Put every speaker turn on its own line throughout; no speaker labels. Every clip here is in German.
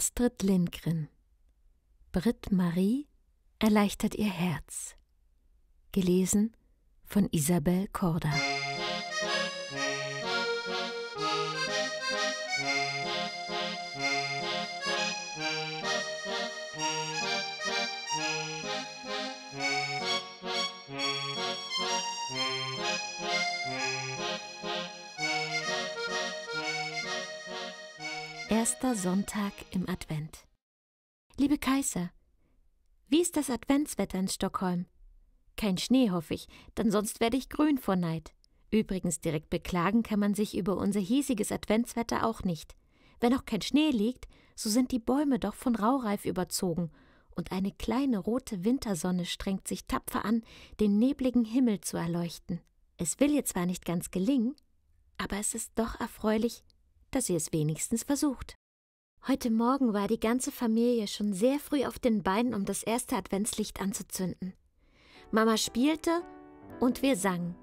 Astrid Lindgren. Brit Marie erleichtert ihr Herz. Gelesen von Isabel Korda. Musik erster Sonntag im Advent. Liebe Kaiser, wie ist das Adventswetter in Stockholm? Kein Schnee, hoffe ich, denn sonst werde ich grün vor Neid. Übrigens, direkt beklagen kann man sich über unser hiesiges Adventswetter auch nicht. Wenn auch kein Schnee liegt, so sind die Bäume doch von Raureif überzogen, und eine kleine rote Wintersonne strengt sich tapfer an, den nebligen Himmel zu erleuchten. Es will ihr zwar nicht ganz gelingen, aber es ist doch erfreulich, dass sie es wenigstens versucht. Heute Morgen war die ganze Familie schon sehr früh auf den Beinen, um das erste Adventslicht anzuzünden. Mama spielte und wir sangen.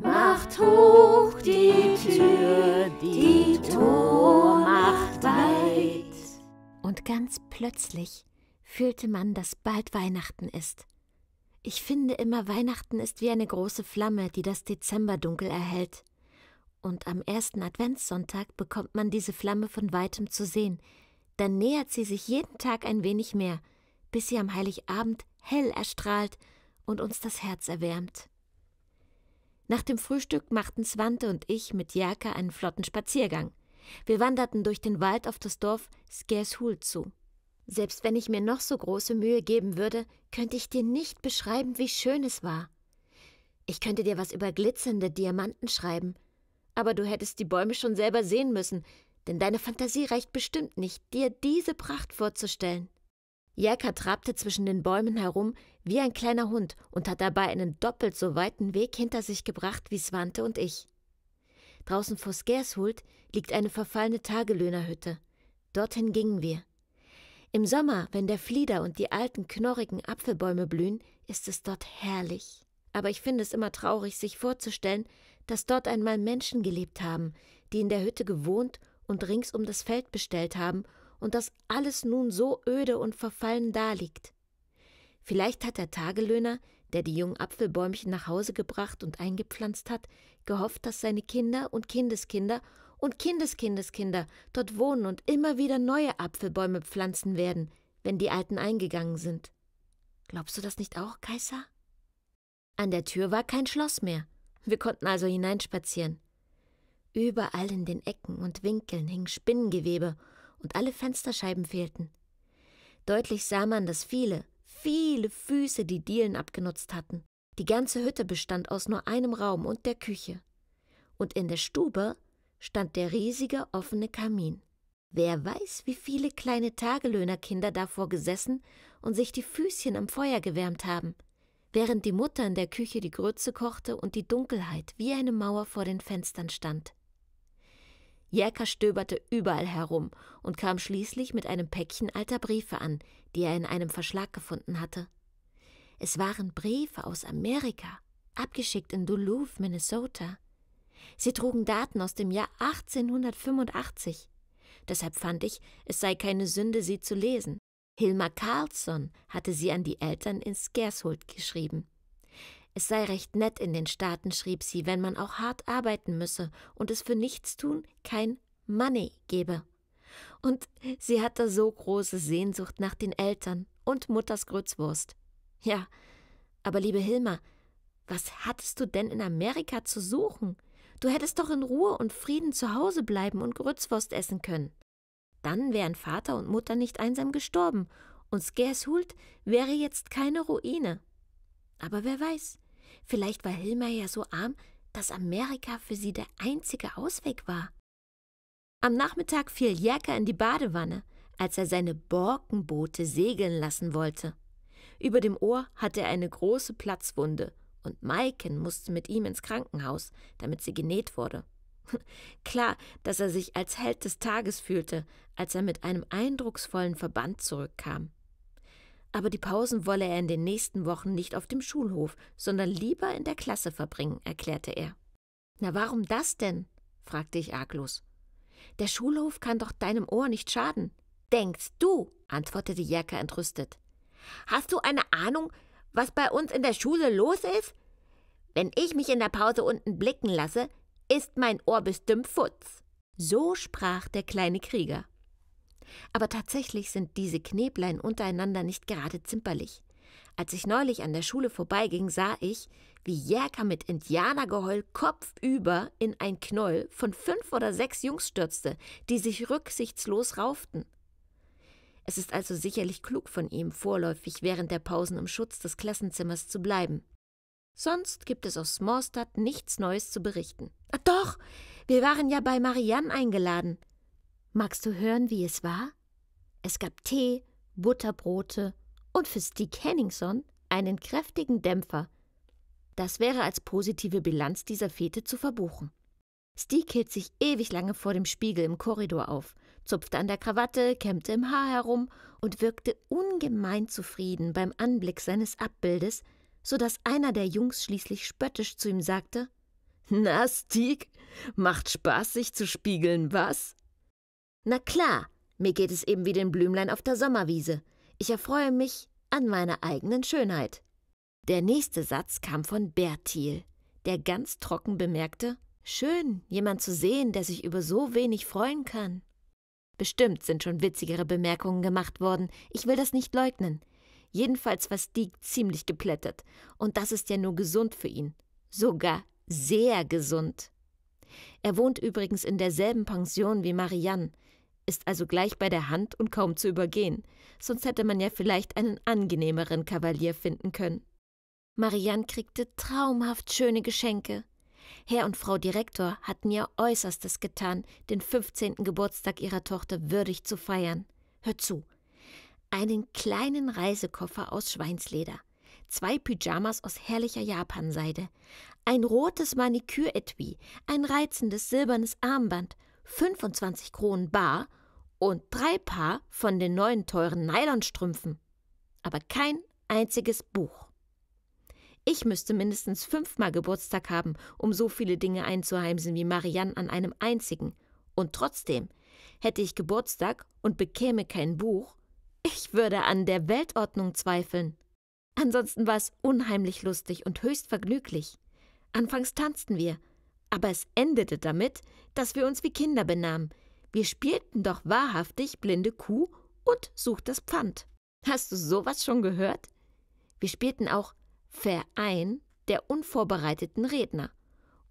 Macht hoch die Tür, die Tor macht weit. Und ganz plötzlich fühlte man, dass bald Weihnachten ist. Ich finde immer, Weihnachten ist wie eine große Flamme, die das Dezemberdunkel erhält. Und am ersten Adventssonntag bekommt man diese Flamme von weitem zu sehen. Dann nähert sie sich jeden Tag ein wenig mehr, bis sie am Heiligabend hell erstrahlt und uns das Herz erwärmt. Nach dem Frühstück machten Swante und ich mit Jerka einen flotten Spaziergang. Wir wanderten durch den Wald auf das Dorf Skershul zu. Selbst wenn ich mir noch so große Mühe geben würde, könnte ich dir nicht beschreiben, wie schön es war. Ich könnte dir was über glitzernde Diamanten schreiben, aber du hättest die Bäume schon selber sehen müssen, denn deine Fantasie reicht bestimmt nicht, dir diese Pracht vorzustellen. Jelka trabte zwischen den Bäumen herum wie ein kleiner Hund und hat dabei einen doppelt so weiten Weg hinter sich gebracht wie Swante und ich. Draußen vor Skershult liegt eine verfallene Tagelöhnerhütte. Dorthin gingen wir. Im Sommer, wenn der Flieder und die alten, knorrigen Apfelbäume blühen, ist es dort herrlich. Aber ich finde es immer traurig, sich vorzustellen, dass dort einmal Menschen gelebt haben, die in der Hütte gewohnt und rings um das Feld bestellt haben und dass alles nun so öde und verfallen daliegt. Vielleicht hat der Tagelöhner, der die jungen Apfelbäumchen nach Hause gebracht und eingepflanzt hat, gehofft, dass seine Kinder und Kindeskinder und Kindeskindeskinder dort wohnen und immer wieder neue Apfelbäume pflanzen werden, wenn die alten eingegangen sind. Glaubst du das nicht auch, Kaiser? An der Tür war kein Schloss mehr, wir konnten also hineinspazieren. Überall in den Ecken und Winkeln hing Spinnengewebe und alle Fensterscheiben fehlten. Deutlich sah man, dass viele, viele Füße die Dielen abgenutzt hatten. Die ganze Hütte bestand aus nur einem Raum und der Küche. Und in der Stube stand der riesige offene Kamin. Wer weiß, wie viele kleine Tagelöhnerkinder davor gesessen und sich die Füßchen am Feuer gewärmt haben während die Mutter in der Küche die Grütze kochte und die Dunkelheit wie eine Mauer vor den Fenstern stand. Jäcker stöberte überall herum und kam schließlich mit einem Päckchen alter Briefe an, die er in einem Verschlag gefunden hatte. Es waren Briefe aus Amerika, abgeschickt in Duluth, Minnesota. Sie trugen Daten aus dem Jahr 1885. Deshalb fand ich, es sei keine Sünde, sie zu lesen. Hilma Carlsson hatte sie an die Eltern in Skershult geschrieben. Es sei recht nett in den Staaten, schrieb sie, wenn man auch hart arbeiten müsse und es für Nichtstun kein Money gebe. Und sie hatte so große Sehnsucht nach den Eltern und Mutters Grützwurst. Ja, aber liebe Hilma, was hattest du denn in Amerika zu suchen? Du hättest doch in Ruhe und Frieden zu Hause bleiben und Grützwurst essen können. Dann wären Vater und Mutter nicht einsam gestorben und Skershult wäre jetzt keine Ruine. Aber wer weiß, vielleicht war Hilma ja so arm, dass Amerika für sie der einzige Ausweg war. Am Nachmittag fiel Jerker in die Badewanne, als er seine Borkenboote segeln lassen wollte. Über dem Ohr hatte er eine große Platzwunde und Maiken musste mit ihm ins Krankenhaus, damit sie genäht wurde. Klar, dass er sich als Held des Tages fühlte, als er mit einem eindrucksvollen Verband zurückkam. Aber die Pausen wolle er in den nächsten Wochen nicht auf dem Schulhof, sondern lieber in der Klasse verbringen, erklärte er. Na, warum das denn? fragte ich arglos. Der Schulhof kann doch deinem Ohr nicht schaden. Denkst du? antwortete Jerker entrüstet. Hast du eine Ahnung, was bei uns in der Schule los ist? Wenn ich mich in der Pause unten blicken lasse, ist mein Ohr bestimmt futz. So sprach der kleine Krieger. Aber tatsächlich sind diese Kneblein untereinander nicht gerade zimperlich. Als ich neulich an der Schule vorbeiging, sah ich, wie Jäger mit Indianergeheul kopfüber in ein Knoll von fünf oder sechs Jungs stürzte, die sich rücksichtslos rauften. Es ist also sicherlich klug von ihm, vorläufig während der Pausen im Schutz des Klassenzimmers zu bleiben. Sonst gibt es aus Morstadt nichts Neues zu berichten. Ach doch, wir waren ja bei Marianne eingeladen. Magst du hören, wie es war? Es gab Tee, Butterbrote und für Stieg Henningson einen kräftigen Dämpfer. Das wäre als positive Bilanz dieser Fete zu verbuchen. Stieg hielt sich ewig lange vor dem Spiegel im Korridor auf, zupfte an der Krawatte, kämmte im Haar herum und wirkte ungemein zufrieden beim Anblick seines Abbildes, so dass einer der Jungs schließlich spöttisch zu ihm sagte: Na, Stieg, macht Spaß, sich zu spiegeln, was? Na klar, mir geht es eben wie den Blümlein auf der Sommerwiese. Ich erfreue mich an meiner eigenen Schönheit. Der nächste Satz kam von Bertil, der ganz trocken bemerkte: Schön, jemand zu sehen, der sich über so wenig freuen kann. Bestimmt sind schon witzigere Bemerkungen gemacht worden, ich will das nicht leugnen. Jedenfalls war Stieg ziemlich geplättet. Und das ist ja nur gesund für ihn. Sogar sehr gesund. Er wohnt übrigens in derselben Pension wie Marianne, ist also gleich bei der Hand und kaum zu übergehen, sonst hätte man ja vielleicht einen angenehmeren Kavalier finden können. Marianne kriegte traumhaft schöne Geschenke. Herr und Frau Direktor hatten ihr Äußerstes getan, den 15. Geburtstag ihrer Tochter würdig zu feiern. Hört zu, einen kleinen Reisekoffer aus Schweinsleder, zwei Pyjamas aus herrlicher Japanseide, ein rotes Maniküretui, ein reizendes silbernes Armband, 25 Kronen bar und drei Paar von den neuen teuren Nylonstrümpfen. Aber kein einziges Buch. Ich müsste mindestens fünfmal Geburtstag haben, um so viele Dinge einzuheimsen wie Marianne an einem einzigen. Und trotzdem, hätte ich Geburtstag und bekäme kein Buch, ich würde an der Weltordnung zweifeln. Ansonsten war es unheimlich lustig und höchst vergnüglich. Anfangs tanzten wir, aber es endete damit, dass wir uns wie Kinder benahmen. Wir spielten doch wahrhaftig blinde Kuh und sucht das Pfand. Hast du sowas schon gehört? Wir spielten auch Verein der unvorbereiteten Redner.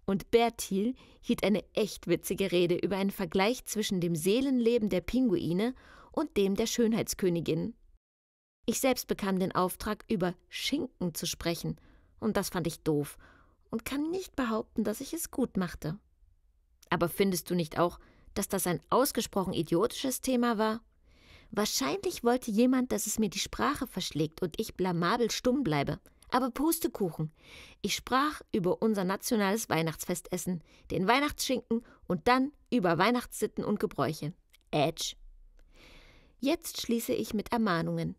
Und Bertil hielt eine echt witzige Rede über einen Vergleich zwischen dem Seelenleben der Pinguine und dem der Schönheitskönigin. Ich selbst bekam den Auftrag, über Schinken zu sprechen, und das fand ich doof und kann nicht behaupten, dass ich es gut machte. Aber findest du nicht auch, dass das ein ausgesprochen idiotisches Thema war? Wahrscheinlich wollte jemand, dass es mir die Sprache verschlägt und ich blamabel stumm bleibe. Aber Pustekuchen. Ich sprach über unser nationales Weihnachtsfestessen, den Weihnachtsschinken und dann über Weihnachtssitten und Gebräuche. Edge. Jetzt schließe ich mit Ermahnungen.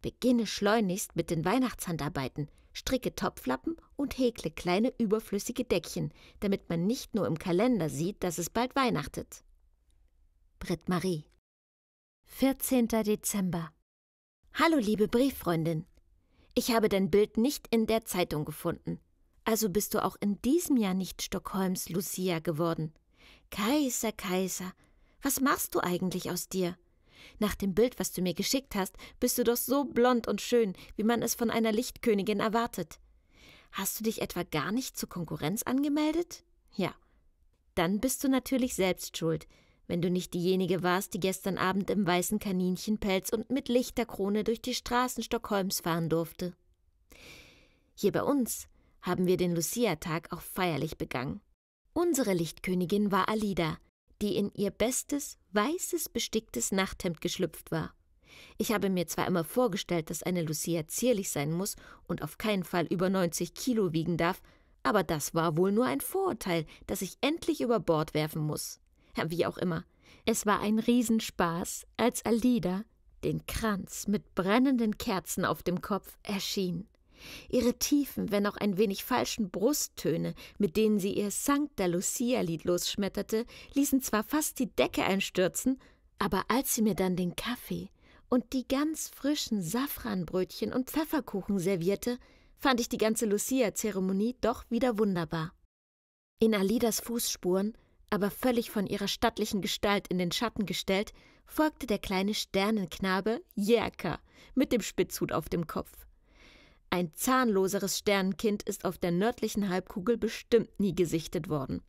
Beginne schleunigst mit den Weihnachtshandarbeiten, stricke Topflappen und häkle kleine überflüssige Deckchen, damit man nicht nur im Kalender sieht, dass es bald weihnachtet. Britt Marie 14. Dezember Hallo, liebe Brieffreundin. Ich habe dein Bild nicht in der Zeitung gefunden. Also bist du auch in diesem Jahr nicht Stockholms Lucia geworden. Kaiser, Kaiser, was machst du eigentlich aus dir? Nach dem Bild, was du mir geschickt hast, bist du doch so blond und schön, wie man es von einer Lichtkönigin erwartet. Hast du dich etwa gar nicht zur Konkurrenz angemeldet? Ja. Dann bist du natürlich selbst schuld, wenn du nicht diejenige warst, die gestern Abend im weißen Kaninchenpelz und mit Lichterkrone durch die Straßen Stockholms fahren durfte. Hier bei uns haben wir den Lucia-Tag auch feierlich begangen. Unsere Lichtkönigin war Alida, die in ihr bestes, weißes, besticktes Nachthemd geschlüpft war. Ich habe mir zwar immer vorgestellt, dass eine Lucia zierlich sein muss und auf keinen Fall über 90 Kilo wiegen darf, aber das war wohl nur ein Vorurteil, das ich endlich über Bord werfen muss. Wie auch immer. Es war ein Riesenspaß, als Alida, den Kranz mit brennenden Kerzen auf dem Kopf, erschien ihre tiefen, wenn auch ein wenig falschen Brusttöne, mit denen sie ihr Sancta Lucia-Lied losschmetterte, ließen zwar fast die Decke einstürzen, aber als sie mir dann den Kaffee und die ganz frischen Safranbrötchen und Pfefferkuchen servierte, fand ich die ganze Lucia-Zeremonie doch wieder wunderbar. In Alidas Fußspuren, aber völlig von ihrer stattlichen Gestalt in den Schatten gestellt, folgte der kleine Sternenknabe Jerka mit dem Spitzhut auf dem Kopf. Ein zahnloseres Sternenkind ist auf der nördlichen Halbkugel bestimmt nie gesichtet worden.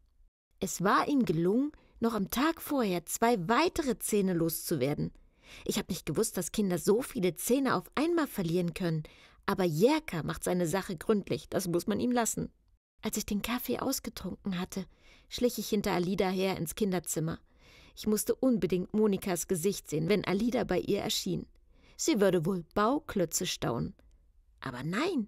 Es war ihm gelungen, noch am Tag vorher zwei weitere Zähne loszuwerden. Ich habe nicht gewusst, dass Kinder so viele Zähne auf einmal verlieren können, aber Jerka macht seine Sache gründlich, das muss man ihm lassen. Als ich den Kaffee ausgetrunken hatte, schlich ich hinter Alida her ins Kinderzimmer. Ich musste unbedingt Monikas Gesicht sehen, wenn Alida bei ihr erschien. Sie würde wohl Bauklötze staunen. Aber nein.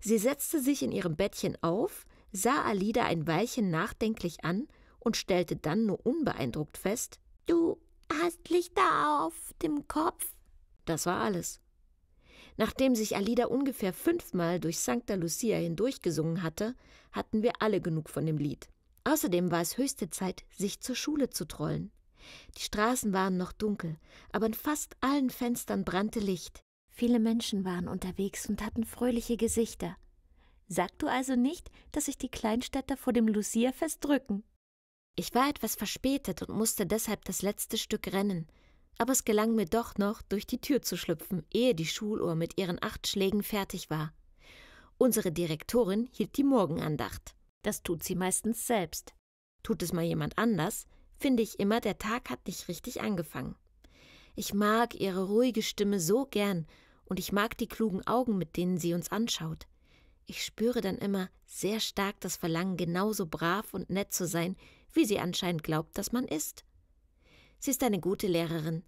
Sie setzte sich in ihrem Bettchen auf, sah Alida ein Weilchen nachdenklich an und stellte dann nur unbeeindruckt fest: Du hast Lichter auf dem Kopf. Das war alles. Nachdem sich Alida ungefähr fünfmal durch Santa Lucia hindurchgesungen hatte, hatten wir alle genug von dem Lied. Außerdem war es höchste Zeit, sich zur Schule zu trollen. Die Straßen waren noch dunkel, aber in fast allen Fenstern brannte Licht. Viele Menschen waren unterwegs und hatten fröhliche Gesichter. Sag du also nicht, dass sich die Kleinstädter vor dem Lucia-Fest drücken. Ich war etwas verspätet und musste deshalb das letzte Stück rennen, aber es gelang mir doch noch, durch die Tür zu schlüpfen, ehe die Schuluhr mit ihren acht Schlägen fertig war. Unsere Direktorin hielt die Morgenandacht. Das tut sie meistens selbst. Tut es mal jemand anders, finde ich immer, der Tag hat nicht richtig angefangen. Ich mag ihre ruhige Stimme so gern und ich mag die klugen Augen, mit denen sie uns anschaut. Ich spüre dann immer sehr stark das Verlangen, genauso brav und nett zu sein, wie sie anscheinend glaubt, dass man ist. Sie ist eine gute Lehrerin,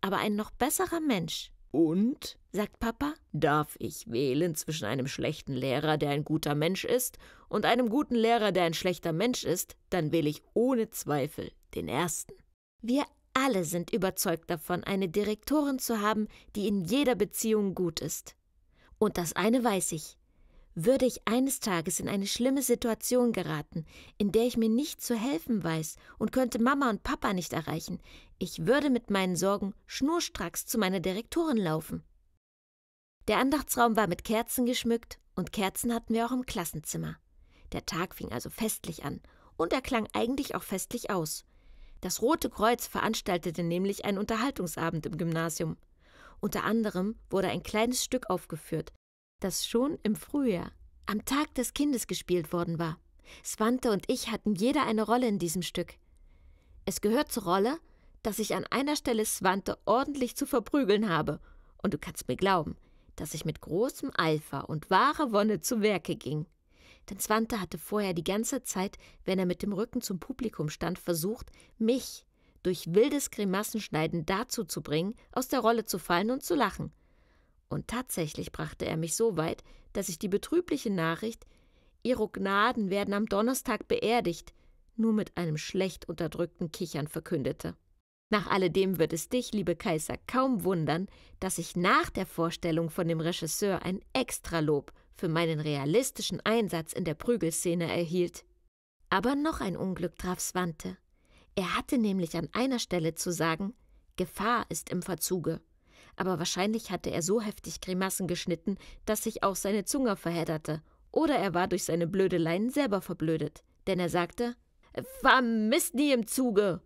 aber ein noch besserer Mensch. Und? sagt Papa. Darf ich wählen zwischen einem schlechten Lehrer, der ein guter Mensch ist, und einem guten Lehrer, der ein schlechter Mensch ist, dann wähle ich ohne Zweifel den ersten. Wir alle sind überzeugt davon, eine Direktorin zu haben, die in jeder Beziehung gut ist. Und das eine weiß ich. Würde ich eines Tages in eine schlimme Situation geraten, in der ich mir nicht zu helfen weiß und könnte Mama und Papa nicht erreichen, ich würde mit meinen Sorgen schnurstracks zu meiner Direktorin laufen. Der Andachtsraum war mit Kerzen geschmückt und Kerzen hatten wir auch im Klassenzimmer. Der Tag fing also festlich an und er klang eigentlich auch festlich aus. Das Rote Kreuz veranstaltete nämlich einen Unterhaltungsabend im Gymnasium. Unter anderem wurde ein kleines Stück aufgeführt, das schon im Frühjahr, am Tag des Kindes gespielt worden war. Swante und ich hatten jeder eine Rolle in diesem Stück. Es gehört zur Rolle, dass ich an einer Stelle Swante ordentlich zu verprügeln habe. Und du kannst mir glauben, dass ich mit großem Eifer und wahrer Wonne zu Werke ging denn Zwante hatte vorher die ganze Zeit, wenn er mit dem Rücken zum Publikum stand, versucht, mich durch wildes Grimassenschneiden dazu zu bringen, aus der Rolle zu fallen und zu lachen. Und tatsächlich brachte er mich so weit, dass ich die betrübliche Nachricht, Ihre Gnaden werden am Donnerstag beerdigt, nur mit einem schlecht unterdrückten Kichern verkündete. Nach alledem wird es dich, liebe Kaiser, kaum wundern, dass ich nach der Vorstellung von dem Regisseur ein Extralob für meinen realistischen Einsatz in der Prügelszene erhielt. Aber noch ein Unglück traf Swante. Er hatte nämlich an einer Stelle zu sagen, Gefahr ist im Verzuge. Aber wahrscheinlich hatte er so heftig Grimassen geschnitten, dass sich auch seine Zunge verhedderte. Oder er war durch seine Blödeleien selber verblödet, denn er sagte, Vermisst nie im Zuge!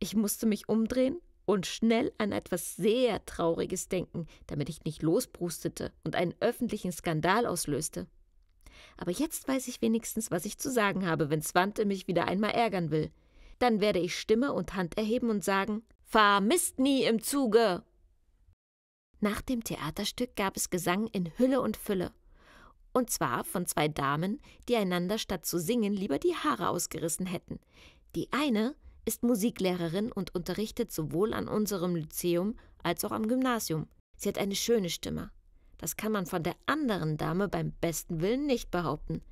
Ich musste mich umdrehen und schnell an etwas sehr Trauriges denken, damit ich nicht losbrustete und einen öffentlichen Skandal auslöste. Aber jetzt weiß ich wenigstens, was ich zu sagen habe, wenn Swante mich wieder einmal ärgern will. Dann werde ich Stimme und Hand erheben und sagen: Vermisst nie im Zuge! Nach dem Theaterstück gab es Gesang in Hülle und Fülle. Und zwar von zwei Damen, die einander statt zu singen lieber die Haare ausgerissen hätten. Die eine ist Musiklehrerin und unterrichtet sowohl an unserem Lyzeum als auch am Gymnasium. Sie hat eine schöne Stimme. Das kann man von der anderen Dame beim besten Willen nicht behaupten.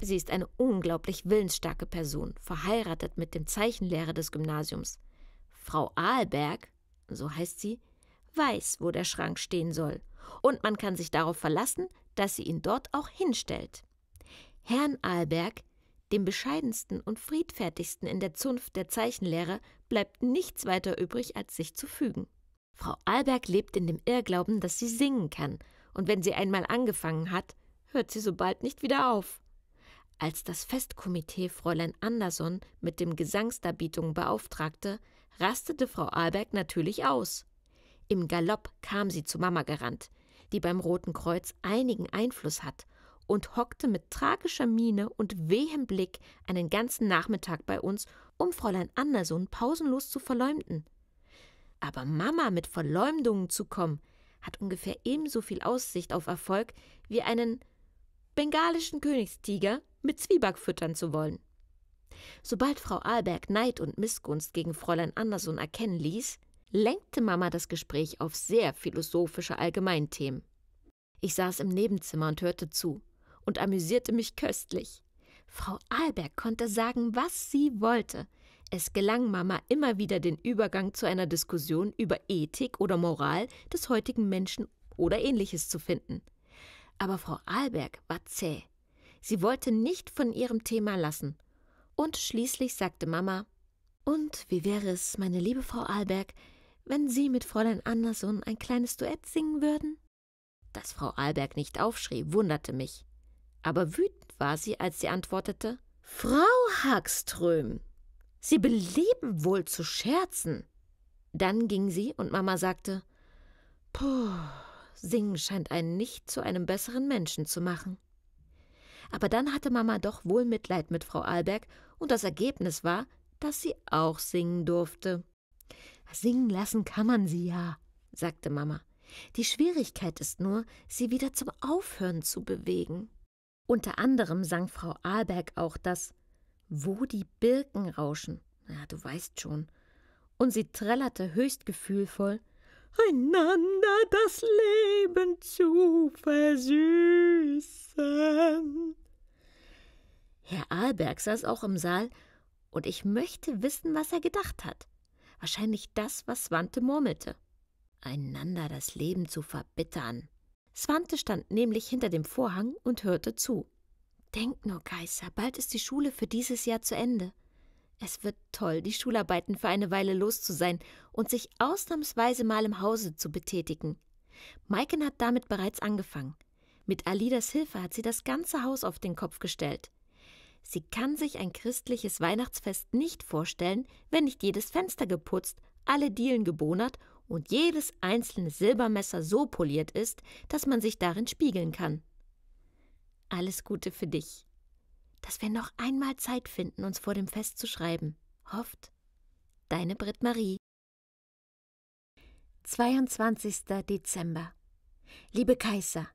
Sie ist eine unglaublich willensstarke Person, verheiratet mit dem Zeichenlehrer des Gymnasiums. Frau Ahlberg, so heißt sie, weiß, wo der Schrank stehen soll, und man kann sich darauf verlassen, dass sie ihn dort auch hinstellt. Herrn Ahlberg dem bescheidensten und friedfertigsten in der Zunft der Zeichenlehre bleibt nichts weiter übrig, als sich zu fügen. Frau Alberg lebt in dem Irrglauben, dass sie singen kann, und wenn sie einmal angefangen hat, hört sie so bald nicht wieder auf. Als das Festkomitee Fräulein Anderson mit dem Gesangsdarbietung beauftragte, rastete Frau Alberg natürlich aus. Im Galopp kam sie zu Mama gerannt, die beim Roten Kreuz einigen Einfluss hat und hockte mit tragischer Miene und wehem Blick einen ganzen Nachmittag bei uns, um Fräulein Andersson pausenlos zu verleumden. Aber Mama mit Verleumdungen zu kommen, hat ungefähr ebenso viel Aussicht auf Erfolg wie einen bengalischen Königstiger mit Zwieback füttern zu wollen. Sobald Frau Alberg Neid und Missgunst gegen Fräulein Andersson erkennen ließ, lenkte Mama das Gespräch auf sehr philosophische Allgemeinthemen. Ich saß im Nebenzimmer und hörte zu und amüsierte mich köstlich. Frau Alberg konnte sagen, was sie wollte. Es gelang Mama immer wieder den Übergang zu einer Diskussion über Ethik oder Moral des heutigen Menschen oder ähnliches zu finden. Aber Frau Alberg war zäh. Sie wollte nicht von ihrem Thema lassen. Und schließlich sagte Mama Und wie wäre es, meine liebe Frau Alberg, wenn Sie mit Fräulein Anderson ein kleines Duett singen würden? Dass Frau Alberg nicht aufschrie, wunderte mich aber wütend war sie, als sie antwortete Frau Hagström, Sie belieben wohl zu scherzen. Dann ging sie und Mama sagte Puh, singen scheint einen nicht zu einem besseren Menschen zu machen. Aber dann hatte Mama doch wohl Mitleid mit Frau Alberg und das Ergebnis war, dass sie auch singen durfte. Singen lassen kann man sie ja, sagte Mama. Die Schwierigkeit ist nur, sie wieder zum Aufhören zu bewegen. Unter anderem sang Frau Ahlberg auch das Wo die Birken rauschen. Ja, du weißt schon. Und sie trällerte höchst gefühlvoll Einander das Leben zu versüßen. Herr Ahlberg saß auch im Saal und ich möchte wissen, was er gedacht hat. Wahrscheinlich das, was Swante murmelte. Einander das Leben zu verbittern. Swante stand nämlich hinter dem Vorhang und hörte zu. Denk nur, Kaiser, bald ist die Schule für dieses Jahr zu Ende. Es wird toll, die Schularbeiten für eine Weile los zu sein und sich ausnahmsweise mal im Hause zu betätigen. Maiken hat damit bereits angefangen. Mit Alidas Hilfe hat sie das ganze Haus auf den Kopf gestellt. Sie kann sich ein christliches Weihnachtsfest nicht vorstellen, wenn nicht jedes Fenster geputzt, alle Dielen gebonert und jedes einzelne Silbermesser so poliert ist, dass man sich darin spiegeln kann. Alles Gute für dich. Dass wir noch einmal Zeit finden, uns vor dem Fest zu schreiben, hofft deine Britt Marie. 22. Dezember. Liebe Kaiser,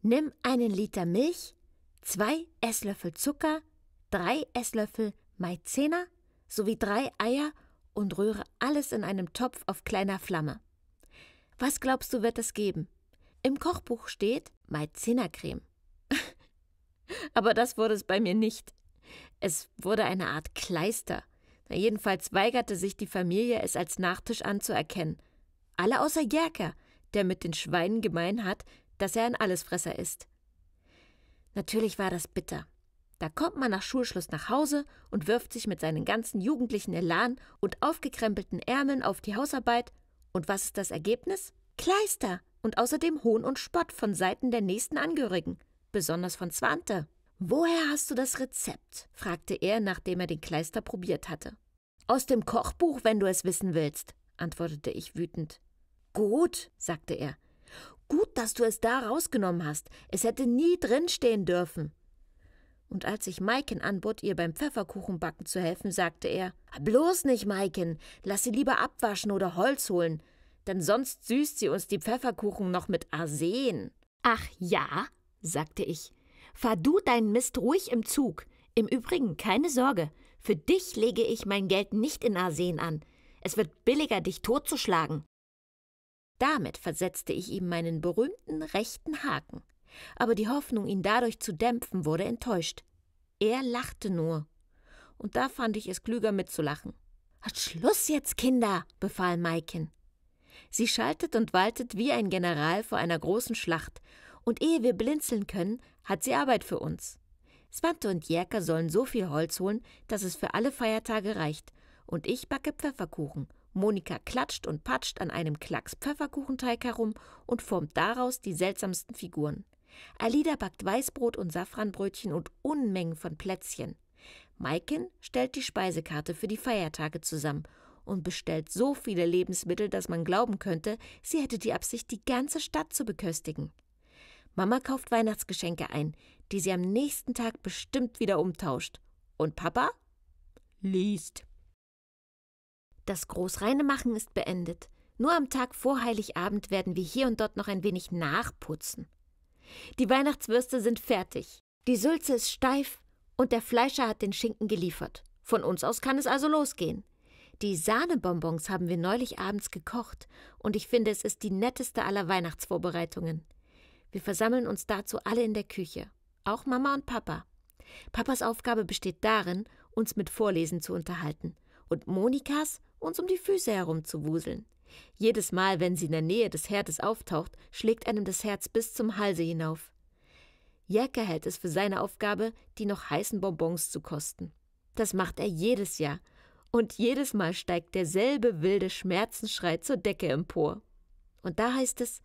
nimm einen Liter Milch, zwei Esslöffel Zucker, drei Esslöffel Maizena sowie drei Eier und rühre alles in einem Topf auf kleiner Flamme. Was glaubst du, wird es geben? Im Kochbuch steht Maizenercreme. Aber das wurde es bei mir nicht. Es wurde eine Art Kleister. Na, jedenfalls weigerte sich die Familie, es als Nachtisch anzuerkennen. Alle außer Jerker, der mit den Schweinen gemein hat, dass er ein Allesfresser ist. Natürlich war das bitter. Da kommt man nach Schulschluss nach Hause und wirft sich mit seinen ganzen jugendlichen Elan und aufgekrempelten Ärmeln auf die Hausarbeit. Und was ist das Ergebnis? Kleister und außerdem Hohn und Spott von Seiten der nächsten Angehörigen, besonders von Zwante. Woher hast du das Rezept? fragte er, nachdem er den Kleister probiert hatte. Aus dem Kochbuch, wenn du es wissen willst, antwortete ich wütend. Gut, sagte er. Gut, dass du es da rausgenommen hast. Es hätte nie drinstehen dürfen und als ich Maiken anbot, ihr beim Pfefferkuchenbacken zu helfen, sagte er: ah, Bloß nicht, Maiken, lass sie lieber abwaschen oder Holz holen, denn sonst süßt sie uns die Pfefferkuchen noch mit Arsen. Ach ja, sagte ich. Fahr du deinen Mist ruhig im Zug. Im Übrigen, keine Sorge, für dich lege ich mein Geld nicht in Arsen an. Es wird billiger, dich totzuschlagen. Damit versetzte ich ihm meinen berühmten rechten Haken. Aber die Hoffnung, ihn dadurch zu dämpfen, wurde enttäuscht. Er lachte nur. Und da fand ich es klüger mitzulachen. Hat Schluss jetzt, Kinder, befahl Maiken. Sie schaltet und waltet wie ein General vor einer großen Schlacht, und ehe wir blinzeln können, hat sie Arbeit für uns. Swante und Jerka sollen so viel Holz holen, dass es für alle Feiertage reicht, und ich backe Pfefferkuchen. Monika klatscht und patscht an einem Klacks Pfefferkuchenteig herum und formt daraus die seltsamsten Figuren. Alida backt Weißbrot und Safranbrötchen und Unmengen von Plätzchen. Maiken stellt die Speisekarte für die Feiertage zusammen und bestellt so viele Lebensmittel, dass man glauben könnte, sie hätte die Absicht, die ganze Stadt zu beköstigen. Mama kauft Weihnachtsgeschenke ein, die sie am nächsten Tag bestimmt wieder umtauscht. Und Papa liest. Das Großreinemachen ist beendet. Nur am Tag vor Heiligabend werden wir hier und dort noch ein wenig nachputzen. Die Weihnachtswürste sind fertig. Die Sülze ist steif und der Fleischer hat den Schinken geliefert. Von uns aus kann es also losgehen. Die Sahnebonbons haben wir neulich abends gekocht und ich finde, es ist die netteste aller Weihnachtsvorbereitungen. Wir versammeln uns dazu alle in der Küche, auch Mama und Papa. Papas Aufgabe besteht darin, uns mit Vorlesen zu unterhalten und Monikas uns um die Füße herumzuwuseln. Jedes Mal, wenn sie in der Nähe des Herdes auftaucht, schlägt einem das Herz bis zum Halse hinauf. Jäcker hält es für seine Aufgabe, die noch heißen Bonbons zu kosten. Das macht er jedes Jahr. Und jedes Mal steigt derselbe wilde Schmerzensschrei zur Decke empor. Und da heißt es,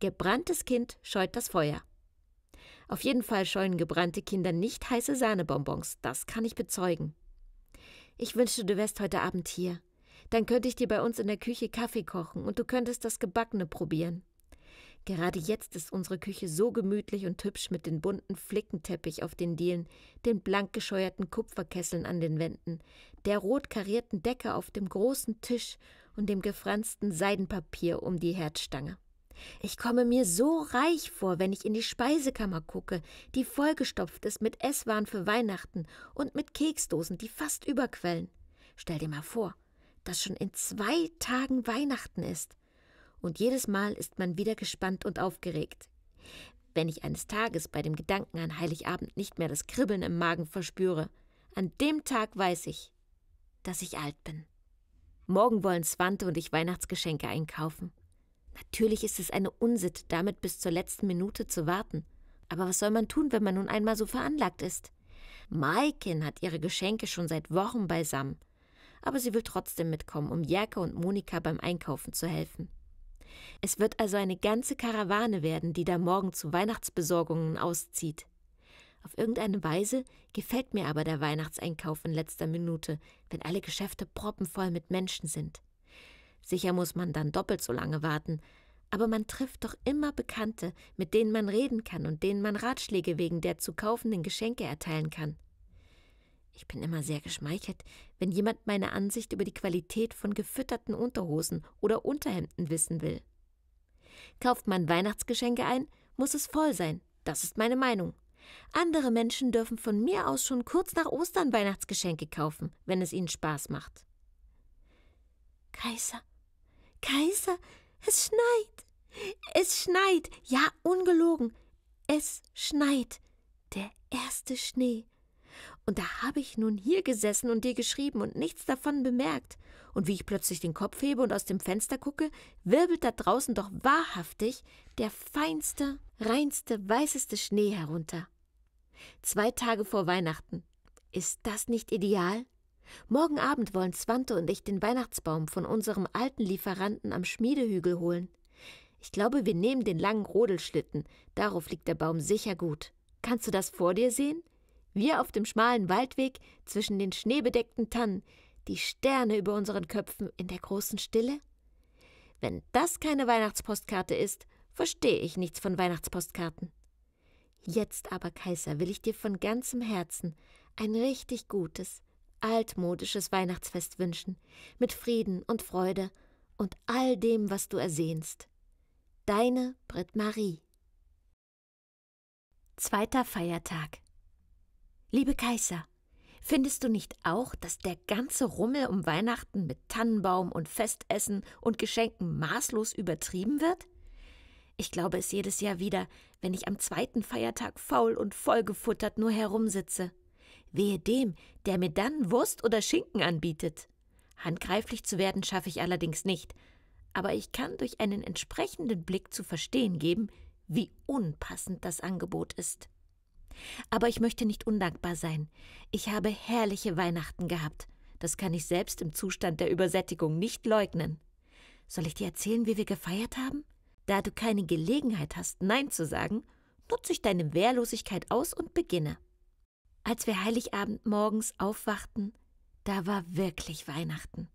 gebranntes Kind scheut das Feuer. Auf jeden Fall scheuen gebrannte Kinder nicht heiße Sahnebonbons, das kann ich bezeugen. Ich wünschte, du wärst heute Abend hier. Dann könnte ich dir bei uns in der Küche Kaffee kochen und du könntest das Gebackene probieren. Gerade jetzt ist unsere Küche so gemütlich und hübsch mit dem bunten Flickenteppich auf den Dielen, den blank gescheuerten Kupferkesseln an den Wänden, der rot karierten Decke auf dem großen Tisch und dem gefransten Seidenpapier um die Herdstange. Ich komme mir so reich vor, wenn ich in die Speisekammer gucke, die vollgestopft ist mit Esswaren für Weihnachten und mit Keksdosen, die fast überquellen. Stell dir mal vor, dass schon in zwei Tagen Weihnachten ist. Und jedes Mal ist man wieder gespannt und aufgeregt. Wenn ich eines Tages bei dem Gedanken an Heiligabend nicht mehr das Kribbeln im Magen verspüre, an dem Tag weiß ich, dass ich alt bin. Morgen wollen Swante und ich Weihnachtsgeschenke einkaufen. Natürlich ist es eine Unsitte, damit bis zur letzten Minute zu warten. Aber was soll man tun, wenn man nun einmal so veranlagt ist? Maiken hat ihre Geschenke schon seit Wochen beisammen aber sie will trotzdem mitkommen, um Jerke und Monika beim Einkaufen zu helfen. Es wird also eine ganze Karawane werden, die da morgen zu Weihnachtsbesorgungen auszieht. Auf irgendeine Weise gefällt mir aber der Weihnachtseinkauf in letzter Minute, wenn alle Geschäfte proppenvoll mit Menschen sind. Sicher muss man dann doppelt so lange warten, aber man trifft doch immer Bekannte, mit denen man reden kann und denen man Ratschläge wegen der zu kaufenden Geschenke erteilen kann. Ich bin immer sehr geschmeichelt, wenn jemand meine Ansicht über die Qualität von gefütterten Unterhosen oder Unterhemden wissen will. Kauft man Weihnachtsgeschenke ein, muss es voll sein. Das ist meine Meinung. Andere Menschen dürfen von mir aus schon kurz nach Ostern Weihnachtsgeschenke kaufen, wenn es ihnen Spaß macht. Kaiser, Kaiser, es schneit. Es schneit. Ja, ungelogen. Es schneit. Der erste Schnee. Und da habe ich nun hier gesessen und dir geschrieben und nichts davon bemerkt. Und wie ich plötzlich den Kopf hebe und aus dem Fenster gucke, wirbelt da draußen doch wahrhaftig der feinste, reinste, weißeste Schnee herunter. Zwei Tage vor Weihnachten. Ist das nicht ideal? Morgen Abend wollen Zwante und ich den Weihnachtsbaum von unserem alten Lieferanten am Schmiedehügel holen. Ich glaube, wir nehmen den langen Rodelschlitten. Darauf liegt der Baum sicher gut. Kannst du das vor dir sehen? Wir auf dem schmalen Waldweg zwischen den schneebedeckten Tannen, die Sterne über unseren Köpfen in der großen Stille? Wenn das keine Weihnachtspostkarte ist, verstehe ich nichts von Weihnachtspostkarten. Jetzt aber, Kaiser, will ich dir von ganzem Herzen ein richtig gutes, altmodisches Weihnachtsfest wünschen, mit Frieden und Freude und all dem, was du ersehnst. Deine Brit Marie. Zweiter Feiertag Liebe Kaiser, findest du nicht auch, dass der ganze Rummel um Weihnachten mit Tannenbaum und Festessen und Geschenken maßlos übertrieben wird? Ich glaube es jedes Jahr wieder, wenn ich am zweiten Feiertag faul und vollgefuttert nur herumsitze. Wehe dem, der mir dann Wurst oder Schinken anbietet. Handgreiflich zu werden schaffe ich allerdings nicht, aber ich kann durch einen entsprechenden Blick zu verstehen geben, wie unpassend das Angebot ist. Aber ich möchte nicht undankbar sein. Ich habe herrliche Weihnachten gehabt. Das kann ich selbst im Zustand der Übersättigung nicht leugnen. Soll ich dir erzählen, wie wir gefeiert haben? Da du keine Gelegenheit hast, Nein zu sagen, nutze ich deine Wehrlosigkeit aus und beginne. Als wir Heiligabend morgens aufwachten, da war wirklich Weihnachten.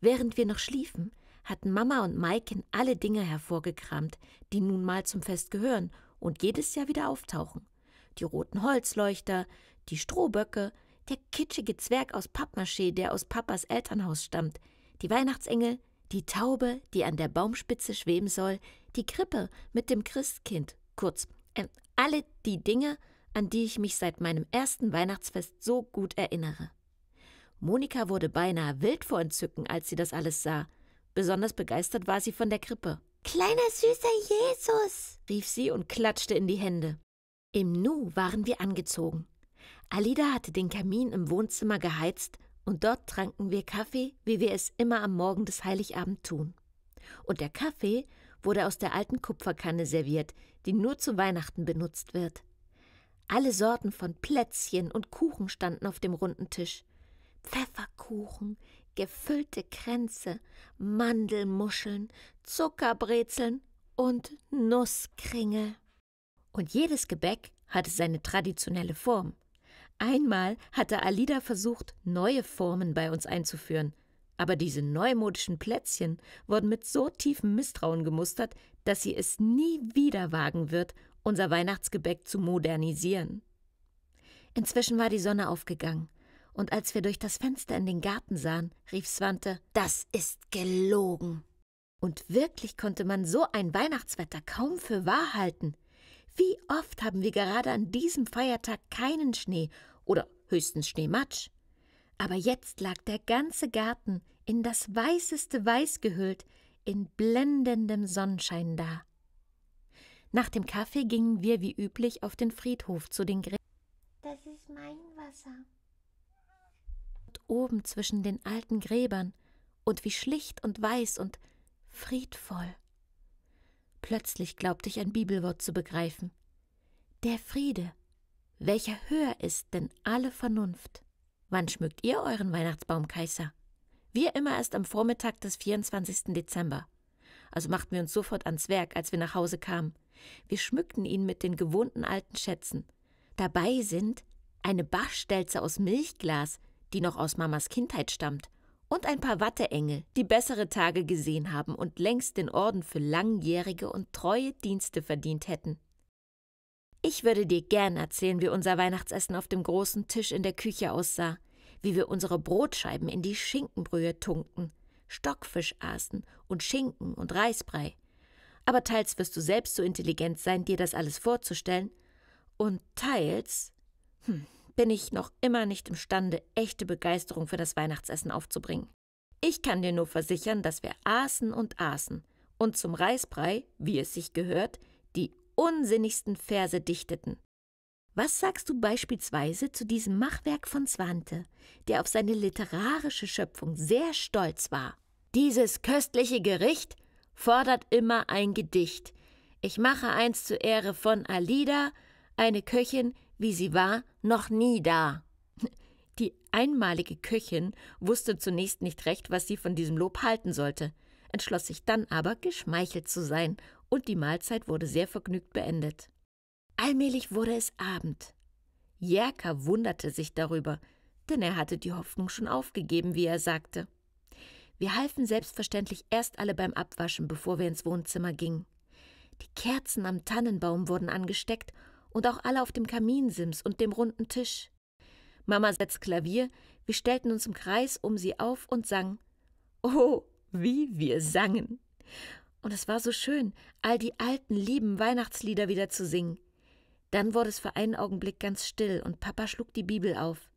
Während wir noch schliefen, hatten Mama und Maiken alle Dinge hervorgekramt, die nun mal zum Fest gehören und jedes Jahr wieder auftauchen die roten Holzleuchter, die Strohböcke, der kitschige Zwerg aus Pappmaché, der aus Papas Elternhaus stammt, die Weihnachtsengel, die Taube, die an der Baumspitze schweben soll, die Krippe mit dem Christkind, kurz, äh, alle die Dinge, an die ich mich seit meinem ersten Weihnachtsfest so gut erinnere. Monika wurde beinahe wild vor Entzücken, als sie das alles sah. Besonders begeistert war sie von der Krippe. Kleiner süßer Jesus, rief sie und klatschte in die Hände. Im Nu waren wir angezogen. Alida hatte den Kamin im Wohnzimmer geheizt und dort tranken wir Kaffee, wie wir es immer am Morgen des Heiligabend tun. Und der Kaffee wurde aus der alten Kupferkanne serviert, die nur zu Weihnachten benutzt wird. Alle Sorten von Plätzchen und Kuchen standen auf dem runden Tisch. Pfefferkuchen, gefüllte Kränze, Mandelmuscheln, Zuckerbrezeln und Nusskringel. Und jedes Gebäck hatte seine traditionelle Form. Einmal hatte Alida versucht, neue Formen bei uns einzuführen, aber diese neumodischen Plätzchen wurden mit so tiefem Misstrauen gemustert, dass sie es nie wieder wagen wird, unser Weihnachtsgebäck zu modernisieren. Inzwischen war die Sonne aufgegangen, und als wir durch das Fenster in den Garten sahen, rief Swante Das ist gelogen. Und wirklich konnte man so ein Weihnachtswetter kaum für wahr halten. Wie oft haben wir gerade an diesem Feiertag keinen Schnee oder höchstens Schneematsch. Aber jetzt lag der ganze Garten in das weißeste Weiß gehüllt, in blendendem Sonnenschein da. Nach dem Kaffee gingen wir wie üblich auf den Friedhof zu den Gräbern. Das ist mein Wasser. Und oben zwischen den alten Gräbern und wie schlicht und weiß und friedvoll. Plötzlich glaubte ich ein Bibelwort zu begreifen. Der Friede. Welcher höher ist denn alle Vernunft? Wann schmückt ihr euren Weihnachtsbaum, Kaiser? Wir immer erst am Vormittag des 24. Dezember. Also machten wir uns sofort ans Werk, als wir nach Hause kamen. Wir schmückten ihn mit den gewohnten alten Schätzen. Dabei sind eine Bachstelze aus Milchglas, die noch aus Mamas Kindheit stammt, und ein paar Watteengel, die bessere Tage gesehen haben und längst den Orden für langjährige und treue Dienste verdient hätten. Ich würde dir gern erzählen, wie unser Weihnachtsessen auf dem großen Tisch in der Küche aussah, wie wir unsere Brotscheiben in die Schinkenbrühe tunkten, Stockfisch aßen und Schinken und Reisbrei. Aber teils wirst du selbst so intelligent sein, dir das alles vorzustellen, und teils. Hm, bin ich noch immer nicht imstande, echte Begeisterung für das Weihnachtsessen aufzubringen. Ich kann dir nur versichern, dass wir aßen und aßen und zum Reisbrei, wie es sich gehört, die unsinnigsten Verse dichteten. Was sagst du beispielsweise zu diesem Machwerk von Swante, der auf seine literarische Schöpfung sehr stolz war? Dieses köstliche Gericht fordert immer ein Gedicht. Ich mache eins zur Ehre von Alida, eine Köchin, wie sie war, noch nie da. Die einmalige Köchin wusste zunächst nicht recht, was sie von diesem Lob halten sollte, entschloss sich dann aber, geschmeichelt zu sein, und die Mahlzeit wurde sehr vergnügt beendet. Allmählich wurde es Abend. Jerka wunderte sich darüber, denn er hatte die Hoffnung schon aufgegeben, wie er sagte. Wir halfen selbstverständlich erst alle beim Abwaschen, bevor wir ins Wohnzimmer gingen. Die Kerzen am Tannenbaum wurden angesteckt und auch alle auf dem Kaminsims und dem runden Tisch. Mama setzt Klavier, wir stellten uns im Kreis um sie auf und sangen. Oh, wie wir sangen! Und es war so schön, all die alten, lieben Weihnachtslieder wieder zu singen. Dann wurde es für einen Augenblick ganz still und Papa schlug die Bibel auf.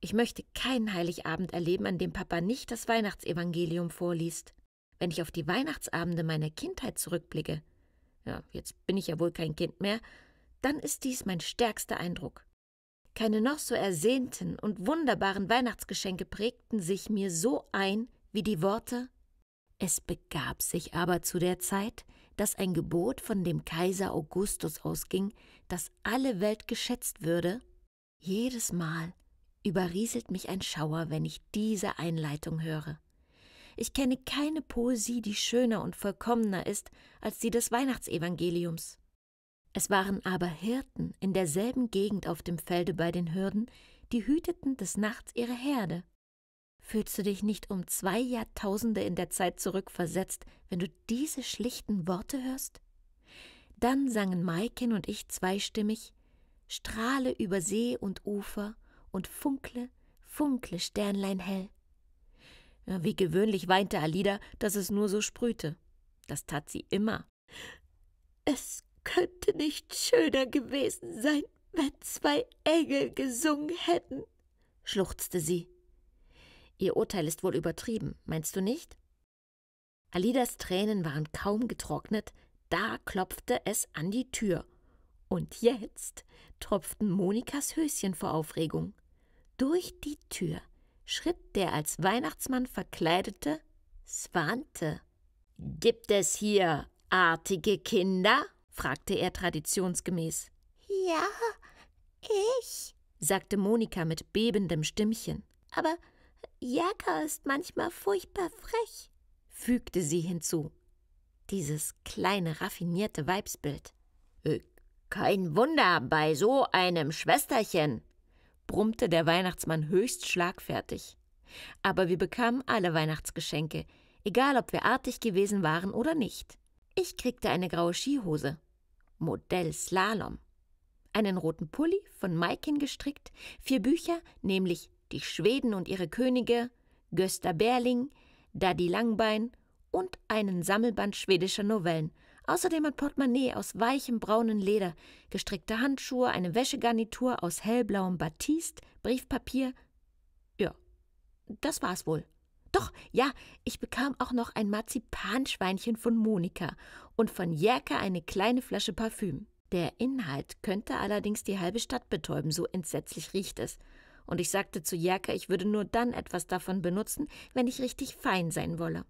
Ich möchte keinen Heiligabend erleben, an dem Papa nicht das Weihnachtsevangelium vorliest. Wenn ich auf die Weihnachtsabende meiner Kindheit zurückblicke, ja, jetzt bin ich ja wohl kein Kind mehr, dann ist dies mein stärkster Eindruck. Keine noch so ersehnten und wunderbaren Weihnachtsgeschenke prägten sich mir so ein wie die Worte Es begab sich aber zu der Zeit, dass ein Gebot von dem Kaiser Augustus ausging, dass alle Welt geschätzt würde. Jedes Mal überrieselt mich ein Schauer, wenn ich diese Einleitung höre. Ich kenne keine Poesie, die schöner und vollkommener ist als die des Weihnachtsevangeliums. Es waren aber Hirten in derselben Gegend auf dem Felde bei den Hürden, die hüteten des Nachts ihre Herde. Fühlst du dich nicht um zwei Jahrtausende in der Zeit zurückversetzt, wenn du diese schlichten Worte hörst? Dann sangen Maiken und ich zweistimmig Strahle über See und Ufer und funkle, funkle Sternlein hell. Wie gewöhnlich weinte Alida, dass es nur so sprühte. Das tat sie immer. Es könnte nicht schöner gewesen sein, wenn zwei Engel gesungen hätten, schluchzte sie. Ihr Urteil ist wohl übertrieben, meinst du nicht? Alidas Tränen waren kaum getrocknet, da klopfte es an die Tür. Und jetzt tropften Monikas Höschen vor Aufregung. Durch die Tür schritt der als Weihnachtsmann verkleidete Svante. Gibt es hier artige Kinder? fragte er traditionsgemäß. Ja, ich, sagte Monika mit bebendem Stimmchen. Aber Jäger ist manchmal furchtbar frech, fügte sie hinzu. Dieses kleine, raffinierte Weibsbild. Äh, kein Wunder bei so einem Schwesterchen, brummte der Weihnachtsmann höchst schlagfertig. Aber wir bekamen alle Weihnachtsgeschenke, egal ob wir artig gewesen waren oder nicht. Ich kriegte eine graue Skihose, Modellslalom, einen roten Pulli von Maikin gestrickt, vier Bücher, nämlich Die Schweden und ihre Könige, Gösta Berling, Daddy Langbein und einen Sammelband schwedischer Novellen. Außerdem ein Portemonnaie aus weichem braunen Leder, gestrickte Handschuhe, eine Wäschegarnitur aus hellblauem Batist, Briefpapier. Ja, das war's wohl. Doch, ja, ich bekam auch noch ein Marzipanschweinchen von Monika und von Jerka eine kleine Flasche Parfüm. Der Inhalt könnte allerdings die halbe Stadt betäuben, so entsetzlich riecht es. Und ich sagte zu Jerka, ich würde nur dann etwas davon benutzen, wenn ich richtig fein sein wolle.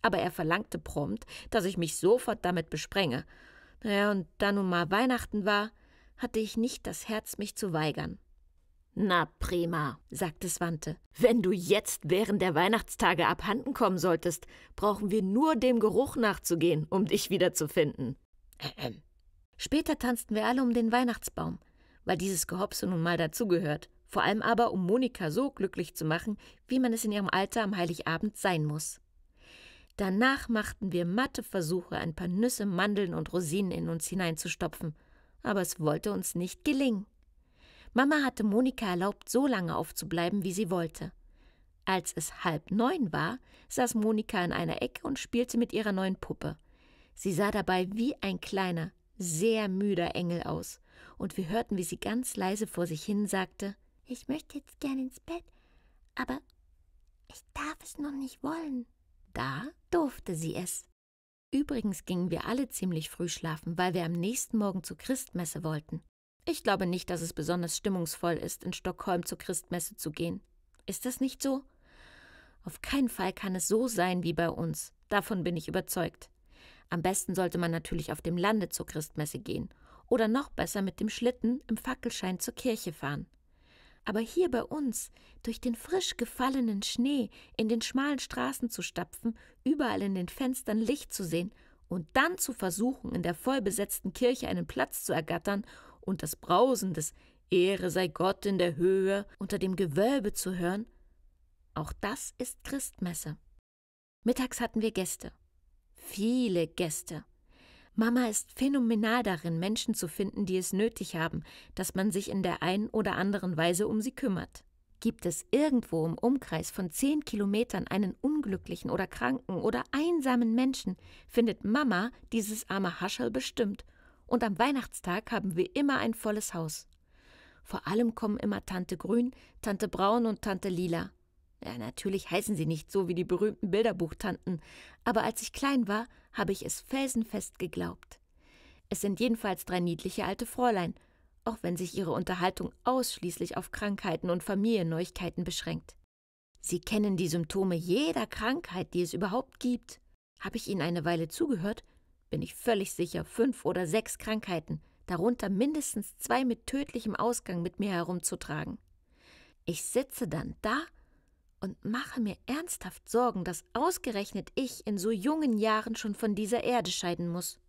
Aber er verlangte prompt, dass ich mich sofort damit besprenge. Naja, und da nun mal Weihnachten war, hatte ich nicht das Herz, mich zu weigern. Na prima, sagte Swante. Wenn du jetzt während der Weihnachtstage abhanden kommen solltest, brauchen wir nur dem Geruch nachzugehen, um dich wiederzufinden. Ähm. Später tanzten wir alle um den Weihnachtsbaum, weil dieses Gehopse nun mal dazugehört, vor allem aber um Monika so glücklich zu machen, wie man es in ihrem Alter am Heiligabend sein muss. Danach machten wir matte Versuche, ein paar Nüsse, Mandeln und Rosinen in uns hineinzustopfen, aber es wollte uns nicht gelingen. Mama hatte Monika erlaubt, so lange aufzubleiben, wie sie wollte. Als es halb neun war, saß Monika in einer Ecke und spielte mit ihrer neuen Puppe. Sie sah dabei wie ein kleiner, sehr müder Engel aus, und wir hörten, wie sie ganz leise vor sich hin sagte Ich möchte jetzt gern ins Bett, aber ich darf es noch nicht wollen. Da durfte sie es. Übrigens gingen wir alle ziemlich früh schlafen, weil wir am nächsten Morgen zur Christmesse wollten. Ich glaube nicht, dass es besonders stimmungsvoll ist, in Stockholm zur Christmesse zu gehen. Ist das nicht so? Auf keinen Fall kann es so sein wie bei uns. Davon bin ich überzeugt. Am besten sollte man natürlich auf dem Lande zur Christmesse gehen oder noch besser mit dem Schlitten im Fackelschein zur Kirche fahren. Aber hier bei uns, durch den frisch gefallenen Schnee in den schmalen Straßen zu stapfen, überall in den Fenstern Licht zu sehen und dann zu versuchen, in der vollbesetzten Kirche einen Platz zu ergattern und das Brausen des Ehre sei Gott in der Höhe unter dem Gewölbe zu hören, auch das ist Christmesse. Mittags hatten wir Gäste. Viele Gäste. Mama ist phänomenal darin, Menschen zu finden, die es nötig haben, dass man sich in der einen oder anderen Weise um sie kümmert. Gibt es irgendwo im Umkreis von zehn Kilometern einen unglücklichen oder kranken oder einsamen Menschen, findet Mama dieses arme Haschel bestimmt und am Weihnachtstag haben wir immer ein volles Haus. Vor allem kommen immer Tante Grün, Tante Braun und Tante Lila. Ja, natürlich heißen sie nicht so wie die berühmten Bilderbuchtanten, aber als ich klein war, habe ich es felsenfest geglaubt. Es sind jedenfalls drei niedliche alte Fräulein, auch wenn sich ihre Unterhaltung ausschließlich auf Krankheiten und Familienneuigkeiten beschränkt. Sie kennen die Symptome jeder Krankheit, die es überhaupt gibt. Habe ich ihnen eine Weile zugehört, bin ich völlig sicher, fünf oder sechs Krankheiten, darunter mindestens zwei mit tödlichem Ausgang mit mir herumzutragen. Ich sitze dann da und mache mir ernsthaft Sorgen, dass ausgerechnet ich in so jungen Jahren schon von dieser Erde scheiden muss.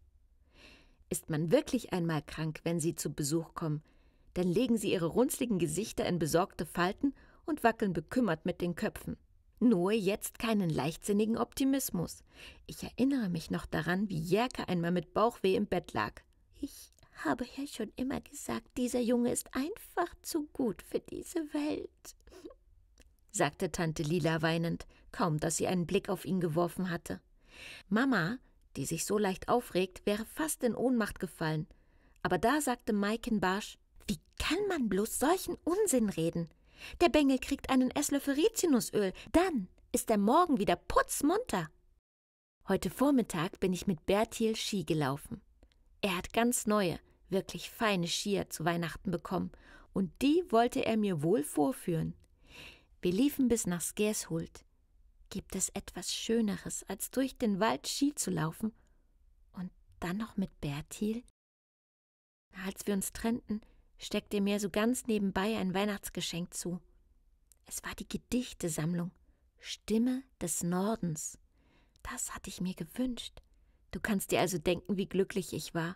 Ist man wirklich einmal krank, wenn Sie zu Besuch kommen, dann legen Sie Ihre runzligen Gesichter in besorgte Falten und wackeln bekümmert mit den Köpfen. Nur jetzt keinen leichtsinnigen Optimismus. Ich erinnere mich noch daran, wie Jerke einmal mit Bauchweh im Bett lag. Ich habe ja schon immer gesagt, dieser Junge ist einfach zu gut für diese Welt, sagte Tante Lila weinend, kaum dass sie einen Blick auf ihn geworfen hatte. Mama, die sich so leicht aufregt, wäre fast in Ohnmacht gefallen. Aber da sagte Maiken Barsch, wie kann man bloß solchen Unsinn reden? Der Bengel kriegt einen Esslöffel Rizinusöl, dann ist er morgen wieder putzmunter. Heute Vormittag bin ich mit Bertil Ski gelaufen. Er hat ganz neue, wirklich feine Skier zu Weihnachten bekommen und die wollte er mir wohl vorführen. Wir liefen bis nach Skershult. Gibt es etwas Schöneres, als durch den Wald Ski zu laufen? Und dann noch mit Bertil? Als wir uns trennten, steckte mir so ganz nebenbei ein Weihnachtsgeschenk zu. Es war die Gedichtesammlung Stimme des Nordens. Das hatte ich mir gewünscht. Du kannst dir also denken, wie glücklich ich war,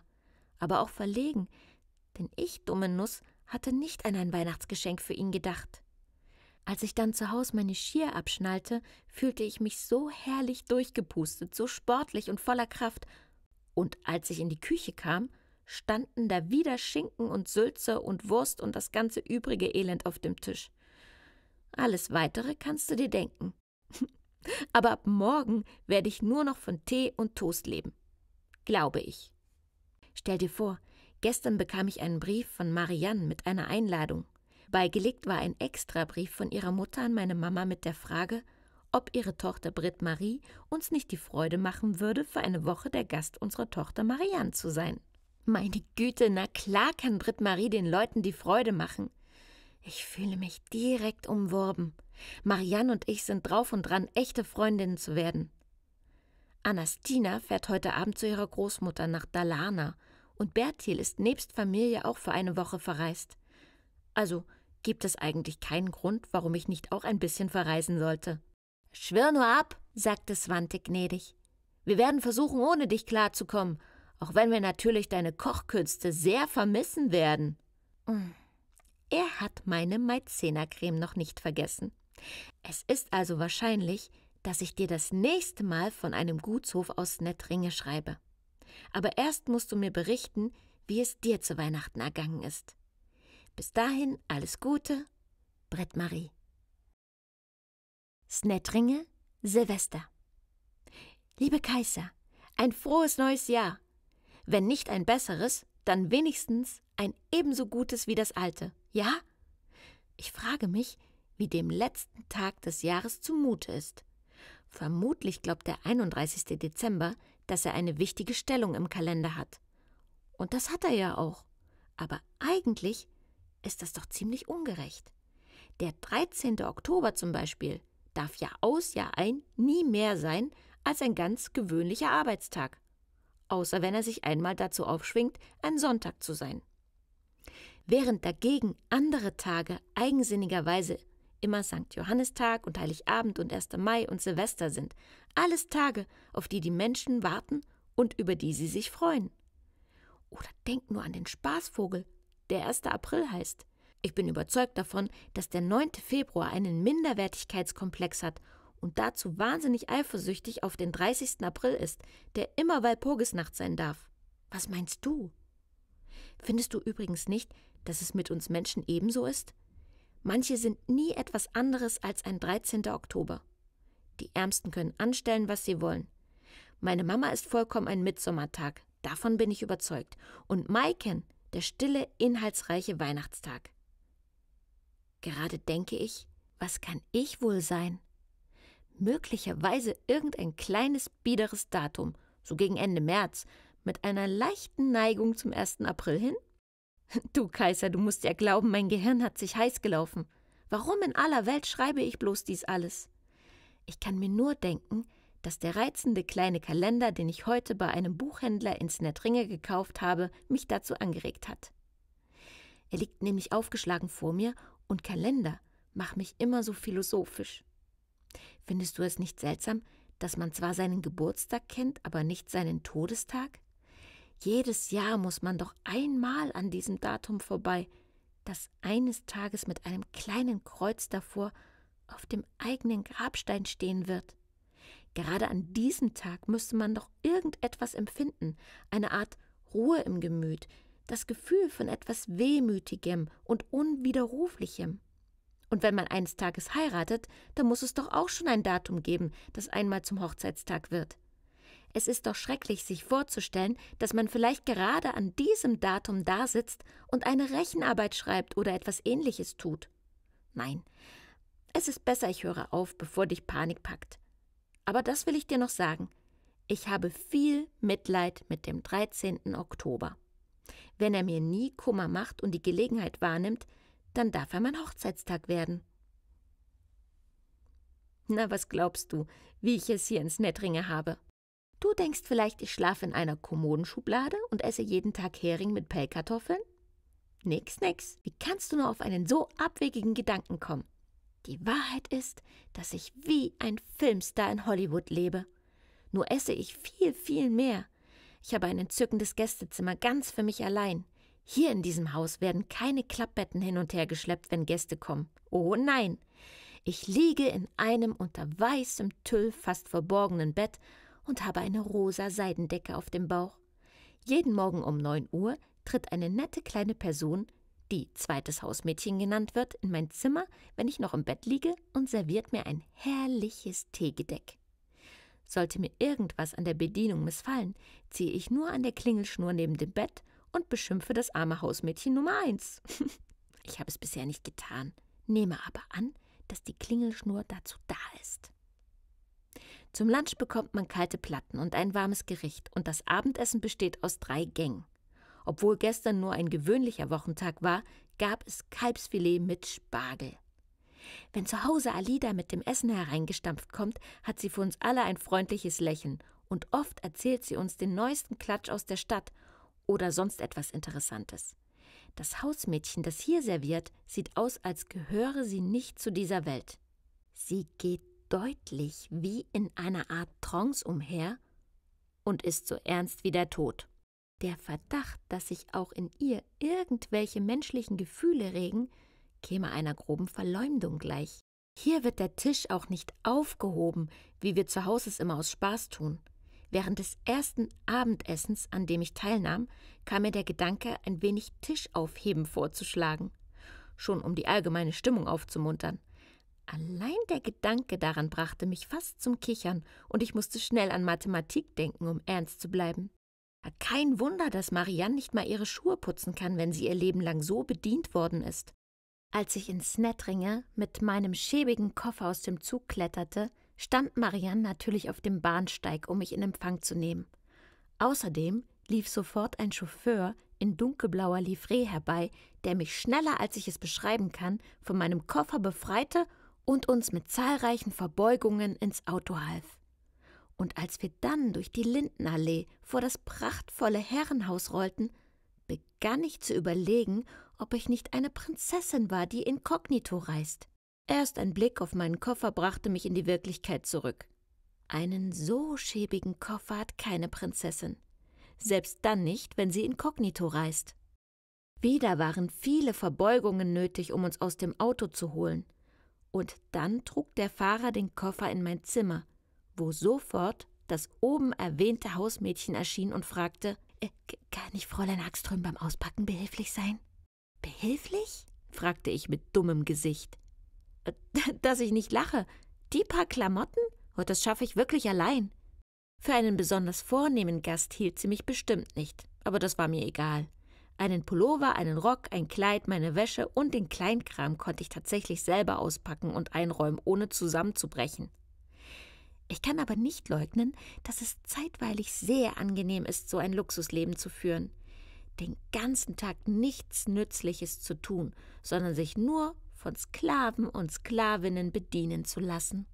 aber auch verlegen, denn ich, dumme Nuss, hatte nicht an ein Weihnachtsgeschenk für ihn gedacht. Als ich dann zu Hause meine Skier abschnallte, fühlte ich mich so herrlich durchgepustet, so sportlich und voller Kraft. Und als ich in die Küche kam, standen da wieder Schinken und Sülze und Wurst und das ganze übrige Elend auf dem Tisch. Alles Weitere kannst du dir denken. Aber ab morgen werde ich nur noch von Tee und Toast leben. Glaube ich. Stell dir vor, gestern bekam ich einen Brief von Marianne mit einer Einladung. Beigelegt war ein Extrabrief von ihrer Mutter an meine Mama mit der Frage, ob ihre Tochter Brit Marie uns nicht die Freude machen würde, für eine Woche der Gast unserer Tochter Marianne zu sein. Meine Güte, na klar kann Brit marie den Leuten die Freude machen. Ich fühle mich direkt umworben. Marianne und ich sind drauf und dran, echte Freundinnen zu werden. Anastina fährt heute Abend zu ihrer Großmutter nach Dalarna und Bertil ist nebst Familie auch für eine Woche verreist. Also gibt es eigentlich keinen Grund, warum ich nicht auch ein bisschen verreisen sollte. Schwör nur ab, sagte Swante gnädig. Wir werden versuchen, ohne dich klarzukommen auch wenn wir natürlich deine Kochkünste sehr vermissen werden. Mm. Er hat meine Maizena-Creme noch nicht vergessen. Es ist also wahrscheinlich, dass ich dir das nächste Mal von einem Gutshof aus Nettringe schreibe. Aber erst musst du mir berichten, wie es dir zu Weihnachten ergangen ist. Bis dahin alles Gute, Brett Marie. Snettringe, Silvester. Liebe Kaiser, ein frohes neues Jahr. Wenn nicht ein besseres, dann wenigstens ein ebenso gutes wie das alte, ja? Ich frage mich, wie dem letzten Tag des Jahres zumute ist. Vermutlich glaubt der 31. Dezember, dass er eine wichtige Stellung im Kalender hat. Und das hat er ja auch. Aber eigentlich ist das doch ziemlich ungerecht. Der 13. Oktober zum Beispiel darf Jahr aus, Jahr ein nie mehr sein als ein ganz gewöhnlicher Arbeitstag außer wenn er sich einmal dazu aufschwingt, ein Sonntag zu sein. Während dagegen andere Tage eigensinnigerweise immer St. Johannistag und Heiligabend und 1. Mai und Silvester sind, alles Tage, auf die die Menschen warten und über die sie sich freuen. Oder denk nur an den Spaßvogel, der 1. April heißt. Ich bin überzeugt davon, dass der 9. Februar einen Minderwertigkeitskomplex hat und dazu wahnsinnig eifersüchtig auf den 30. April ist, der immer Walpurgisnacht sein darf. Was meinst du? Findest du übrigens nicht, dass es mit uns Menschen ebenso ist? Manche sind nie etwas anderes als ein 13. Oktober. Die Ärmsten können anstellen, was sie wollen. Meine Mama ist vollkommen ein Mitsommertag, davon bin ich überzeugt. Und Maiken, der stille, inhaltsreiche Weihnachtstag. Gerade denke ich, was kann ich wohl sein? möglicherweise irgendein kleines biederes Datum, so gegen Ende März, mit einer leichten Neigung zum 1. April hin? Du Kaiser, du musst ja glauben, mein Gehirn hat sich heiß gelaufen. Warum in aller Welt schreibe ich bloß dies alles? Ich kann mir nur denken, dass der reizende kleine Kalender, den ich heute bei einem Buchhändler ins Nettringe gekauft habe, mich dazu angeregt hat. Er liegt nämlich aufgeschlagen vor mir und Kalender macht mich immer so philosophisch. Findest du es nicht seltsam, dass man zwar seinen Geburtstag kennt, aber nicht seinen Todestag? Jedes Jahr muss man doch einmal an diesem Datum vorbei, das eines Tages mit einem kleinen Kreuz davor auf dem eigenen Grabstein stehen wird. Gerade an diesem Tag müsste man doch irgendetwas empfinden, eine Art Ruhe im Gemüt, das Gefühl von etwas Wehmütigem und Unwiderruflichem. Und wenn man eines Tages heiratet, dann muss es doch auch schon ein Datum geben, das einmal zum Hochzeitstag wird. Es ist doch schrecklich, sich vorzustellen, dass man vielleicht gerade an diesem Datum dasitzt und eine Rechenarbeit schreibt oder etwas ähnliches tut. Nein, es ist besser, ich höre auf, bevor dich Panik packt. Aber das will ich dir noch sagen. Ich habe viel Mitleid mit dem 13. Oktober. Wenn er mir nie Kummer macht und die Gelegenheit wahrnimmt, dann darf er mein Hochzeitstag werden. Na, was glaubst du, wie ich es hier ins Nettringe habe? Du denkst vielleicht, ich schlafe in einer Kommodenschublade und esse jeden Tag Hering mit Pellkartoffeln? Nix, nix. Wie kannst du nur auf einen so abwegigen Gedanken kommen? Die Wahrheit ist, dass ich wie ein Filmstar in Hollywood lebe. Nur esse ich viel, viel mehr. Ich habe ein entzückendes Gästezimmer ganz für mich allein. Hier in diesem Haus werden keine Klappbetten hin und her geschleppt, wenn Gäste kommen. Oh nein! Ich liege in einem unter weißem Tüll fast verborgenen Bett und habe eine rosa Seidendecke auf dem Bauch. Jeden Morgen um 9 Uhr tritt eine nette kleine Person, die zweites Hausmädchen genannt wird, in mein Zimmer, wenn ich noch im Bett liege, und serviert mir ein herrliches Teegedeck. Sollte mir irgendwas an der Bedienung missfallen, ziehe ich nur an der Klingelschnur neben dem Bett und beschimpfe das arme Hausmädchen Nummer eins. ich habe es bisher nicht getan, nehme aber an, dass die Klingelschnur dazu da ist. Zum Lunch bekommt man kalte Platten und ein warmes Gericht, und das Abendessen besteht aus drei Gängen. Obwohl gestern nur ein gewöhnlicher Wochentag war, gab es Kalbsfilet mit Spargel. Wenn zu Hause Alida mit dem Essen hereingestampft kommt, hat sie für uns alle ein freundliches Lächeln, und oft erzählt sie uns den neuesten Klatsch aus der Stadt oder sonst etwas Interessantes. Das Hausmädchen, das hier serviert, sieht aus, als gehöre sie nicht zu dieser Welt. Sie geht deutlich wie in einer Art Trance umher und ist so ernst wie der Tod. Der Verdacht, dass sich auch in ihr irgendwelche menschlichen Gefühle regen, käme einer groben Verleumdung gleich. Hier wird der Tisch auch nicht aufgehoben, wie wir zu Hause es immer aus Spaß tun. Während des ersten Abendessens, an dem ich teilnahm, kam mir der Gedanke, ein wenig Tischaufheben vorzuschlagen, schon um die allgemeine Stimmung aufzumuntern. Allein der Gedanke daran brachte mich fast zum Kichern, und ich musste schnell an Mathematik denken, um ernst zu bleiben. Kein Wunder, dass Marianne nicht mal ihre Schuhe putzen kann, wenn sie ihr Leben lang so bedient worden ist. Als ich ins Nettringe mit meinem schäbigen Koffer aus dem Zug kletterte, stand Marianne natürlich auf dem Bahnsteig, um mich in Empfang zu nehmen. Außerdem lief sofort ein Chauffeur in dunkelblauer Livree herbei, der mich schneller, als ich es beschreiben kann, von meinem Koffer befreite und uns mit zahlreichen Verbeugungen ins Auto half. Und als wir dann durch die Lindenallee vor das prachtvolle Herrenhaus rollten, begann ich zu überlegen, ob ich nicht eine Prinzessin war, die inkognito reist. Erst ein Blick auf meinen Koffer brachte mich in die Wirklichkeit zurück. Einen so schäbigen Koffer hat keine Prinzessin. Selbst dann nicht, wenn sie inkognito reist. Wieder waren viele Verbeugungen nötig, um uns aus dem Auto zu holen. Und dann trug der Fahrer den Koffer in mein Zimmer, wo sofort das oben erwähnte Hausmädchen erschien und fragte, äh, kann ich Fräulein Hackström beim Auspacken behilflich sein? Behilflich? fragte ich mit dummem Gesicht. Dass ich nicht lache. Die paar Klamotten? Oh, das schaffe ich wirklich allein. Für einen besonders vornehmen Gast hielt sie mich bestimmt nicht, aber das war mir egal. Einen Pullover, einen Rock, ein Kleid, meine Wäsche und den Kleinkram konnte ich tatsächlich selber auspacken und einräumen, ohne zusammenzubrechen. Ich kann aber nicht leugnen, dass es zeitweilig sehr angenehm ist, so ein Luxusleben zu führen. Den ganzen Tag nichts Nützliches zu tun, sondern sich nur von Sklaven und Sklavinnen bedienen zu lassen.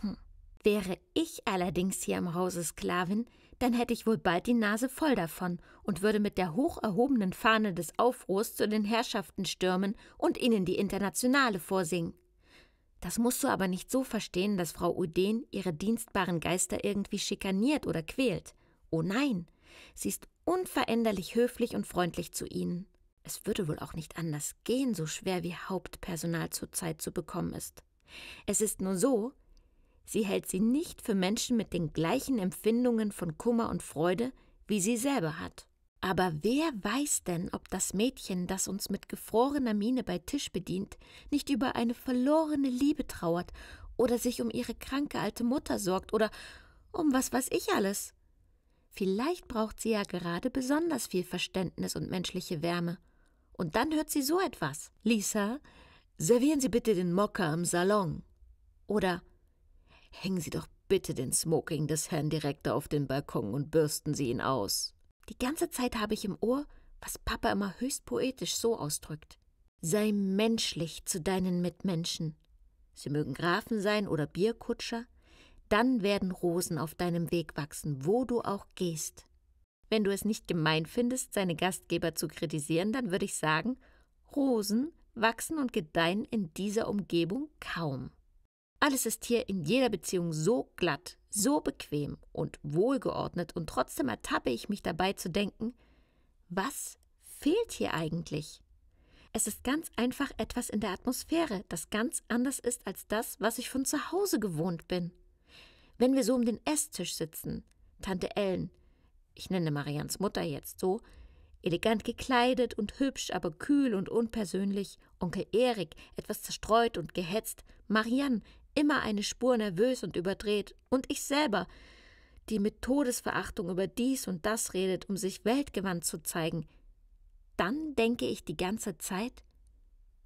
Hm. Wäre ich allerdings hier im Hause Sklavin, dann hätte ich wohl bald die Nase voll davon und würde mit der hoch erhobenen Fahne des Aufruhrs zu den Herrschaften stürmen und ihnen die Internationale vorsingen. Das musst du aber nicht so verstehen, dass Frau Uden ihre dienstbaren Geister irgendwie schikaniert oder quält. Oh nein, sie ist unveränderlich höflich und freundlich zu ihnen. Es würde wohl auch nicht anders gehen, so schwer wie Hauptpersonal zurzeit zu bekommen ist. Es ist nur so, sie hält sie nicht für Menschen mit den gleichen Empfindungen von Kummer und Freude, wie sie selber hat. Aber wer weiß denn, ob das Mädchen, das uns mit gefrorener Miene bei Tisch bedient, nicht über eine verlorene Liebe trauert oder sich um ihre kranke alte Mutter sorgt oder um was weiß ich alles? Vielleicht braucht sie ja gerade besonders viel Verständnis und menschliche Wärme und dann hört sie so etwas. Lisa, servieren Sie bitte den Mocker im Salon. Oder hängen Sie doch bitte den Smoking des Herrn Direktor auf den Balkon und bürsten Sie ihn aus. Die ganze Zeit habe ich im Ohr, was Papa immer höchst poetisch so ausdrückt. Sei menschlich zu deinen Mitmenschen. Sie mögen Grafen sein oder Bierkutscher, dann werden Rosen auf deinem Weg wachsen, wo du auch gehst. Wenn du es nicht gemein findest, seine Gastgeber zu kritisieren, dann würde ich sagen, Rosen wachsen und gedeihen in dieser Umgebung kaum. Alles ist hier in jeder Beziehung so glatt, so bequem und wohlgeordnet und trotzdem ertappe ich mich dabei zu denken, was fehlt hier eigentlich? Es ist ganz einfach etwas in der Atmosphäre, das ganz anders ist als das, was ich von zu Hause gewohnt bin. Wenn wir so um den Esstisch sitzen, Tante Ellen, ich nenne Marians Mutter jetzt so, elegant gekleidet und hübsch, aber kühl und unpersönlich, Onkel Erik etwas zerstreut und gehetzt, Marianne immer eine Spur nervös und überdreht, und ich selber, die mit Todesverachtung über dies und das redet, um sich weltgewandt zu zeigen, dann denke ich die ganze Zeit,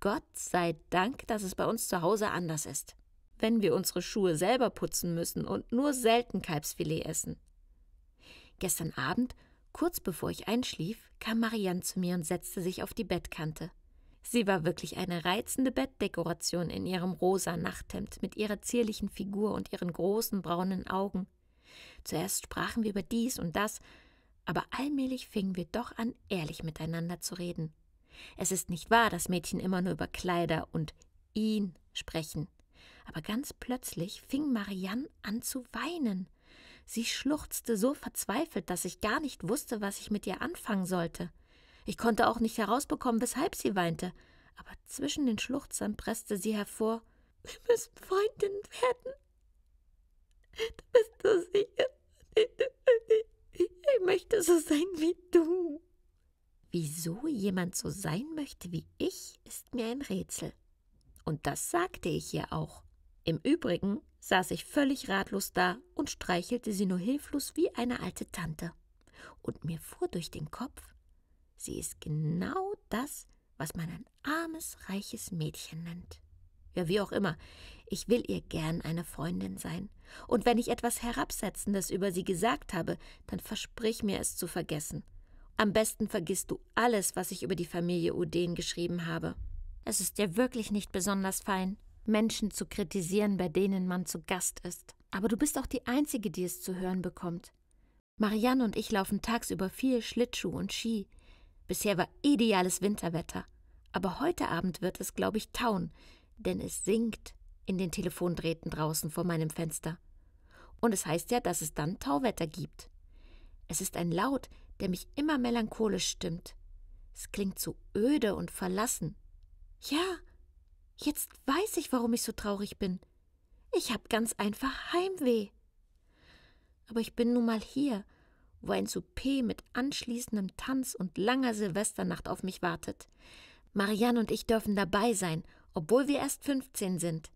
Gott sei Dank, dass es bei uns zu Hause anders ist, wenn wir unsere Schuhe selber putzen müssen und nur selten Kalbsfilet essen. Gestern Abend, kurz bevor ich einschlief, kam Marianne zu mir und setzte sich auf die Bettkante. Sie war wirklich eine reizende Bettdekoration in ihrem rosa Nachthemd mit ihrer zierlichen Figur und ihren großen braunen Augen. Zuerst sprachen wir über dies und das, aber allmählich fingen wir doch an, ehrlich miteinander zu reden. Es ist nicht wahr, dass Mädchen immer nur über Kleider und ihn sprechen. Aber ganz plötzlich fing Marianne an zu weinen. Sie schluchzte so verzweifelt, dass ich gar nicht wusste, was ich mit ihr anfangen sollte. Ich konnte auch nicht herausbekommen, weshalb sie weinte, aber zwischen den Schluchzern presste sie hervor Wir müssen Freundinnen werden. Du bist so sicher. Ich möchte so sein wie du. Wieso jemand so sein möchte wie ich, ist mir ein Rätsel. Und das sagte ich ihr auch. Im Übrigen saß ich völlig ratlos da und streichelte sie nur hilflos wie eine alte Tante. Und mir fuhr durch den Kopf, sie ist genau das, was man ein armes, reiches Mädchen nennt. Ja, wie auch immer, ich will ihr gern eine Freundin sein. Und wenn ich etwas Herabsetzendes über sie gesagt habe, dann versprich mir es zu vergessen. Am besten vergisst du alles, was ich über die Familie Uden geschrieben habe. Es ist dir wirklich nicht besonders fein. Menschen zu kritisieren, bei denen man zu Gast ist. Aber du bist auch die Einzige, die es zu hören bekommt. Marianne und ich laufen tagsüber viel Schlittschuh und Ski. Bisher war ideales Winterwetter. Aber heute Abend wird es, glaube ich, tauen, denn es singt in den Telefondrähten draußen vor meinem Fenster. Und es heißt ja, dass es dann Tauwetter gibt. Es ist ein Laut, der mich immer melancholisch stimmt. Es klingt so öde und verlassen. Ja, Jetzt weiß ich, warum ich so traurig bin. Ich hab ganz einfach Heimweh. Aber ich bin nun mal hier, wo ein Souper mit anschließendem Tanz und langer Silvesternacht auf mich wartet. Marianne und ich dürfen dabei sein, obwohl wir erst 15 sind.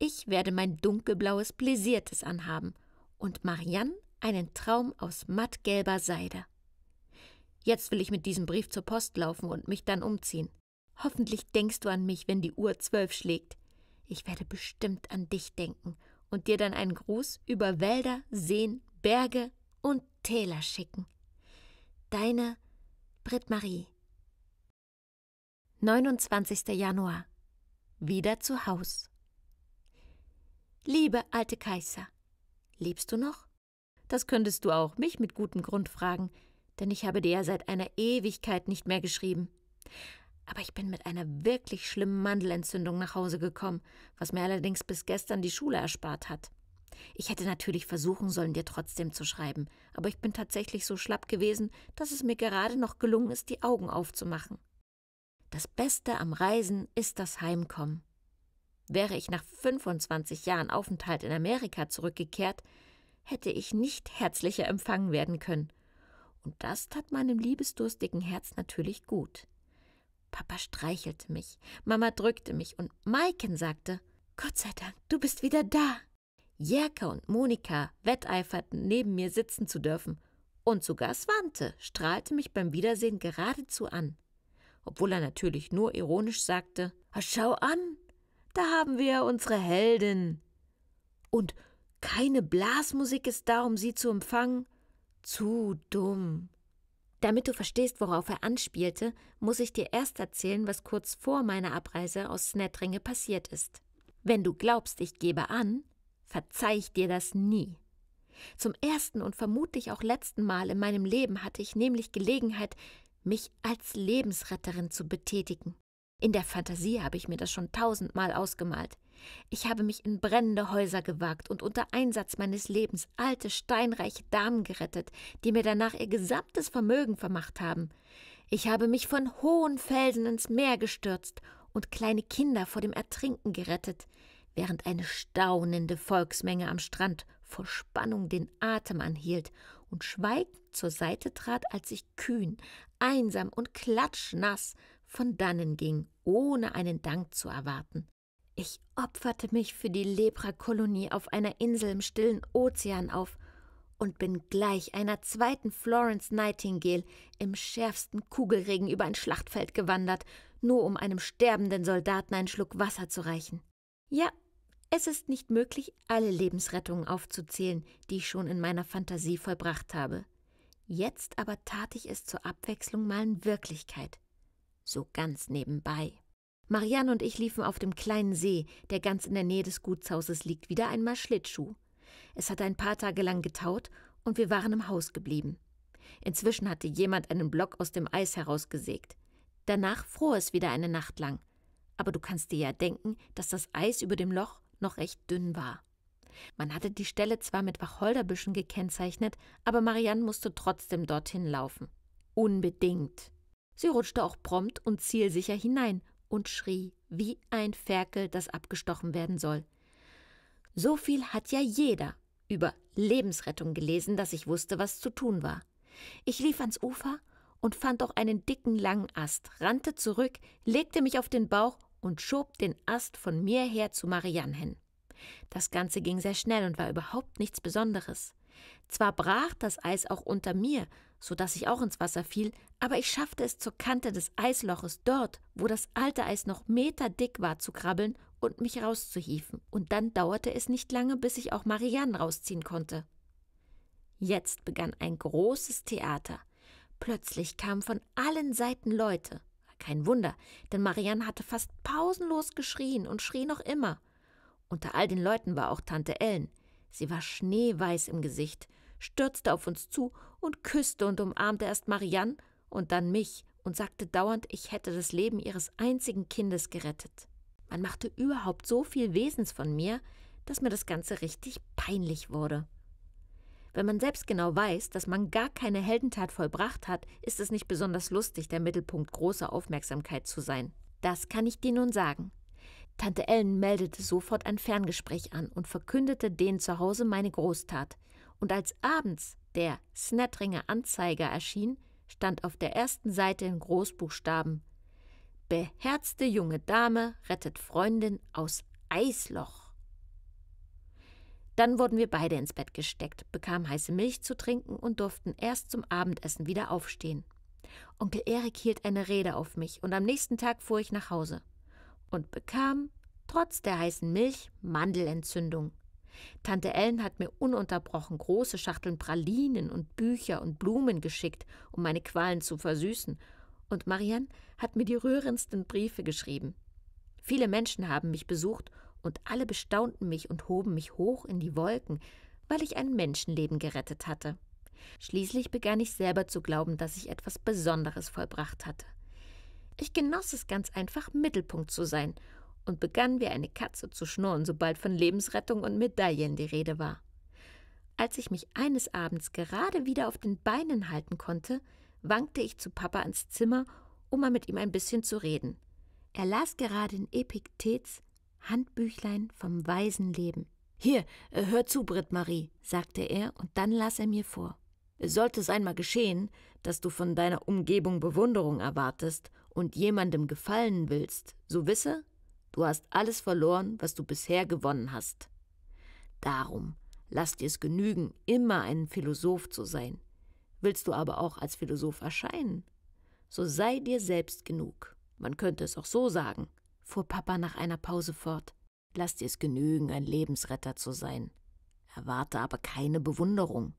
Ich werde mein dunkelblaues Pläsiertes anhaben und Marianne einen Traum aus mattgelber Seide. Jetzt will ich mit diesem Brief zur Post laufen und mich dann umziehen. Hoffentlich denkst du an mich, wenn die Uhr zwölf schlägt. Ich werde bestimmt an dich denken und dir dann einen Gruß über Wälder, Seen, Berge und Täler schicken. Deine Britt Marie. 29. Januar. Wieder zu Haus. Liebe alte Kaiser, lebst du noch? Das könntest du auch mich mit gutem Grund fragen, denn ich habe dir ja seit einer Ewigkeit nicht mehr geschrieben. Aber ich bin mit einer wirklich schlimmen Mandelentzündung nach Hause gekommen, was mir allerdings bis gestern die Schule erspart hat. Ich hätte natürlich versuchen sollen, dir trotzdem zu schreiben, aber ich bin tatsächlich so schlapp gewesen, dass es mir gerade noch gelungen ist, die Augen aufzumachen. Das Beste am Reisen ist das Heimkommen. Wäre ich nach 25 Jahren Aufenthalt in Amerika zurückgekehrt, hätte ich nicht herzlicher empfangen werden können. Und das tat meinem liebesdurstigen Herz natürlich gut. Papa streichelte mich, Mama drückte mich und Maiken sagte, Gott sei Dank, du bist wieder da. Jerka und Monika wetteiferten, neben mir sitzen zu dürfen. Und sogar Swante strahlte mich beim Wiedersehen geradezu an. Obwohl er natürlich nur ironisch sagte, ah, schau an, da haben wir unsere Heldin. Und keine Blasmusik ist da, um sie zu empfangen. Zu dumm. Damit du verstehst, worauf er anspielte, muss ich dir erst erzählen, was kurz vor meiner Abreise aus Snettringe passiert ist. Wenn du glaubst, ich gebe an, verzeih ich dir das nie. Zum ersten und vermutlich auch letzten Mal in meinem Leben hatte ich nämlich Gelegenheit, mich als Lebensretterin zu betätigen. In der Fantasie habe ich mir das schon tausendmal ausgemalt. Ich habe mich in brennende Häuser gewagt und unter Einsatz meines Lebens alte, steinreiche Damen gerettet, die mir danach ihr gesamtes Vermögen vermacht haben. Ich habe mich von hohen Felsen ins Meer gestürzt und kleine Kinder vor dem Ertrinken gerettet, während eine staunende Volksmenge am Strand vor Spannung den Atem anhielt und schweigend zur Seite trat, als ich kühn, einsam und klatschnass von dannen ging, ohne einen Dank zu erwarten. Ich opferte mich für die Lepra-Kolonie auf einer Insel im stillen Ozean auf und bin gleich einer zweiten Florence Nightingale im schärfsten Kugelregen über ein Schlachtfeld gewandert, nur um einem sterbenden Soldaten einen Schluck Wasser zu reichen. Ja, es ist nicht möglich, alle Lebensrettungen aufzuzählen, die ich schon in meiner Fantasie vollbracht habe. Jetzt aber tat ich es zur Abwechslung mal in Wirklichkeit. So ganz nebenbei. Marianne und ich liefen auf dem kleinen See, der ganz in der Nähe des Gutshauses liegt, wieder einmal Schlittschuh. Es hatte ein paar Tage lang getaut und wir waren im Haus geblieben. Inzwischen hatte jemand einen Block aus dem Eis herausgesägt. Danach fror es wieder eine Nacht lang. Aber du kannst dir ja denken, dass das Eis über dem Loch noch recht dünn war. Man hatte die Stelle zwar mit Wacholderbüschen gekennzeichnet, aber Marianne musste trotzdem dorthin laufen. Unbedingt. Sie rutschte auch prompt und zielsicher hinein und schrie wie ein Ferkel, das abgestochen werden soll. So viel hat ja jeder über Lebensrettung gelesen, dass ich wusste, was zu tun war. Ich lief ans Ufer und fand auch einen dicken langen Ast, rannte zurück, legte mich auf den Bauch und schob den Ast von mir her zu Marianne hin. Das Ganze ging sehr schnell und war überhaupt nichts Besonderes. Zwar brach das Eis auch unter mir, so dass ich auch ins Wasser fiel, aber ich schaffte es zur Kante des Eisloches dort, wo das alte Eis noch meterdick war, zu krabbeln und mich rauszuhieven. Und dann dauerte es nicht lange, bis ich auch Marianne rausziehen konnte. Jetzt begann ein großes Theater. Plötzlich kamen von allen Seiten Leute. Kein Wunder, denn Marianne hatte fast pausenlos geschrien und schrie noch immer. Unter all den Leuten war auch Tante Ellen. Sie war schneeweiß im Gesicht, stürzte auf uns zu und küsste und umarmte erst Marianne und dann mich und sagte dauernd, ich hätte das Leben ihres einzigen Kindes gerettet. Man machte überhaupt so viel Wesens von mir, dass mir das Ganze richtig peinlich wurde. Wenn man selbst genau weiß, dass man gar keine Heldentat vollbracht hat, ist es nicht besonders lustig, der Mittelpunkt großer Aufmerksamkeit zu sein. Das kann ich dir nun sagen. Tante Ellen meldete sofort ein Ferngespräch an und verkündete denen zu Hause meine Großtat. Und als abends der Snettringer Anzeiger erschien, stand auf der ersten Seite in Großbuchstaben Beherzte junge Dame rettet Freundin aus Eisloch. Dann wurden wir beide ins Bett gesteckt, bekamen heiße Milch zu trinken und durften erst zum Abendessen wieder aufstehen. Onkel Erik hielt eine Rede auf mich und am nächsten Tag fuhr ich nach Hause und bekam, trotz der heißen Milch, Mandelentzündung. Tante Ellen hat mir ununterbrochen große Schachteln Pralinen und Bücher und Blumen geschickt, um meine Qualen zu versüßen, und Marianne hat mir die rührendsten Briefe geschrieben. Viele Menschen haben mich besucht und alle bestaunten mich und hoben mich hoch in die Wolken, weil ich ein Menschenleben gerettet hatte. Schließlich begann ich selber zu glauben, dass ich etwas Besonderes vollbracht hatte – ich genoss es ganz einfach, Mittelpunkt zu sein und begann wie eine Katze zu schnurren, sobald von Lebensrettung und Medaillen die Rede war. Als ich mich eines Abends gerade wieder auf den Beinen halten konnte, wankte ich zu Papa ans Zimmer, um mal mit ihm ein bisschen zu reden. Er las gerade in Epiktets Handbüchlein vom weisen Leben. Hier, äh, hör zu, Britt Marie, sagte er, und dann las er mir vor. Sollte es einmal geschehen, dass du von deiner Umgebung Bewunderung erwartest und jemandem gefallen willst, so wisse, du hast alles verloren, was du bisher gewonnen hast. Darum, lass dir es genügen, immer ein Philosoph zu sein. Willst du aber auch als Philosoph erscheinen, so sei dir selbst genug. Man könnte es auch so sagen, fuhr Papa nach einer Pause fort. Lass dir es genügen, ein Lebensretter zu sein. Erwarte aber keine Bewunderung.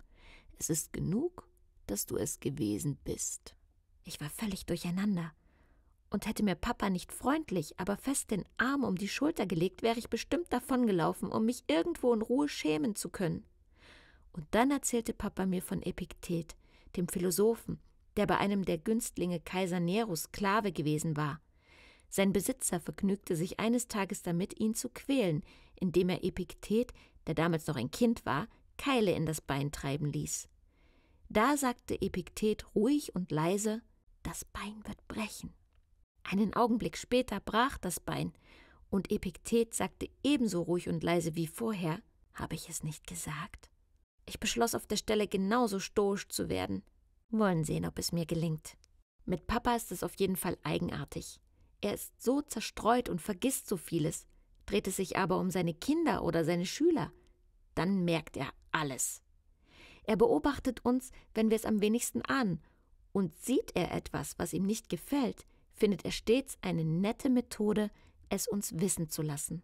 Es ist genug, dass du es gewesen bist. Ich war völlig durcheinander. Und hätte mir Papa nicht freundlich, aber fest den Arm um die Schulter gelegt, wäre ich bestimmt davongelaufen, um mich irgendwo in Ruhe schämen zu können. Und dann erzählte Papa mir von Epiktet, dem Philosophen, der bei einem der Günstlinge Kaiser Nero Sklave gewesen war. Sein Besitzer vergnügte sich eines Tages damit, ihn zu quälen, indem er Epiktet, der damals noch ein Kind war, Keile in das Bein treiben ließ. Da sagte Epiktet ruhig und leise, das Bein wird brechen. Einen Augenblick später brach das Bein, und Epiktet sagte ebenso ruhig und leise wie vorher, habe ich es nicht gesagt? Ich beschloss auf der Stelle genauso stoisch zu werden. Wollen sehen, ob es mir gelingt. Mit Papa ist es auf jeden Fall eigenartig. Er ist so zerstreut und vergisst so vieles. Dreht es sich aber um seine Kinder oder seine Schüler, dann merkt er alles. Er beobachtet uns, wenn wir es am wenigsten ahnen, und sieht er etwas, was ihm nicht gefällt, findet er stets eine nette Methode, es uns wissen zu lassen.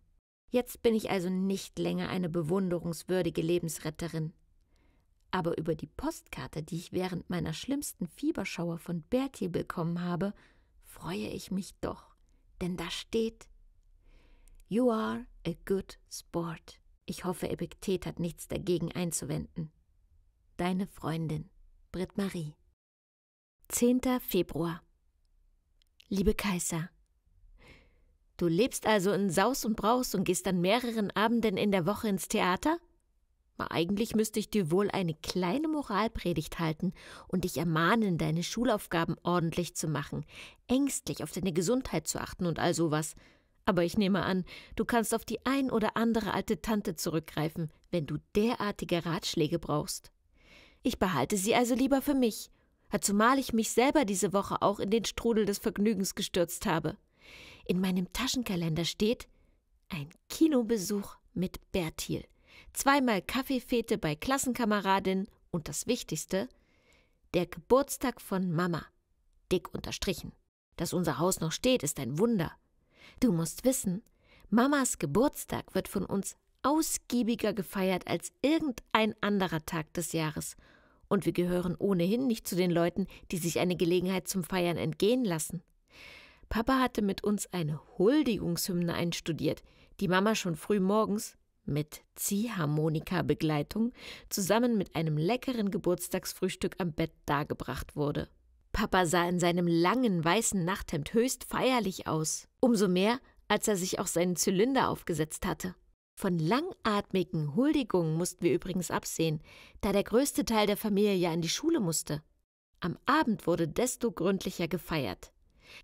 Jetzt bin ich also nicht länger eine bewunderungswürdige Lebensretterin. Aber über die Postkarte, die ich während meiner schlimmsten Fieberschauer von Bertie bekommen habe, freue ich mich doch, denn da steht You are a good sport. Ich hoffe, Epiktet hat nichts dagegen einzuwenden. Deine Freundin, Brit Marie. 10. Februar. Liebe Kaiser, du lebst also in Saus und Braus und gehst an mehreren Abenden in der Woche ins Theater? Eigentlich müsste ich dir wohl eine kleine Moralpredigt halten und dich ermahnen, deine Schulaufgaben ordentlich zu machen, ängstlich auf deine Gesundheit zu achten und all sowas. Aber ich nehme an, du kannst auf die ein oder andere alte Tante zurückgreifen, wenn du derartige Ratschläge brauchst. Ich behalte sie also lieber für mich, zumal ich mich selber diese Woche auch in den Strudel des Vergnügens gestürzt habe. In meinem Taschenkalender steht ein Kinobesuch mit Bertil, zweimal Kaffeefete bei Klassenkameradin und das Wichtigste, der Geburtstag von Mama, dick unterstrichen. Dass unser Haus noch steht, ist ein Wunder. Du musst wissen, Mamas Geburtstag wird von uns ausgiebiger gefeiert als irgendein anderer Tag des Jahres. Und wir gehören ohnehin nicht zu den Leuten, die sich eine Gelegenheit zum Feiern entgehen lassen. Papa hatte mit uns eine Huldigungshymne einstudiert, die Mama schon früh morgens mit Ziehharmonika-Begleitung zusammen mit einem leckeren Geburtstagsfrühstück am Bett dargebracht wurde. Papa sah in seinem langen weißen Nachthemd höchst feierlich aus, umso mehr, als er sich auch seinen Zylinder aufgesetzt hatte. Von langatmigen Huldigungen mussten wir übrigens absehen, da der größte Teil der Familie ja in die Schule musste. Am Abend wurde desto gründlicher gefeiert.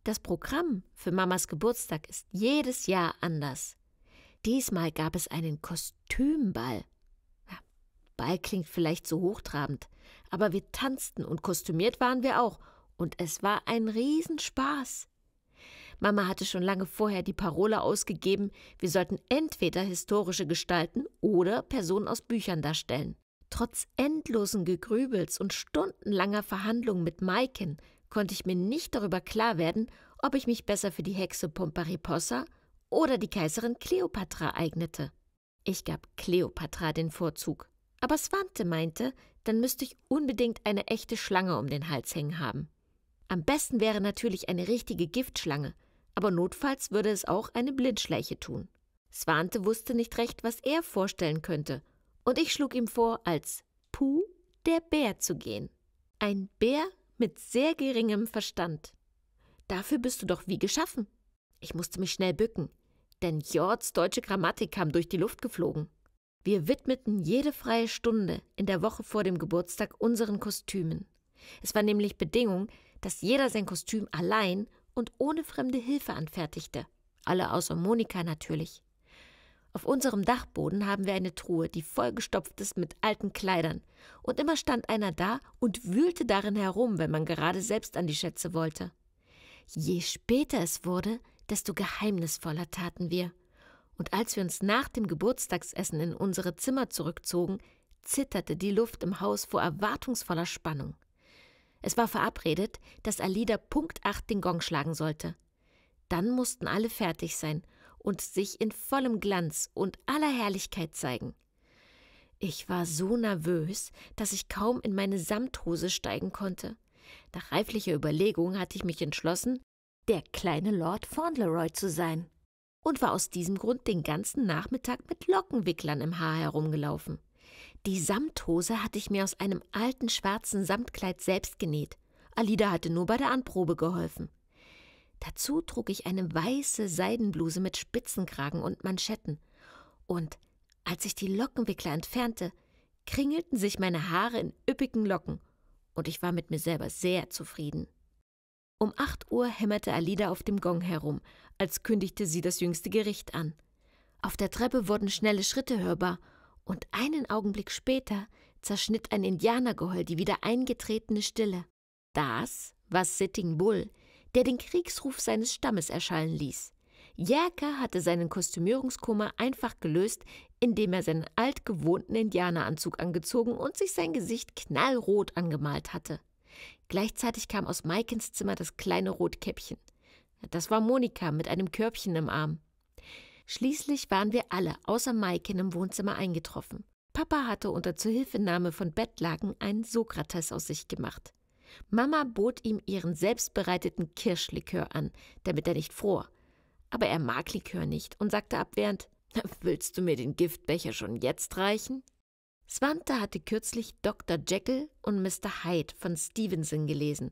Das Programm für Mamas Geburtstag ist jedes Jahr anders. Diesmal gab es einen Kostümball. Ball klingt vielleicht so hochtrabend, aber wir tanzten und kostümiert waren wir auch und es war ein Riesenspaß. Mama hatte schon lange vorher die Parole ausgegeben, wir sollten entweder historische Gestalten oder Personen aus Büchern darstellen. Trotz endlosen Gegrübels und stundenlanger Verhandlungen mit Maiken konnte ich mir nicht darüber klar werden, ob ich mich besser für die Hexe Pomparipossa oder die Kaiserin Kleopatra eignete. Ich gab Kleopatra den Vorzug. Aber Svante meinte, dann müsste ich unbedingt eine echte Schlange um den Hals hängen haben. Am besten wäre natürlich eine richtige Giftschlange, aber notfalls würde es auch eine Blindschleiche tun. Swante wusste nicht recht, was er vorstellen könnte, und ich schlug ihm vor, als Puh der Bär zu gehen. Ein Bär mit sehr geringem Verstand. Dafür bist du doch wie geschaffen. Ich musste mich schnell bücken, denn Jords deutsche Grammatik kam durch die Luft geflogen. Wir widmeten jede freie Stunde in der Woche vor dem Geburtstag unseren Kostümen. Es war nämlich Bedingung, dass jeder sein Kostüm allein und ohne fremde Hilfe anfertigte, alle außer Monika natürlich. Auf unserem Dachboden haben wir eine Truhe, die vollgestopft ist mit alten Kleidern, und immer stand einer da und wühlte darin herum, wenn man gerade selbst an die Schätze wollte. Je später es wurde, desto geheimnisvoller taten wir. Und als wir uns nach dem Geburtstagsessen in unsere Zimmer zurückzogen, zitterte die Luft im Haus vor erwartungsvoller Spannung. Es war verabredet, dass Alida Punkt 8 den Gong schlagen sollte. Dann mussten alle fertig sein und sich in vollem Glanz und aller Herrlichkeit zeigen. Ich war so nervös, dass ich kaum in meine Samthose steigen konnte. Nach reiflicher Überlegung hatte ich mich entschlossen, der kleine Lord Fauntleroy zu sein und war aus diesem Grund den ganzen Nachmittag mit Lockenwicklern im Haar herumgelaufen. Die Samthose hatte ich mir aus einem alten schwarzen Samtkleid selbst genäht. Alida hatte nur bei der Anprobe geholfen. Dazu trug ich eine weiße Seidenbluse mit Spitzenkragen und Manschetten. Und als ich die Lockenwickler entfernte, kringelten sich meine Haare in üppigen Locken. Und ich war mit mir selber sehr zufrieden. Um acht Uhr hämmerte Alida auf dem Gong herum, als kündigte sie das jüngste Gericht an. Auf der Treppe wurden schnelle Schritte hörbar und einen Augenblick später zerschnitt ein Indianergeheul die wieder eingetretene Stille. Das war Sitting Bull, der den Kriegsruf seines Stammes erschallen ließ. Jerker hatte seinen Kostümierungskummer einfach gelöst, indem er seinen altgewohnten Indianeranzug angezogen und sich sein Gesicht knallrot angemalt hatte. Gleichzeitig kam aus Maikens Zimmer das kleine Rotkäppchen. Das war Monika mit einem Körbchen im Arm. Schließlich waren wir alle außer Maiken im Wohnzimmer eingetroffen. Papa hatte unter Zuhilfenahme von Bettlaken einen Sokrates aus sich gemacht. Mama bot ihm ihren selbstbereiteten Kirschlikör an, damit er nicht fror. Aber er mag Likör nicht und sagte abwehrend: Willst du mir den Giftbecher schon jetzt reichen? Swante hatte kürzlich Dr. Jekyll und Mr. Hyde von Stevenson gelesen,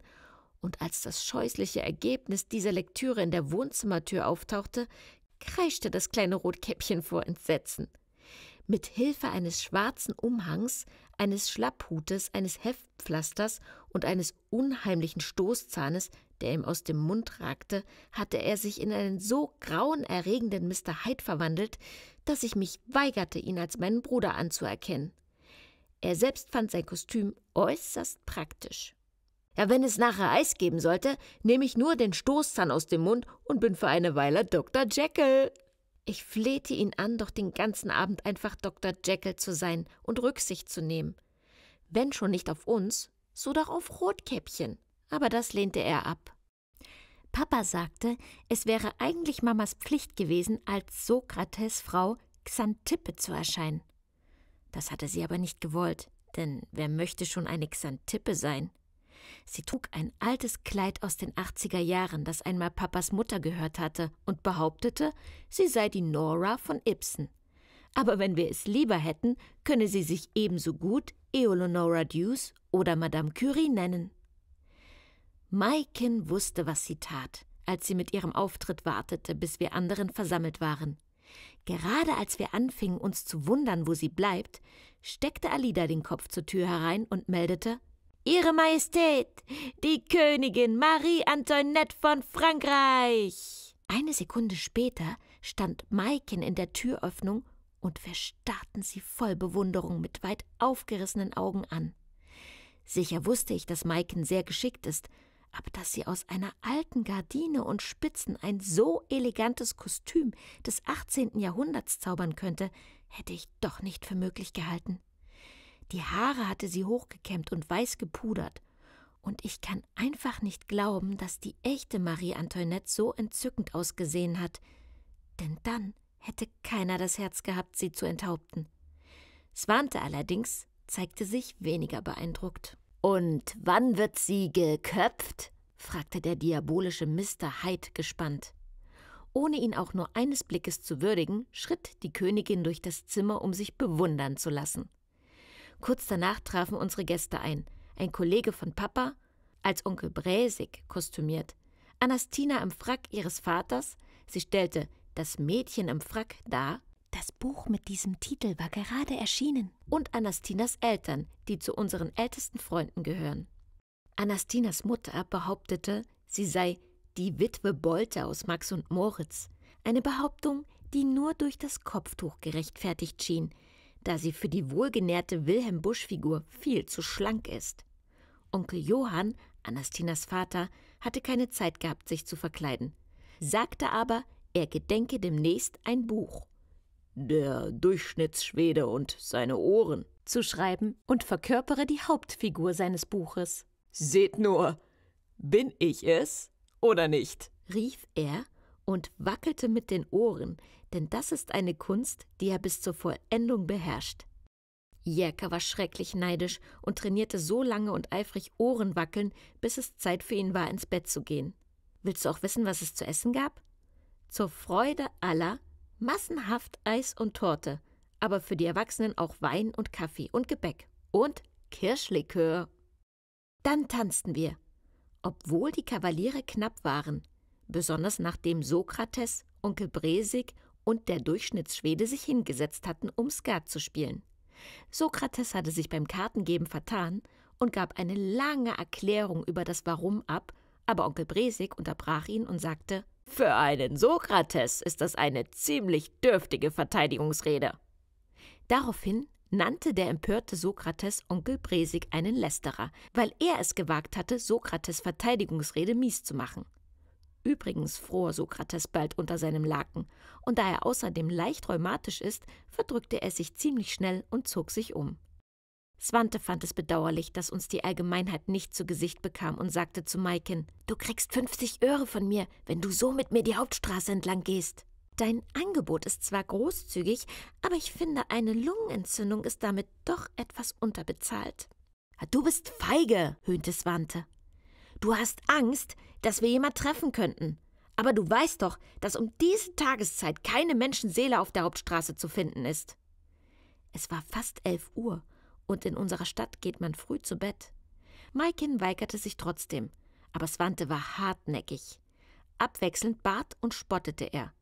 und als das scheußliche Ergebnis dieser Lektüre in der Wohnzimmertür auftauchte, kreischte das kleine Rotkäppchen vor Entsetzen. Mit Hilfe eines schwarzen Umhangs, eines Schlapphutes, eines Heftpflasters und eines unheimlichen Stoßzahnes, der ihm aus dem Mund ragte, hatte er sich in einen so grauenerregenden Mr. Hyde verwandelt, dass ich mich weigerte, ihn als meinen Bruder anzuerkennen. Er selbst fand sein Kostüm äußerst praktisch. Ja, wenn es nachher Eis geben sollte, nehme ich nur den Stoßzahn aus dem Mund und bin für eine Weile Dr. Jekyll. Ich flehte ihn an, doch den ganzen Abend einfach Dr. Jekyll zu sein und Rücksicht zu nehmen. Wenn schon nicht auf uns, so doch auf Rotkäppchen. Aber das lehnte er ab. Papa sagte, es wäre eigentlich Mamas Pflicht gewesen, als Sokrates Frau Xantippe zu erscheinen. Das hatte sie aber nicht gewollt, denn wer möchte schon eine Xantippe sein? Sie trug ein altes Kleid aus den 80er Jahren, das einmal Papas Mutter gehört hatte, und behauptete, sie sei die Nora von Ibsen. Aber wenn wir es lieber hätten, könne sie sich ebenso gut Eleonora Dews oder Madame Curie nennen. Maikin wusste, was sie tat, als sie mit ihrem Auftritt wartete, bis wir anderen versammelt waren. Gerade als wir anfingen, uns zu wundern, wo sie bleibt, steckte Alida den Kopf zur Tür herein und meldete, Ihre Majestät, die Königin Marie Antoinette von Frankreich. Eine Sekunde später stand Maiken in der Türöffnung und wir starrten sie voll Bewunderung mit weit aufgerissenen Augen an. Sicher wusste ich, dass Maiken sehr geschickt ist, aber dass sie aus einer alten Gardine und Spitzen ein so elegantes Kostüm des 18. Jahrhunderts zaubern könnte, hätte ich doch nicht für möglich gehalten. Die Haare hatte sie hochgekämmt und weiß gepudert. Und ich kann einfach nicht glauben, dass die echte Marie Antoinette so entzückend ausgesehen hat. Denn dann hätte keiner das Herz gehabt, sie zu enthaupten. Swante allerdings zeigte sich weniger beeindruckt. Und wann wird sie geköpft? fragte der diabolische Mr. Hyde gespannt. Ohne ihn auch nur eines Blickes zu würdigen, schritt die Königin durch das Zimmer, um sich bewundern zu lassen. Kurz danach trafen unsere Gäste ein. Ein Kollege von Papa, als Onkel Bräsig kostümiert, Anastina im Frack ihres Vaters, sie stellte das Mädchen im Frack dar. Das Buch mit diesem Titel war gerade erschienen. Und Anastinas Eltern, die zu unseren ältesten Freunden gehören. Anastinas Mutter behauptete, sie sei die Witwe Bolte aus Max und Moritz. Eine Behauptung, die nur durch das Kopftuch gerechtfertigt schien, da sie für die wohlgenährte Wilhelm Busch-Figur viel zu schlank ist. Onkel Johann, Anastinas Vater, hatte keine Zeit gehabt, sich zu verkleiden, sagte aber, er gedenke demnächst ein Buch. Der Durchschnittsschwede und seine Ohren zu schreiben und verkörpere die Hauptfigur seines Buches. Seht nur, bin ich es oder nicht? rief er und wackelte mit den Ohren, denn das ist eine Kunst, die er bis zur Vollendung beherrscht. Jäcker war schrecklich neidisch und trainierte so lange und eifrig Ohrenwackeln, bis es Zeit für ihn war, ins Bett zu gehen. Willst du auch wissen, was es zu essen gab? Zur Freude aller massenhaft Eis und Torte, aber für die Erwachsenen auch Wein und Kaffee und Gebäck und Kirschlikör. Dann tanzten wir, obwohl die Kavaliere knapp waren, besonders nachdem Sokrates, Onkel Bresig und der Durchschnittsschwede sich hingesetzt hatten, um Skat zu spielen. Sokrates hatte sich beim Kartengeben vertan und gab eine lange Erklärung über das Warum ab, aber Onkel Bresig unterbrach ihn und sagte: Für einen Sokrates ist das eine ziemlich dürftige Verteidigungsrede. Daraufhin nannte der empörte Sokrates Onkel Bresig einen Lästerer, weil er es gewagt hatte, Sokrates Verteidigungsrede mies zu machen. Übrigens fror Sokrates bald unter seinem Laken, und da er außerdem leicht rheumatisch ist, verdrückte er sich ziemlich schnell und zog sich um. Swante fand es bedauerlich, dass uns die Allgemeinheit nicht zu Gesicht bekam und sagte zu Maiken: Du kriegst fünfzig Öre von mir, wenn du so mit mir die Hauptstraße entlang gehst. Dein Angebot ist zwar großzügig, aber ich finde, eine Lungenentzündung ist damit doch etwas unterbezahlt. Ah, du bist feige, höhnte Swante. Du hast Angst, dass wir jemand treffen könnten. Aber du weißt doch, dass um diese Tageszeit keine Menschenseele auf der Hauptstraße zu finden ist. Es war fast elf Uhr und in unserer Stadt geht man früh zu Bett. Maikin weigerte sich trotzdem, aber Swante war hartnäckig. Abwechselnd bat und spottete er.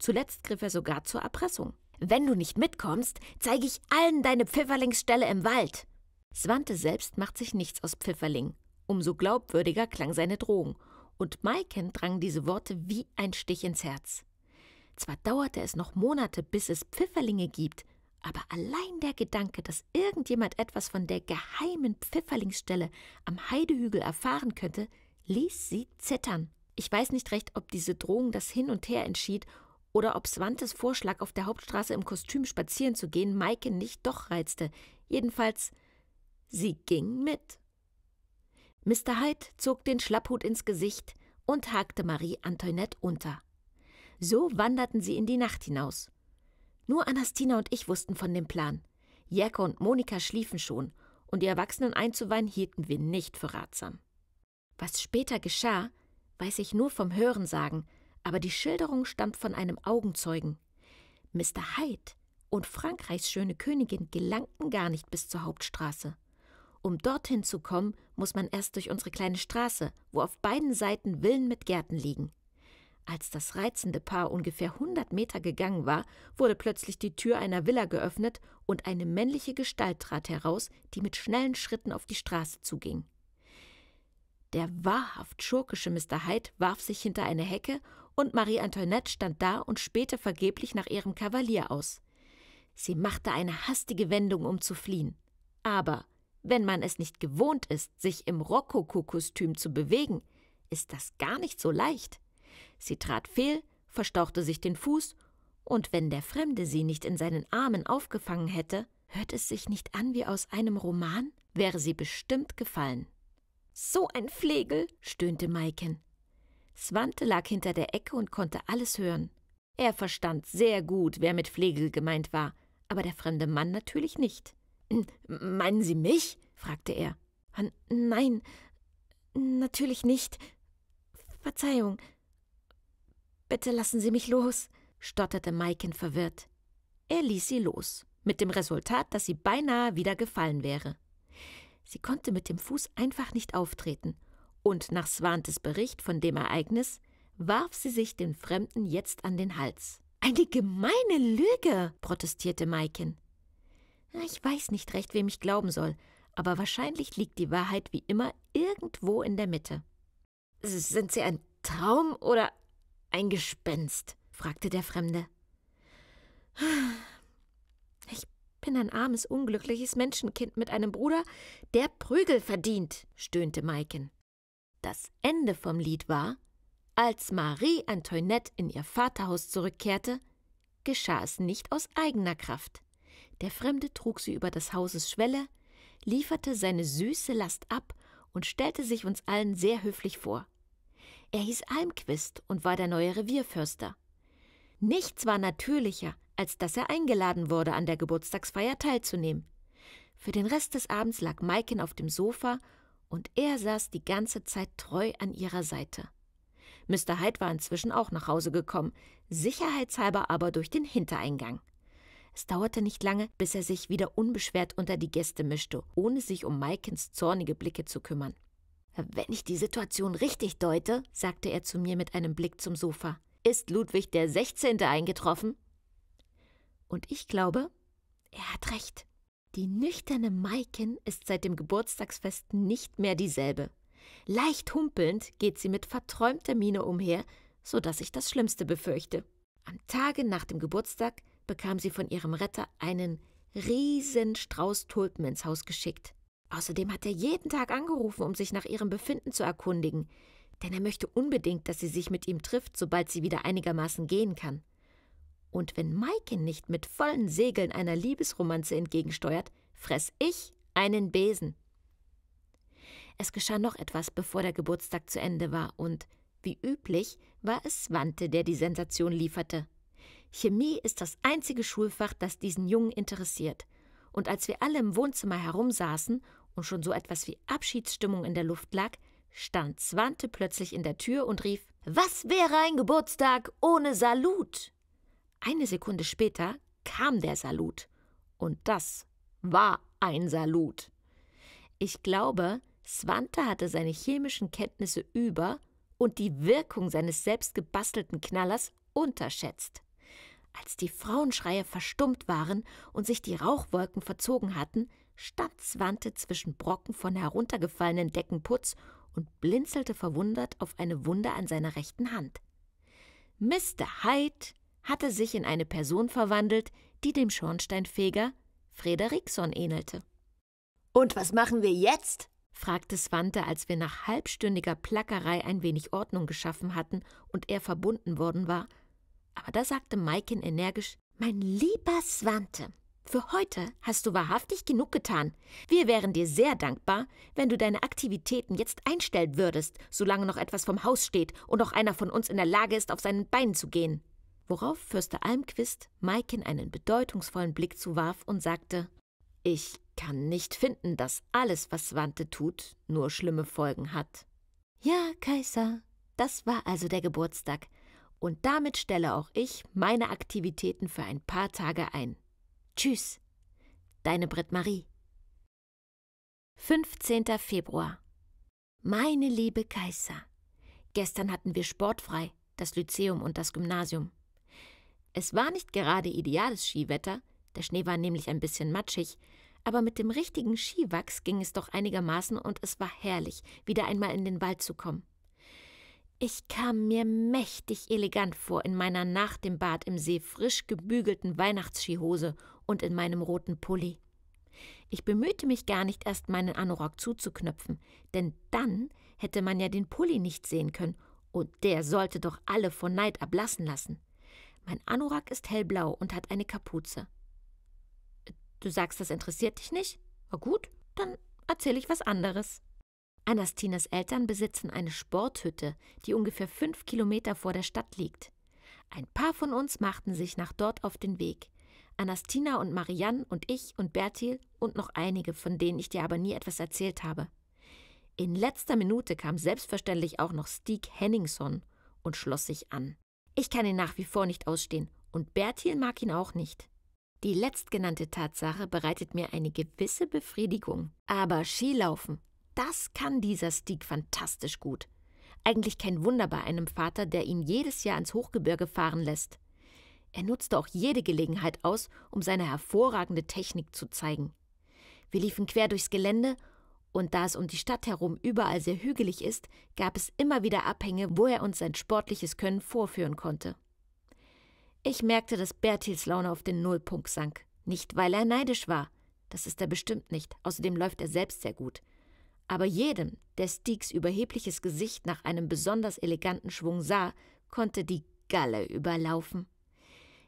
Zuletzt griff er sogar zur Erpressung. Wenn du nicht mitkommst, zeige ich allen deine Pfifferlingsstelle im Wald. Swante selbst macht sich nichts aus Pfifferling Umso glaubwürdiger klang seine Drohung, und Maiken drangen diese Worte wie ein Stich ins Herz. Zwar dauerte es noch Monate, bis es Pfifferlinge gibt, aber allein der Gedanke, dass irgendjemand etwas von der geheimen Pfifferlingsstelle am Heidehügel erfahren könnte, ließ sie zittern. Ich weiß nicht recht, ob diese Drohung das Hin und Her entschied oder ob Swantes Vorschlag, auf der Hauptstraße im Kostüm spazieren zu gehen, Maiken nicht doch reizte. Jedenfalls, sie ging mit. Mr. Hyde zog den Schlapphut ins Gesicht und hakte Marie Antoinette unter. So wanderten sie in die Nacht hinaus. Nur Anastina und ich wussten von dem Plan. Jäcke und Monika schliefen schon, und die Erwachsenen einzuweihen hielten wir nicht für ratsam. Was später geschah, weiß ich nur vom Hörensagen, aber die Schilderung stammt von einem Augenzeugen. Mr. Hyde und Frankreichs schöne Königin gelangten gar nicht bis zur Hauptstraße. Um dorthin zu kommen, muss man erst durch unsere kleine Straße, wo auf beiden Seiten Villen mit Gärten liegen. Als das reizende Paar ungefähr 100 Meter gegangen war, wurde plötzlich die Tür einer Villa geöffnet und eine männliche Gestalt trat heraus, die mit schnellen Schritten auf die Straße zuging. Der wahrhaft schurkische Mr. Hyde warf sich hinter eine Hecke und Marie Antoinette stand da und spähte vergeblich nach ihrem Kavalier aus. Sie machte eine hastige Wendung, um zu fliehen. Aber wenn man es nicht gewohnt ist, sich im Rokoko-Kostüm zu bewegen, ist das gar nicht so leicht. Sie trat fehl, verstauchte sich den Fuß, und wenn der Fremde sie nicht in seinen Armen aufgefangen hätte, hört es sich nicht an wie aus einem Roman, wäre sie bestimmt gefallen. So ein Flegel, stöhnte Maiken. Swante lag hinter der Ecke und konnte alles hören. Er verstand sehr gut, wer mit Flegel gemeint war, aber der fremde Mann natürlich nicht. Meinen Sie mich? fragte er. Nein, natürlich nicht. Verzeihung. Bitte lassen Sie mich los, stotterte Maiken verwirrt. Er ließ sie los, mit dem Resultat, dass sie beinahe wieder gefallen wäre. Sie konnte mit dem Fuß einfach nicht auftreten, und nach Swantes Bericht von dem Ereignis warf sie sich den Fremden jetzt an den Hals. Eine gemeine Lüge, protestierte Maiken. Ich weiß nicht recht, wem ich glauben soll, aber wahrscheinlich liegt die Wahrheit wie immer irgendwo in der Mitte. Sind Sie ein Traum oder ein Gespenst? fragte der Fremde. Ich bin ein armes, unglückliches Menschenkind mit einem Bruder, der Prügel verdient, stöhnte Maiken. Das Ende vom Lied war, als Marie Antoinette in ihr Vaterhaus zurückkehrte, geschah es nicht aus eigener Kraft. Der Fremde trug sie über des Hauses Schwelle, lieferte seine süße Last ab und stellte sich uns allen sehr höflich vor. Er hieß Almquist und war der neue Revierförster. Nichts war natürlicher, als dass er eingeladen wurde, an der Geburtstagsfeier teilzunehmen. Für den Rest des Abends lag Maiken auf dem Sofa und er saß die ganze Zeit treu an ihrer Seite. Mr. Hyde war inzwischen auch nach Hause gekommen, sicherheitshalber aber durch den Hintereingang. Es dauerte nicht lange, bis er sich wieder unbeschwert unter die Gäste mischte, ohne sich um Maikens zornige Blicke zu kümmern. Wenn ich die Situation richtig deute, sagte er zu mir mit einem Blick zum Sofa, ist Ludwig der 16. eingetroffen? Und ich glaube, er hat recht. Die nüchterne Maiken ist seit dem Geburtstagsfest nicht mehr dieselbe. Leicht humpelnd geht sie mit verträumter Miene umher, so dass ich das Schlimmste befürchte. Am Tage nach dem Geburtstag bekam sie von ihrem Retter einen riesen Strauß Tulpen ins Haus geschickt. Außerdem hat er jeden Tag angerufen, um sich nach ihrem Befinden zu erkundigen, denn er möchte unbedingt, dass sie sich mit ihm trifft, sobald sie wieder einigermaßen gehen kann. Und wenn Maike nicht mit vollen Segeln einer Liebesromanze entgegensteuert, fress ich einen Besen. Es geschah noch etwas, bevor der Geburtstag zu Ende war, und wie üblich war es Swante, der die Sensation lieferte. Chemie ist das einzige Schulfach, das diesen Jungen interessiert. Und als wir alle im Wohnzimmer herumsaßen und schon so etwas wie Abschiedsstimmung in der Luft lag, stand Swante plötzlich in der Tür und rief: Was wäre ein Geburtstag ohne Salut? Eine Sekunde später kam der Salut. Und das war ein Salut. Ich glaube, Swante hatte seine chemischen Kenntnisse über und die Wirkung seines selbst gebastelten Knallers unterschätzt. Als die Frauenschreie verstummt waren und sich die Rauchwolken verzogen hatten, stand Swante zwischen Brocken von heruntergefallenen Deckenputz und blinzelte verwundert auf eine Wunde an seiner rechten Hand. Mr. Hyde hatte sich in eine Person verwandelt, die dem Schornsteinfeger Frederikson ähnelte. Und was machen wir jetzt? fragte Swante, als wir nach halbstündiger Plackerei ein wenig Ordnung geschaffen hatten und er verbunden worden war aber da sagte Maiken energisch: Mein lieber Swante, für heute hast du wahrhaftig genug getan. Wir wären dir sehr dankbar, wenn du deine Aktivitäten jetzt einstellen würdest, solange noch etwas vom Haus steht und noch einer von uns in der Lage ist, auf seinen Beinen zu gehen. Worauf Fürster Almquist Maiken einen bedeutungsvollen Blick zuwarf und sagte: Ich kann nicht finden, dass alles, was Swante tut, nur schlimme Folgen hat. Ja, Kaiser, das war also der Geburtstag. Und damit stelle auch ich meine Aktivitäten für ein paar Tage ein. Tschüss, deine Britt-Marie. 15. Februar. Meine liebe Kaiser, gestern hatten wir sportfrei, das Lyzeum und das Gymnasium. Es war nicht gerade ideales Skiwetter, der Schnee war nämlich ein bisschen matschig, aber mit dem richtigen Skiwachs ging es doch einigermaßen und es war herrlich, wieder einmal in den Wald zu kommen. Ich kam mir mächtig elegant vor in meiner nach dem Bad im See frisch gebügelten Weihnachtsskihose und in meinem roten Pulli. Ich bemühte mich gar nicht erst, meinen Anorak zuzuknöpfen, denn dann hätte man ja den Pulli nicht sehen können und der sollte doch alle vor Neid ablassen lassen. Mein Anorak ist hellblau und hat eine Kapuze. Du sagst, das interessiert dich nicht? Na gut, dann erzähle ich was anderes. Anastinas Eltern besitzen eine Sporthütte, die ungefähr fünf Kilometer vor der Stadt liegt. Ein paar von uns machten sich nach dort auf den Weg. Anastina und Marianne und ich und Bertil und noch einige, von denen ich dir aber nie etwas erzählt habe. In letzter Minute kam selbstverständlich auch noch Stieg Henningson und schloss sich an. Ich kann ihn nach wie vor nicht ausstehen und Bertil mag ihn auch nicht. Die letztgenannte Tatsache bereitet mir eine gewisse Befriedigung. Aber Skilaufen, das kann dieser Stieg fantastisch gut. Eigentlich kein Wunder bei einem Vater, der ihn jedes Jahr ins Hochgebirge fahren lässt. Er nutzte auch jede Gelegenheit aus, um seine hervorragende Technik zu zeigen. Wir liefen quer durchs Gelände, und da es um die Stadt herum überall sehr hügelig ist, gab es immer wieder Abhänge, wo er uns sein sportliches Können vorführen konnte. Ich merkte, dass Bertils Laune auf den Nullpunkt sank. Nicht, weil er neidisch war. Das ist er bestimmt nicht. Außerdem läuft er selbst sehr gut. Aber jedem, der Steaks überhebliches Gesicht nach einem besonders eleganten Schwung sah, konnte die Galle überlaufen.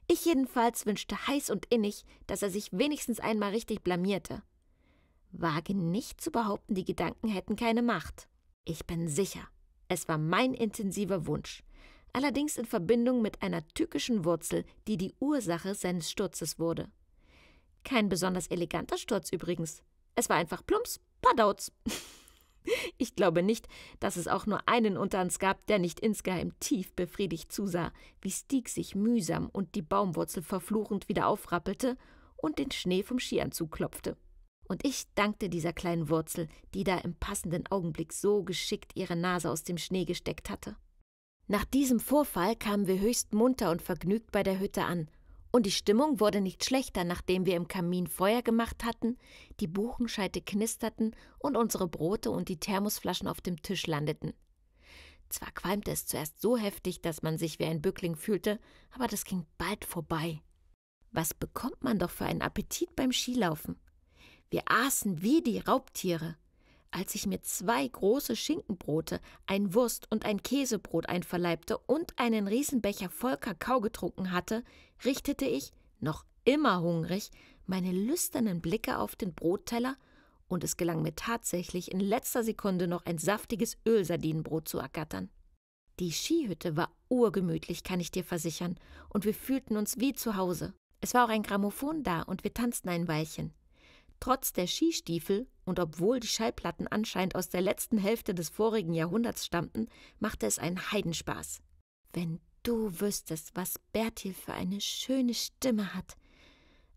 Ich jedenfalls wünschte heiß und innig, dass er sich wenigstens einmal richtig blamierte. Wage nicht zu behaupten, die Gedanken hätten keine Macht. Ich bin sicher, es war mein intensiver Wunsch, allerdings in Verbindung mit einer tückischen Wurzel, die die Ursache seines Sturzes wurde. Kein besonders eleganter Sturz übrigens. Es war einfach plumps, Padauts. Ich glaube nicht, dass es auch nur einen unter uns gab, der nicht insgeheim tief befriedigt zusah, wie Stieg sich mühsam und die Baumwurzel verfluchend wieder aufrappelte und den Schnee vom Skianzug klopfte. Und ich dankte dieser kleinen Wurzel, die da im passenden Augenblick so geschickt ihre Nase aus dem Schnee gesteckt hatte. Nach diesem Vorfall kamen wir höchst munter und vergnügt bei der Hütte an und die Stimmung wurde nicht schlechter, nachdem wir im Kamin Feuer gemacht hatten, die Buchenscheite knisterten und unsere Brote und die Thermosflaschen auf dem Tisch landeten. Zwar qualmte es zuerst so heftig, dass man sich wie ein Bückling fühlte, aber das ging bald vorbei. Was bekommt man doch für einen Appetit beim Skilaufen? Wir aßen wie die Raubtiere. Als ich mir zwei große Schinkenbrote, ein Wurst und ein Käsebrot einverleibte und einen Riesenbecher voll Kakao getrunken hatte, richtete ich, noch immer hungrig, meine lüsternen Blicke auf den Brotteller, und es gelang mir tatsächlich in letzter Sekunde noch ein saftiges Ölsardinenbrot zu ergattern. Die Skihütte war urgemütlich, kann ich dir versichern, und wir fühlten uns wie zu Hause. Es war auch ein Grammophon da und wir tanzten ein Weilchen. Trotz der Skistiefel und obwohl die Schallplatten anscheinend aus der letzten Hälfte des vorigen Jahrhunderts stammten, machte es einen Heidenspaß. Wenn du wüsstest, was Bertil für eine schöne Stimme hat.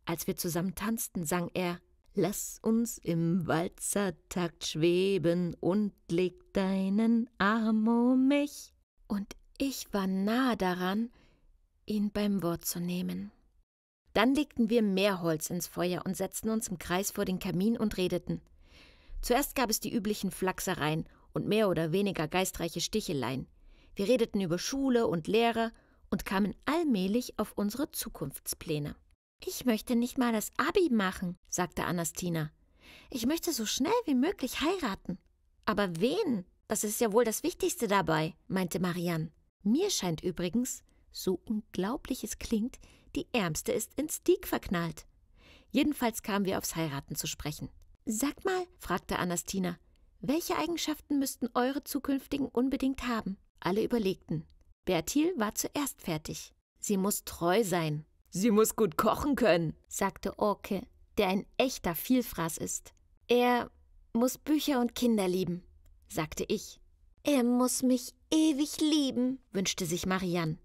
Als wir zusammen tanzten, sang er Lass uns im Walzertakt schweben und leg deinen Arm um mich. Und ich war nahe daran, ihn beim Wort zu nehmen. Dann legten wir mehr Holz ins Feuer und setzten uns im Kreis vor den Kamin und redeten. Zuerst gab es die üblichen Flachsereien und mehr oder weniger geistreiche Sticheleien. Wir redeten über Schule und Lehre und kamen allmählich auf unsere Zukunftspläne. Ich möchte nicht mal das Abi machen, sagte Anastina. Ich möchte so schnell wie möglich heiraten. Aber wen? Das ist ja wohl das Wichtigste dabei, meinte Marianne. Mir scheint übrigens, so unglaublich es klingt, die Ärmste ist ins Diek verknallt. Jedenfalls kamen wir aufs Heiraten zu sprechen. Sag mal, fragte Anastina, welche Eigenschaften müssten eure zukünftigen unbedingt haben? Alle überlegten. Bertil war zuerst fertig. Sie muss treu sein. Sie muss gut kochen können, sagte Orke, der ein echter Vielfraß ist. Er muss Bücher und Kinder lieben, sagte ich. Er muss mich ewig lieben, wünschte sich Marianne.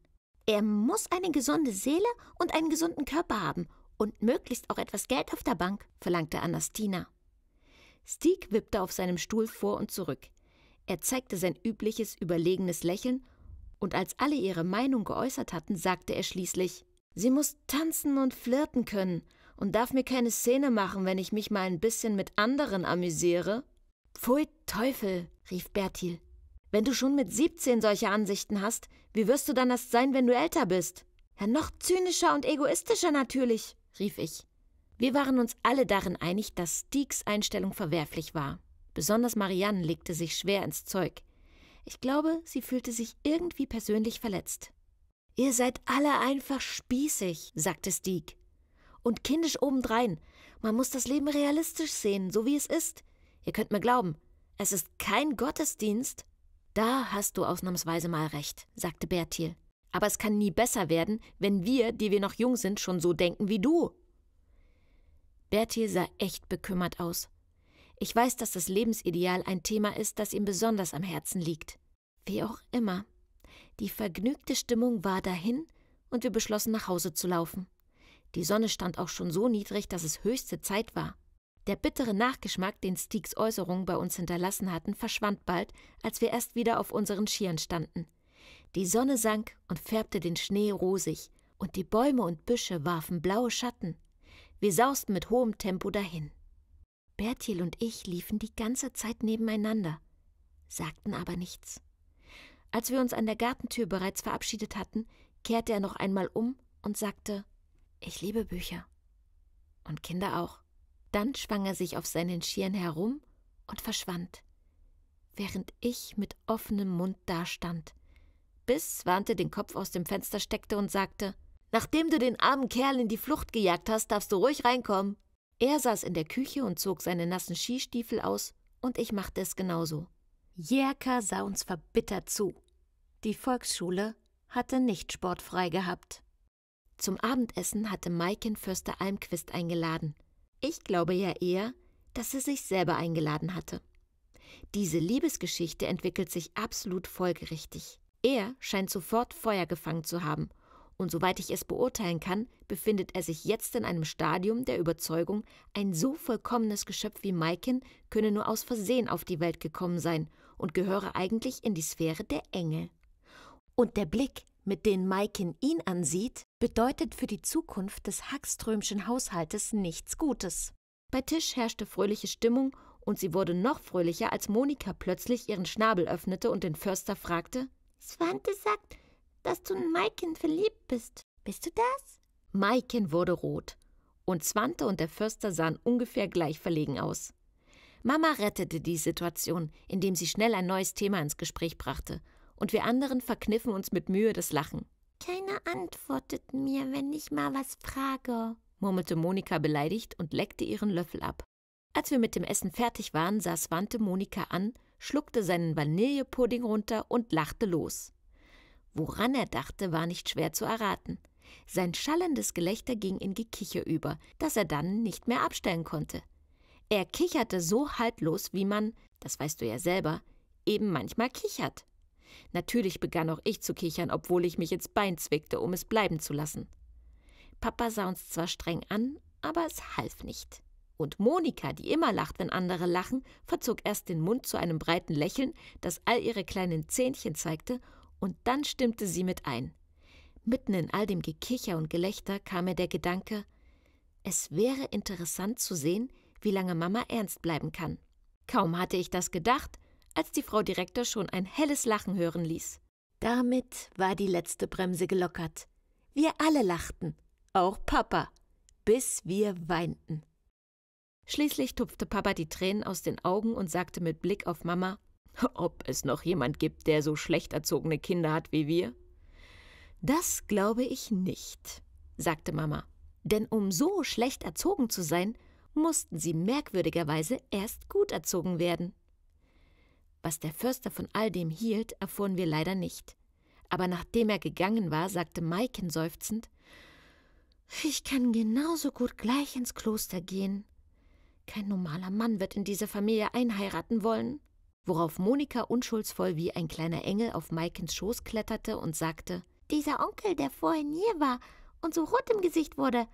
Er muss eine gesunde Seele und einen gesunden Körper haben und möglichst auch etwas Geld auf der Bank, verlangte Anastina. Stieg wippte auf seinem Stuhl vor und zurück. Er zeigte sein übliches, überlegenes Lächeln, und als alle ihre Meinung geäußert hatten, sagte er schließlich Sie muss tanzen und flirten können und darf mir keine Szene machen, wenn ich mich mal ein bisschen mit anderen amüsiere. Pfui Teufel, rief Bertil. Wenn du schon mit 17 solche Ansichten hast, wie wirst du dann erst sein, wenn du älter bist? Ja, noch zynischer und egoistischer natürlich, rief ich. Wir waren uns alle darin einig, dass Steaks Einstellung verwerflich war. Besonders Marianne legte sich schwer ins Zeug. Ich glaube, sie fühlte sich irgendwie persönlich verletzt. Ihr seid alle einfach spießig, sagte Stieg. Und kindisch obendrein. Man muss das Leben realistisch sehen, so wie es ist. Ihr könnt mir glauben, es ist kein Gottesdienst. Da hast du ausnahmsweise mal recht, sagte Bertil. Aber es kann nie besser werden, wenn wir, die wir noch jung sind, schon so denken wie du. Bertil sah echt bekümmert aus. Ich weiß, dass das Lebensideal ein Thema ist, das ihm besonders am Herzen liegt. Wie auch immer. Die vergnügte Stimmung war dahin und wir beschlossen, nach Hause zu laufen. Die Sonne stand auch schon so niedrig, dass es höchste Zeit war. Der bittere Nachgeschmack, den Steaks Äußerungen bei uns hinterlassen hatten, verschwand bald, als wir erst wieder auf unseren Schieren standen. Die Sonne sank und färbte den Schnee rosig, und die Bäume und Büsche warfen blaue Schatten. Wir sausten mit hohem Tempo dahin. Bertil und ich liefen die ganze Zeit nebeneinander, sagten aber nichts. Als wir uns an der Gartentür bereits verabschiedet hatten, kehrte er noch einmal um und sagte Ich liebe Bücher. Und Kinder auch. Dann schwang er sich auf seinen Schieren herum und verschwand, während ich mit offenem Mund dastand, bis warnte den Kopf aus dem Fenster steckte und sagte Nachdem du den armen Kerl in die Flucht gejagt hast, darfst du ruhig reinkommen. Er saß in der Küche und zog seine nassen Skistiefel aus, und ich machte es genauso. Jerka sah uns verbittert zu. Die Volksschule hatte nicht sportfrei gehabt. Zum Abendessen hatte Maiken Förster Almquist eingeladen. Ich glaube ja eher, dass sie sich selber eingeladen hatte. Diese Liebesgeschichte entwickelt sich absolut folgerichtig. Er scheint sofort Feuer gefangen zu haben und soweit ich es beurteilen kann, befindet er sich jetzt in einem Stadium der Überzeugung, ein so vollkommenes Geschöpf wie Maikin könne nur aus Versehen auf die Welt gekommen sein und gehöre eigentlich in die Sphäre der Engel. Und der Blick, mit dem Maikin ihn ansieht, bedeutet für die Zukunft des Hackströmschen Haushaltes nichts Gutes. Bei Tisch herrschte fröhliche Stimmung und sie wurde noch fröhlicher, als Monika plötzlich ihren Schnabel öffnete und den Förster fragte: Svante sagt, dass du in Maiken verliebt bist. Bist du das? Maiken wurde rot. Und Swante und der Förster sahen ungefähr gleich verlegen aus. Mama rettete die Situation, indem sie schnell ein neues Thema ins Gespräch brachte, und wir anderen verkniffen uns mit Mühe das Lachen. Keiner antwortet mir, wenn ich mal was frage, murmelte Monika beleidigt und leckte ihren Löffel ab. Als wir mit dem Essen fertig waren, sah Swante Monika an, schluckte seinen Vanillepudding runter und lachte los. Woran er dachte, war nicht schwer zu erraten. Sein schallendes Gelächter ging in Gekicher über, das er dann nicht mehr abstellen konnte. Er kicherte so haltlos, wie man, das weißt du ja selber, eben manchmal kichert. Natürlich begann auch ich zu kichern, obwohl ich mich ins Bein zwickte, um es bleiben zu lassen. Papa sah uns zwar streng an, aber es half nicht. Und Monika, die immer lacht, wenn andere lachen, verzog erst den Mund zu einem breiten Lächeln, das all ihre kleinen Zähnchen zeigte, und dann stimmte sie mit ein. Mitten in all dem Gekicher und Gelächter kam mir der Gedanke, es wäre interessant zu sehen, wie lange Mama ernst bleiben kann. Kaum hatte ich das gedacht, als die Frau Direktor schon ein helles Lachen hören ließ. Damit war die letzte Bremse gelockert. Wir alle lachten, auch Papa, bis wir weinten. Schließlich tupfte Papa die Tränen aus den Augen und sagte mit Blick auf Mama ob es noch jemand gibt, der so schlecht erzogene Kinder hat wie wir? Das glaube ich nicht, sagte Mama. Denn um so schlecht erzogen zu sein, mussten sie merkwürdigerweise erst gut erzogen werden. Was der Förster von all dem hielt, erfuhren wir leider nicht. Aber nachdem er gegangen war, sagte Maiken seufzend, ich kann genauso gut gleich ins Kloster gehen. Kein normaler Mann wird in diese Familie einheiraten wollen worauf Monika unschuldsvoll wie ein kleiner Engel auf Maikens Schoß kletterte und sagte, dieser Onkel, der vorhin hier war und so rot im Gesicht wurde,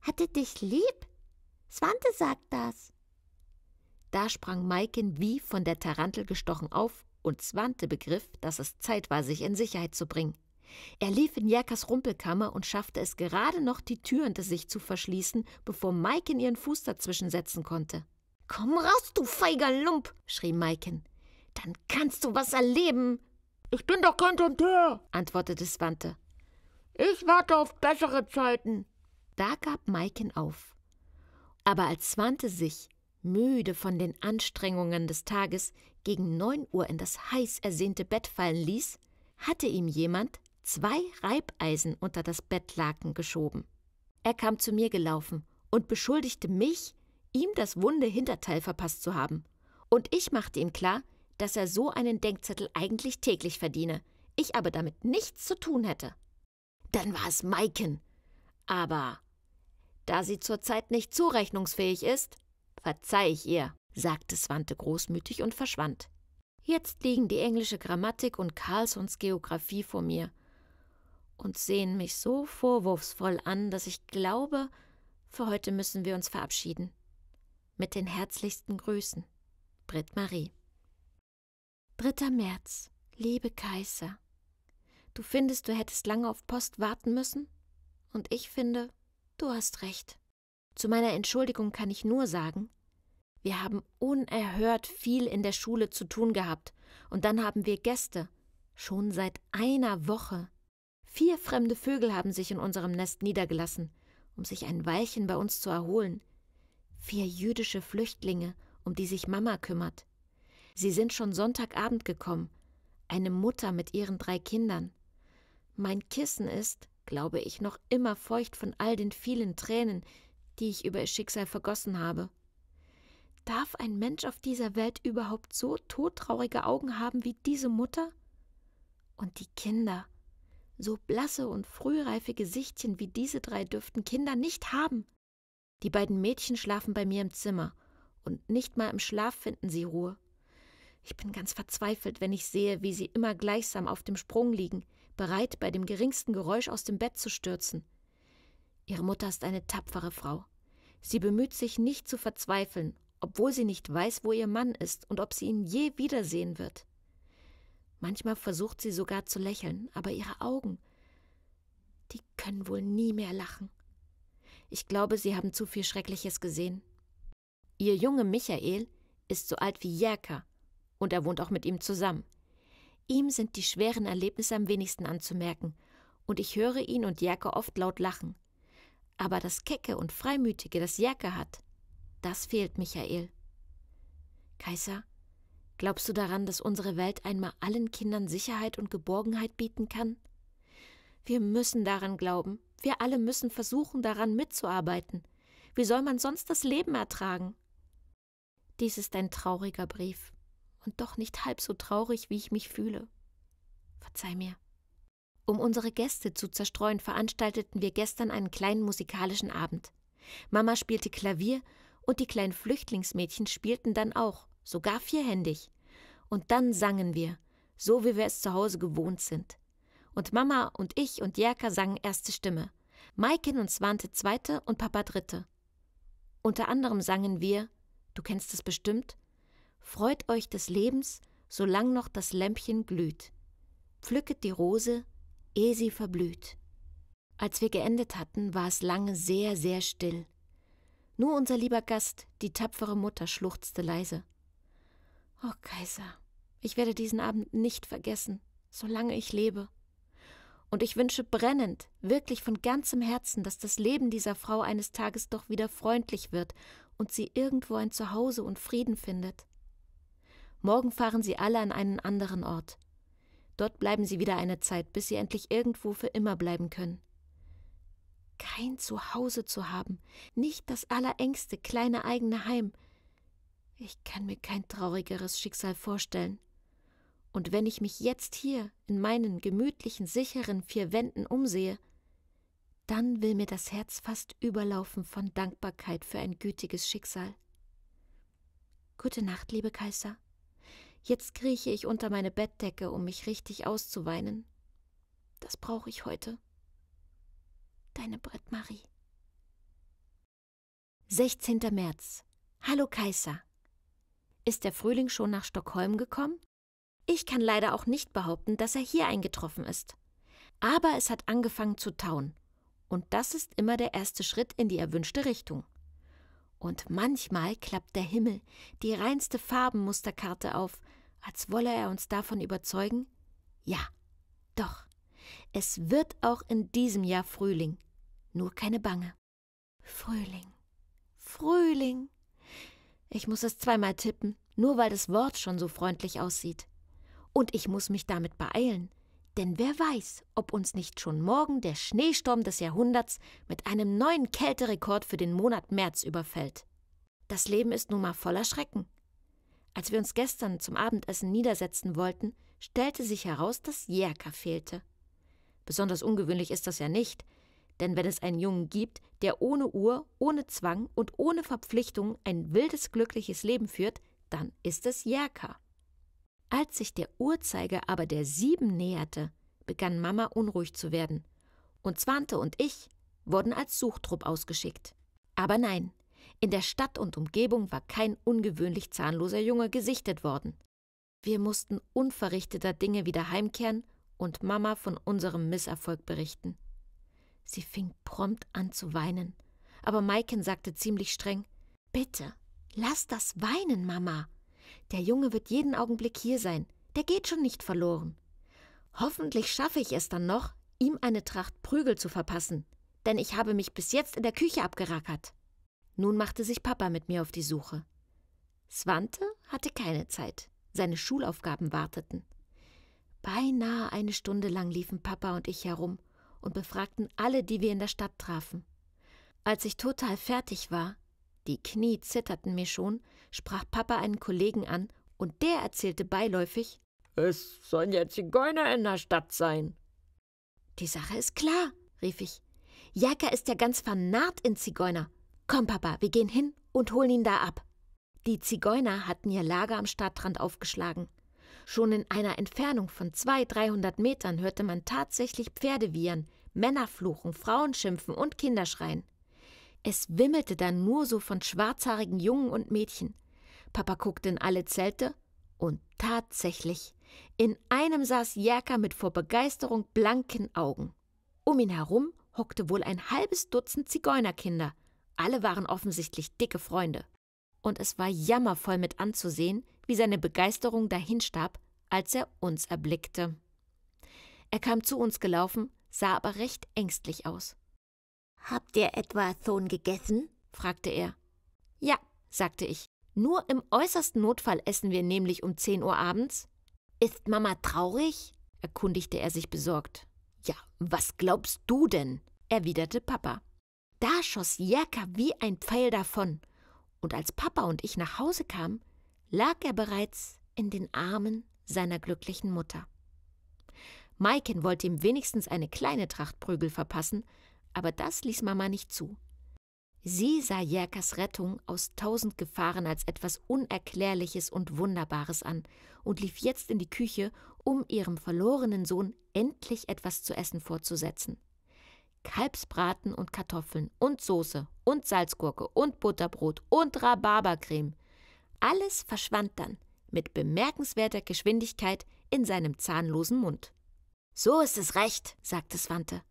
hatte dich lieb? Swante sagt das. Da sprang Maiken wie von der Tarantel gestochen auf und Swante begriff, dass es Zeit war, sich in Sicherheit zu bringen. Er lief in Jerkas Rumpelkammer und schaffte es gerade noch, die Tür hinter sich zu verschließen, bevor Maiken ihren Fuß dazwischen setzen konnte. Komm raus, du feiger Lump, schrie Maiken. Dann kannst du was erleben. Ich bin doch kein Tonteur, antwortete Swante. Ich warte auf bessere Zeiten. Da gab Maiken auf. Aber als Swante sich, müde von den Anstrengungen des Tages, gegen neun Uhr in das heiß ersehnte Bett fallen ließ, hatte ihm jemand zwei Reibeisen unter das Bettlaken geschoben. Er kam zu mir gelaufen und beschuldigte mich, ihm das wunde Hinterteil verpasst zu haben. Und ich machte ihm klar, dass er so einen Denkzettel eigentlich täglich verdiene, ich aber damit nichts zu tun hätte. Dann war es Maiken. Aber da sie zurzeit nicht zurechnungsfähig ist, verzeih ich ihr, sagte Swante großmütig und verschwand. Jetzt liegen die englische Grammatik und Carlsons Geographie vor mir und sehen mich so vorwurfsvoll an, dass ich glaube, für heute müssen wir uns verabschieden. Mit den herzlichsten Grüßen. Brit Marie. 3. März. Liebe Kaiser, du findest, du hättest lange auf Post warten müssen? Und ich finde, du hast recht. Zu meiner Entschuldigung kann ich nur sagen, wir haben unerhört viel in der Schule zu tun gehabt, und dann haben wir Gäste, schon seit einer Woche. Vier fremde Vögel haben sich in unserem Nest niedergelassen, um sich ein Weilchen bei uns zu erholen. Vier jüdische Flüchtlinge, um die sich Mama kümmert. Sie sind schon Sonntagabend gekommen. Eine Mutter mit ihren drei Kindern. Mein Kissen ist, glaube ich, noch immer feucht von all den vielen Tränen, die ich über ihr Schicksal vergossen habe. Darf ein Mensch auf dieser Welt überhaupt so todtraurige Augen haben wie diese Mutter? Und die Kinder. So blasse und frühreife Gesichtchen wie diese drei dürften Kinder nicht haben. Die beiden Mädchen schlafen bei mir im Zimmer, und nicht mal im Schlaf finden sie Ruhe. Ich bin ganz verzweifelt, wenn ich sehe, wie sie immer gleichsam auf dem Sprung liegen, bereit, bei dem geringsten Geräusch aus dem Bett zu stürzen. Ihre Mutter ist eine tapfere Frau. Sie bemüht sich nicht zu verzweifeln, obwohl sie nicht weiß, wo ihr Mann ist und ob sie ihn je wiedersehen wird. Manchmal versucht sie sogar zu lächeln, aber ihre Augen, die können wohl nie mehr lachen. Ich glaube, sie haben zu viel Schreckliches gesehen. Ihr Junge Michael ist so alt wie Jerka und er wohnt auch mit ihm zusammen. Ihm sind die schweren Erlebnisse am wenigsten anzumerken und ich höre ihn und Jerka oft laut lachen. Aber das Kecke und Freimütige, das Jerka hat, das fehlt Michael. Kaiser, glaubst du daran, dass unsere Welt einmal allen Kindern Sicherheit und Geborgenheit bieten kann? Wir müssen daran glauben. Wir alle müssen versuchen, daran mitzuarbeiten. Wie soll man sonst das Leben ertragen? Dies ist ein trauriger Brief und doch nicht halb so traurig, wie ich mich fühle. Verzeih mir. Um unsere Gäste zu zerstreuen, veranstalteten wir gestern einen kleinen musikalischen Abend. Mama spielte Klavier und die kleinen Flüchtlingsmädchen spielten dann auch, sogar vierhändig. Und dann sangen wir, so wie wir es zu Hause gewohnt sind und Mama und ich und Jerka sangen erste Stimme. Maiken und Swante zweite und Papa dritte. Unter anderem sangen wir, du kennst es bestimmt, Freut euch des Lebens, solang noch das Lämpchen glüht. Pflücket die Rose, ehe sie verblüht. Als wir geendet hatten, war es lange sehr, sehr still. Nur unser lieber Gast, die tapfere Mutter, schluchzte leise. Oh Kaiser, ich werde diesen Abend nicht vergessen, solange ich lebe. Und ich wünsche brennend, wirklich von ganzem Herzen, dass das Leben dieser Frau eines Tages doch wieder freundlich wird und sie irgendwo ein Zuhause und Frieden findet. Morgen fahren sie alle an einen anderen Ort. Dort bleiben sie wieder eine Zeit, bis sie endlich irgendwo für immer bleiben können. Kein Zuhause zu haben, nicht das allerengste kleine eigene Heim. Ich kann mir kein traurigeres Schicksal vorstellen. Und wenn ich mich jetzt hier in meinen gemütlichen, sicheren vier Wänden umsehe, dann will mir das Herz fast überlaufen von Dankbarkeit für ein gütiges Schicksal. Gute Nacht, liebe Kaiser. Jetzt krieche ich unter meine Bettdecke, um mich richtig auszuweinen. Das brauche ich heute. Deine Brett Marie. 16. März. Hallo Kaiser. Ist der Frühling schon nach Stockholm gekommen? Ich kann leider auch nicht behaupten, dass er hier eingetroffen ist. Aber es hat angefangen zu tauen. Und das ist immer der erste Schritt in die erwünschte Richtung. Und manchmal klappt der Himmel, die reinste Farbenmusterkarte auf, als wolle er uns davon überzeugen? Ja, doch. Es wird auch in diesem Jahr Frühling. Nur keine Bange. Frühling. Frühling. Ich muss es zweimal tippen, nur weil das Wort schon so freundlich aussieht. Und ich muss mich damit beeilen, denn wer weiß, ob uns nicht schon morgen der Schneesturm des Jahrhunderts mit einem neuen Kälterekord für den Monat März überfällt. Das Leben ist nun mal voller Schrecken. Als wir uns gestern zum Abendessen niedersetzen wollten, stellte sich heraus, dass Jährka fehlte. Besonders ungewöhnlich ist das ja nicht, denn wenn es einen Jungen gibt, der ohne Uhr, ohne Zwang und ohne Verpflichtung ein wildes, glückliches Leben führt, dann ist es Jerka. Als sich der Uhrzeiger aber der sieben näherte, begann Mama unruhig zu werden. Und Zwante und ich wurden als Suchtrupp ausgeschickt. Aber nein, in der Stadt und Umgebung war kein ungewöhnlich zahnloser Junge gesichtet worden. Wir mussten unverrichteter Dinge wieder heimkehren und Mama von unserem Misserfolg berichten. Sie fing prompt an zu weinen, aber Maiken sagte ziemlich streng: Bitte, lass das weinen, Mama. Der Junge wird jeden Augenblick hier sein. Der geht schon nicht verloren. Hoffentlich schaffe ich es dann noch, ihm eine Tracht Prügel zu verpassen, denn ich habe mich bis jetzt in der Küche abgerackert. Nun machte sich Papa mit mir auf die Suche. Swante hatte keine Zeit. Seine Schulaufgaben warteten. Beinahe eine Stunde lang liefen Papa und ich herum und befragten alle, die wir in der Stadt trafen. Als ich total fertig war, die Knie zitterten mir schon, sprach Papa einen Kollegen an und der erzählte beiläufig: Es sollen ja Zigeuner in der Stadt sein. Die Sache ist klar, rief ich. Jaka ist ja ganz vernarrt in Zigeuner. Komm, Papa, wir gehen hin und holen ihn da ab. Die Zigeuner hatten ihr Lager am Stadtrand aufgeschlagen. Schon in einer Entfernung von 200, 300 Metern hörte man tatsächlich Pferde wiehern, Männer fluchen, Frauen schimpfen und Kinder schreien. Es wimmelte dann nur so von schwarzhaarigen Jungen und Mädchen. Papa guckte in alle Zelte und tatsächlich, in einem saß Jerka mit vor Begeisterung blanken Augen. Um ihn herum hockte wohl ein halbes Dutzend Zigeunerkinder. Alle waren offensichtlich dicke Freunde. Und es war jammervoll mit anzusehen, wie seine Begeisterung dahinstarb, als er uns erblickte. Er kam zu uns gelaufen, sah aber recht ängstlich aus. Habt ihr etwa Thon gegessen? fragte er. Ja, sagte ich. Nur im äußersten Notfall essen wir nämlich um 10 Uhr abends. Ist Mama traurig? erkundigte er sich besorgt. Ja, was glaubst du denn? erwiderte Papa. Da schoss Jerka wie ein Pfeil davon, und als Papa und ich nach Hause kamen, lag er bereits in den Armen seiner glücklichen Mutter. Maiken wollte ihm wenigstens eine kleine Tracht Prügel verpassen, aber das ließ Mama nicht zu. Sie sah Jerkas Rettung aus tausend Gefahren als etwas Unerklärliches und Wunderbares an und lief jetzt in die Küche, um ihrem verlorenen Sohn endlich etwas zu essen vorzusetzen. Kalbsbraten und Kartoffeln und Soße und Salzgurke und Butterbrot und Rhabarbercreme. Alles verschwand dann mit bemerkenswerter Geschwindigkeit in seinem zahnlosen Mund. So ist es recht, sagte Swante.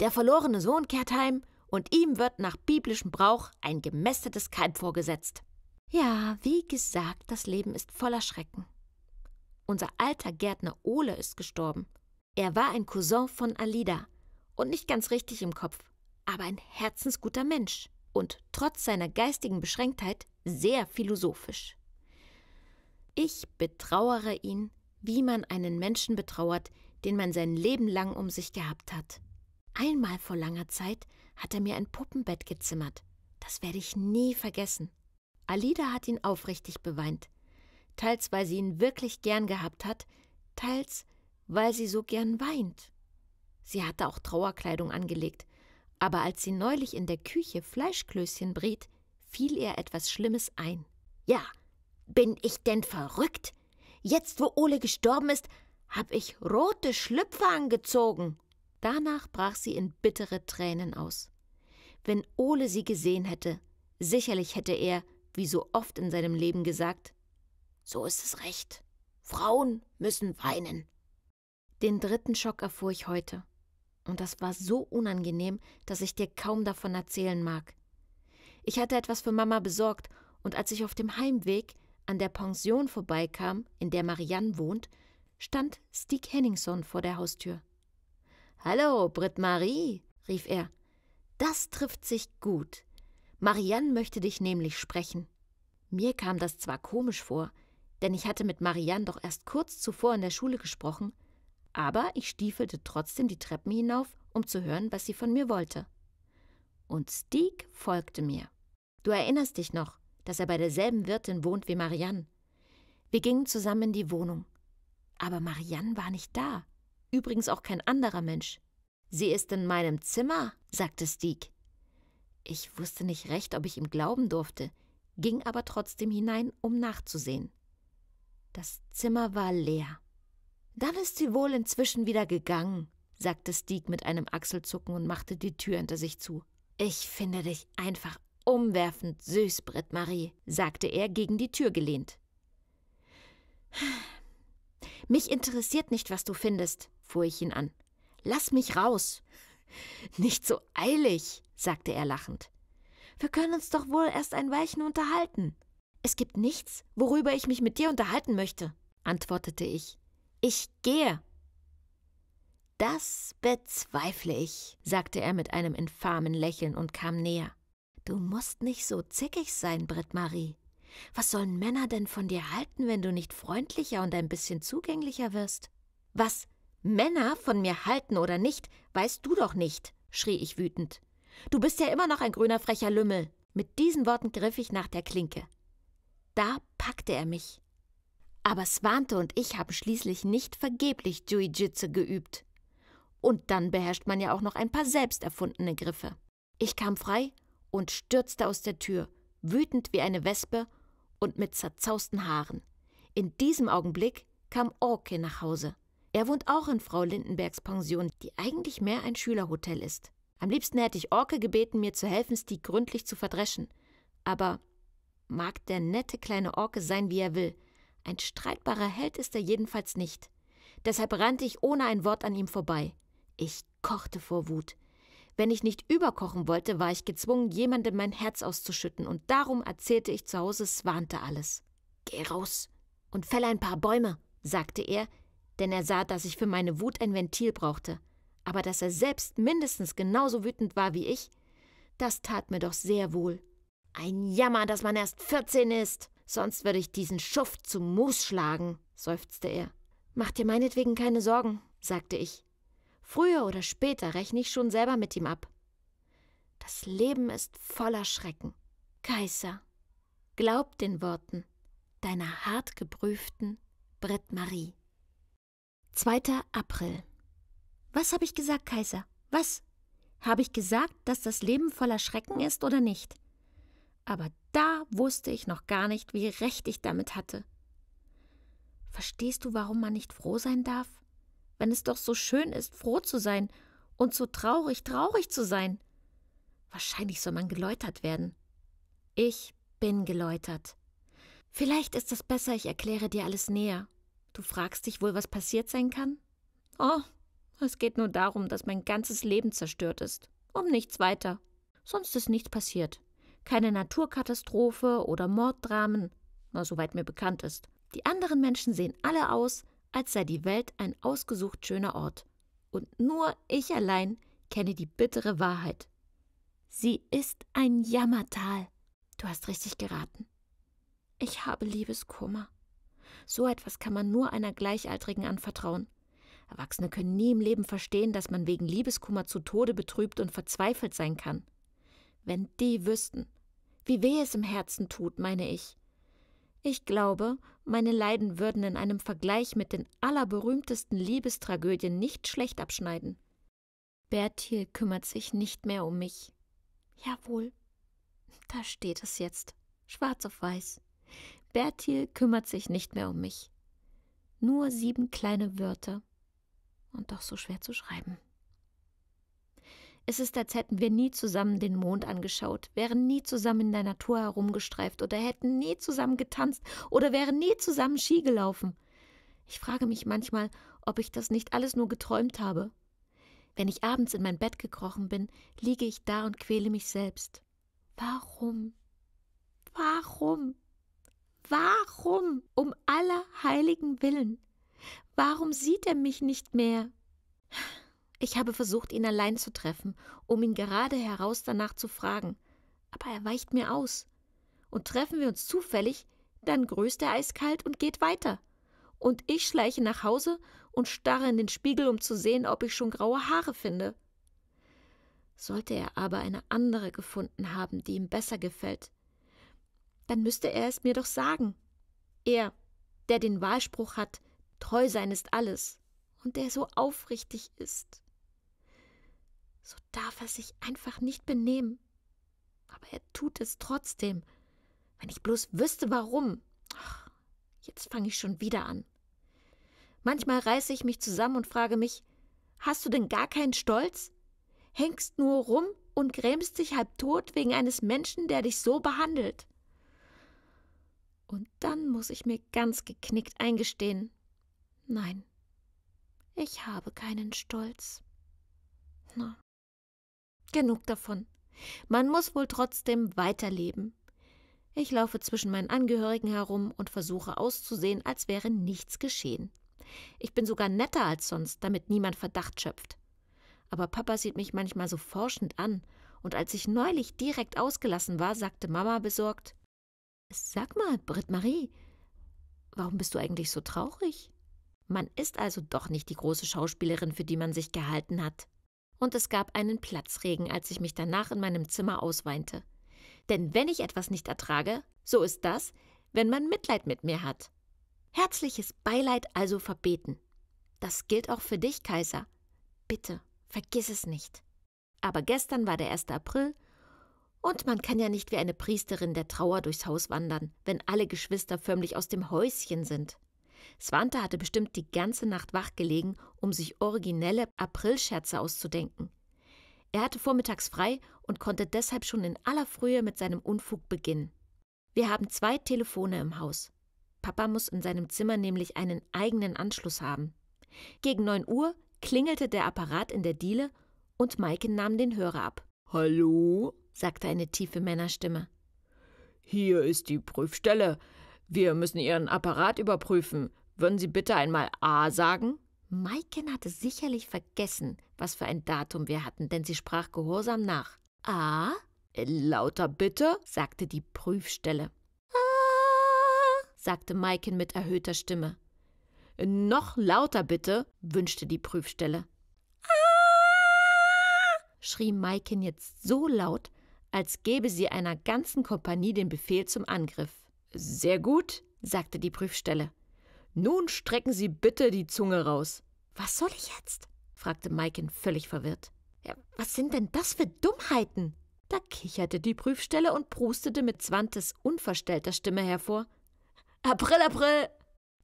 Der verlorene Sohn kehrt heim und ihm wird nach biblischem Brauch ein gemästetes Kalb vorgesetzt. Ja, wie gesagt, das Leben ist voller Schrecken. Unser alter Gärtner Ole ist gestorben. Er war ein Cousin von Alida und nicht ganz richtig im Kopf, aber ein herzensguter Mensch und trotz seiner geistigen Beschränktheit sehr philosophisch. Ich betrauere ihn, wie man einen Menschen betrauert, den man sein Leben lang um sich gehabt hat. Einmal vor langer Zeit hat er mir ein Puppenbett gezimmert. Das werde ich nie vergessen. Alida hat ihn aufrichtig beweint. Teils, weil sie ihn wirklich gern gehabt hat, teils, weil sie so gern weint. Sie hatte auch Trauerkleidung angelegt, aber als sie neulich in der Küche Fleischklößchen briet, fiel ihr etwas Schlimmes ein. Ja, bin ich denn verrückt? Jetzt, wo Ole gestorben ist, habe ich rote Schlüpfer angezogen. Danach brach sie in bittere Tränen aus. Wenn Ole sie gesehen hätte, sicherlich hätte er, wie so oft in seinem Leben gesagt, so ist es recht. Frauen müssen weinen. Den dritten Schock erfuhr ich heute. Und das war so unangenehm, dass ich dir kaum davon erzählen mag. Ich hatte etwas für Mama besorgt, und als ich auf dem Heimweg an der Pension vorbeikam, in der Marianne wohnt, stand Stieg Henningson vor der Haustür. Hallo, Britt-Marie, rief er. Das trifft sich gut. Marianne möchte dich nämlich sprechen. Mir kam das zwar komisch vor, denn ich hatte mit Marianne doch erst kurz zuvor in der Schule gesprochen, aber ich stiefelte trotzdem die Treppen hinauf, um zu hören, was sie von mir wollte. Und Stieg folgte mir. Du erinnerst dich noch, dass er bei derselben Wirtin wohnt wie Marianne. Wir gingen zusammen in die Wohnung. Aber Marianne war nicht da. Übrigens auch kein anderer Mensch. Sie ist in meinem Zimmer, sagte Stieg. Ich wusste nicht recht, ob ich ihm glauben durfte, ging aber trotzdem hinein, um nachzusehen. Das Zimmer war leer. Dann ist sie wohl inzwischen wieder gegangen, sagte Stieg mit einem Achselzucken und machte die Tür hinter sich zu. Ich finde dich einfach umwerfend süß, Britt Marie, sagte er, gegen die Tür gelehnt. Mich interessiert nicht, was du findest, fuhr ich ihn an. Lass mich raus. Nicht so eilig, sagte er lachend. Wir können uns doch wohl erst ein Weilchen unterhalten. Es gibt nichts, worüber ich mich mit dir unterhalten möchte, antwortete ich. Ich gehe. Das bezweifle ich, sagte er mit einem infamen Lächeln und kam näher. Du musst nicht so zickig sein, Britt-Marie. Was sollen Männer denn von dir halten, wenn du nicht freundlicher und ein bisschen zugänglicher wirst? Was Männer von mir halten oder nicht, weißt du doch nicht, schrie ich wütend. Du bist ja immer noch ein grüner frecher Lümmel. Mit diesen Worten griff ich nach der Klinke. Da packte er mich. Aber Swante und ich haben schließlich nicht vergeblich Jujitsu geübt. Und dann beherrscht man ja auch noch ein paar selbst erfundene Griffe. Ich kam frei und stürzte aus der Tür, wütend wie eine Wespe und mit zerzausten Haaren. In diesem Augenblick kam Orke nach Hause. Er wohnt auch in Frau Lindenbergs Pension, die eigentlich mehr ein Schülerhotel ist. Am liebsten hätte ich Orke gebeten, mir zu helfen, Stieg gründlich zu verdreschen. Aber mag der nette kleine Orke sein, wie er will. Ein streitbarer Held ist er jedenfalls nicht. Deshalb rannte ich ohne ein Wort an ihm vorbei. Ich kochte vor Wut. Wenn ich nicht überkochen wollte, war ich gezwungen, jemandem mein Herz auszuschütten, und darum erzählte ich zu Hause Swante alles. Geh raus und fäll ein paar Bäume, sagte er, denn er sah, dass ich für meine Wut ein Ventil brauchte, aber dass er selbst mindestens genauso wütend war wie ich, das tat mir doch sehr wohl. Ein Jammer, dass man erst 14 ist, sonst würde ich diesen Schuft zu Mus schlagen, seufzte er. Mach dir meinetwegen keine Sorgen, sagte ich. Früher oder später rechne ich schon selber mit ihm ab. Das Leben ist voller Schrecken. Kaiser, glaub den Worten deiner hart geprüften Brit Marie. 2. April. Was habe ich gesagt, Kaiser? Was? Habe ich gesagt, dass das Leben voller Schrecken ist oder nicht? Aber da wusste ich noch gar nicht, wie recht ich damit hatte. Verstehst du, warum man nicht froh sein darf? Wenn es doch so schön ist, froh zu sein und so traurig, traurig zu sein. Wahrscheinlich soll man geläutert werden. Ich bin geläutert. Vielleicht ist es besser, ich erkläre dir alles näher Du fragst dich wohl, was passiert sein kann? Oh, es geht nur darum, dass mein ganzes Leben zerstört ist. Um nichts weiter. Sonst ist nichts passiert. Keine Naturkatastrophe oder Morddramen, na, soweit mir bekannt ist. Die anderen Menschen sehen alle aus, als sei die Welt ein ausgesucht schöner Ort. Und nur ich allein kenne die bittere Wahrheit. Sie ist ein Jammertal. Du hast richtig geraten. Ich habe Liebeskummer. So etwas kann man nur einer Gleichaltrigen anvertrauen. Erwachsene können nie im Leben verstehen, dass man wegen Liebeskummer zu Tode betrübt und verzweifelt sein kann. Wenn die wüssten, wie weh es im Herzen tut, meine ich. Ich glaube, meine Leiden würden in einem Vergleich mit den allerberühmtesten Liebestragödien nicht schlecht abschneiden. Bertil kümmert sich nicht mehr um mich. Jawohl. Da steht es jetzt, schwarz auf weiß. Bertil kümmert sich nicht mehr um mich. Nur sieben kleine Wörter und doch so schwer zu schreiben. Es ist, als hätten wir nie zusammen den Mond angeschaut, wären nie zusammen in der Natur herumgestreift oder hätten nie zusammen getanzt oder wären nie zusammen Ski gelaufen. Ich frage mich manchmal, ob ich das nicht alles nur geträumt habe. Wenn ich abends in mein Bett gekrochen bin, liege ich da und quäle mich selbst. Warum? Warum? Warum? Um aller heiligen Willen. Warum sieht er mich nicht mehr? Ich habe versucht, ihn allein zu treffen, um ihn gerade heraus danach zu fragen, aber er weicht mir aus. Und treffen wir uns zufällig, dann grüßt er eiskalt und geht weiter. Und ich schleiche nach Hause und starre in den Spiegel, um zu sehen, ob ich schon graue Haare finde. Sollte er aber eine andere gefunden haben, die ihm besser gefällt, dann müsste er es mir doch sagen. Er, der den Wahlspruch hat, treu sein ist alles, und der so aufrichtig ist. So darf er sich einfach nicht benehmen. Aber er tut es trotzdem. Wenn ich bloß wüsste, warum. Ach, jetzt fange ich schon wieder an. Manchmal reiße ich mich zusammen und frage mich, hast du denn gar keinen Stolz? Hängst nur rum und grämst dich halb tot wegen eines Menschen, der dich so behandelt. Und dann muss ich mir ganz geknickt eingestehen. Nein, ich habe keinen Stolz. Na, genug davon. Man muss wohl trotzdem weiterleben. Ich laufe zwischen meinen Angehörigen herum und versuche auszusehen, als wäre nichts geschehen. Ich bin sogar netter als sonst, damit niemand Verdacht schöpft. Aber Papa sieht mich manchmal so forschend an, und als ich neulich direkt ausgelassen war, sagte Mama besorgt Sag mal, Brit marie warum bist du eigentlich so traurig? Man ist also doch nicht die große Schauspielerin, für die man sich gehalten hat. Und es gab einen Platzregen, als ich mich danach in meinem Zimmer ausweinte. Denn wenn ich etwas nicht ertrage, so ist das, wenn man Mitleid mit mir hat. Herzliches Beileid also verbeten. Das gilt auch für dich, Kaiser. Bitte, vergiss es nicht. Aber gestern war der 1. April und man kann ja nicht wie eine Priesterin der Trauer durchs Haus wandern, wenn alle Geschwister förmlich aus dem Häuschen sind. Svante hatte bestimmt die ganze Nacht wachgelegen, um sich originelle Aprilscherze auszudenken. Er hatte vormittags frei und konnte deshalb schon in aller Frühe mit seinem Unfug beginnen. Wir haben zwei Telefone im Haus. Papa muss in seinem Zimmer nämlich einen eigenen Anschluss haben. Gegen 9 Uhr klingelte der Apparat in der Diele und Maike nahm den Hörer ab. Hallo? sagte eine tiefe Männerstimme. Hier ist die Prüfstelle. Wir müssen Ihren Apparat überprüfen. Würden Sie bitte einmal A sagen? Maiken hatte sicherlich vergessen, was für ein Datum wir hatten, denn sie sprach gehorsam nach. A? Äh, lauter bitte, sagte die Prüfstelle. A, sagte Maiken mit erhöhter Stimme. Noch lauter bitte, wünschte die Prüfstelle. A, schrie Maiken jetzt so laut, als gäbe sie einer ganzen Kompanie den Befehl zum Angriff. Sehr gut, sagte die Prüfstelle. Nun strecken Sie bitte die Zunge raus. Was soll ich jetzt? fragte Maiken völlig verwirrt. Ja, was sind denn das für Dummheiten? Da kicherte die Prüfstelle und prustete mit Zwantes unverstellter Stimme hervor. April, April!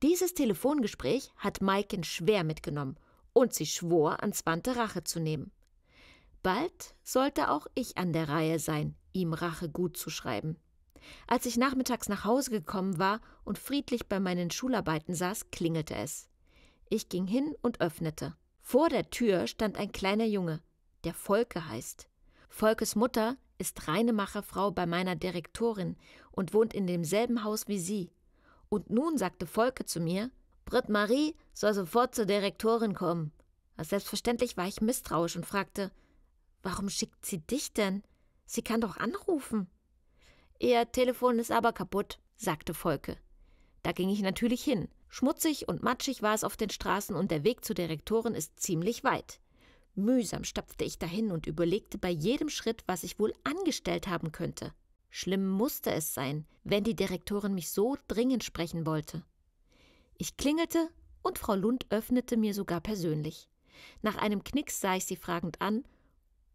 Dieses Telefongespräch hat Maiken schwer mitgenommen und sie schwor, an Zwante Rache zu nehmen. Bald sollte auch ich an der Reihe sein, ihm Rache gut zu schreiben. Als ich nachmittags nach Hause gekommen war und friedlich bei meinen Schularbeiten saß, klingelte es. Ich ging hin und öffnete. Vor der Tür stand ein kleiner Junge, der Volke heißt. Volkes Mutter ist Reinemacherfrau bei meiner Direktorin und wohnt in demselben Haus wie sie. Und nun sagte Volke zu mir, Brit Marie soll sofort zur Direktorin kommen. Also selbstverständlich war ich misstrauisch und fragte, Warum schickt sie dich denn? Sie kann doch anrufen. Ihr Telefon ist aber kaputt, sagte Volke. Da ging ich natürlich hin. Schmutzig und matschig war es auf den Straßen und der Weg zur Direktorin ist ziemlich weit. Mühsam stapfte ich dahin und überlegte bei jedem Schritt, was ich wohl angestellt haben könnte. Schlimm musste es sein, wenn die Direktorin mich so dringend sprechen wollte. Ich klingelte und Frau Lund öffnete mir sogar persönlich. Nach einem Knicks sah ich sie fragend an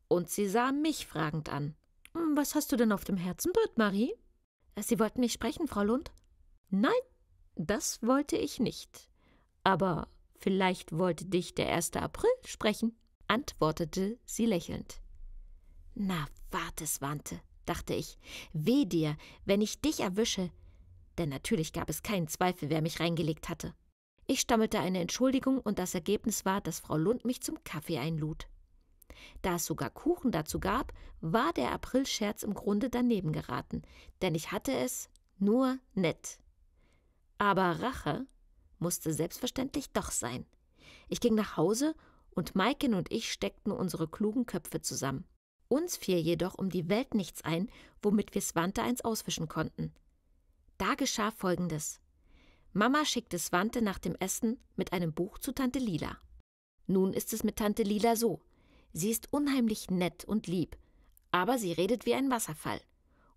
und sie sah mich fragend an. Hm, was hast du denn auf dem Herzen, Britt Marie? Sie wollten mich sprechen, Frau Lund? Nein, das wollte ich nicht. Aber vielleicht wollte dich der 1. April sprechen, antwortete sie lächelnd. Na, warte, Swante, dachte ich. Weh dir, wenn ich dich erwische. Denn natürlich gab es keinen Zweifel, wer mich reingelegt hatte. Ich stammelte eine Entschuldigung und das Ergebnis war, dass Frau Lund mich zum Kaffee einlud. Da es sogar Kuchen dazu gab, war der Aprilscherz im Grunde daneben geraten, denn ich hatte es nur nett. Aber Rache musste selbstverständlich doch sein. Ich ging nach Hause und Maiken und ich steckten unsere klugen Köpfe zusammen. Uns fiel jedoch um die Welt nichts ein, womit wir Swante eins auswischen konnten. Da geschah Folgendes. Mama schickte Swante nach dem Essen mit einem Buch zu Tante Lila. Nun ist es mit Tante Lila so. Sie ist unheimlich nett und lieb, aber sie redet wie ein Wasserfall.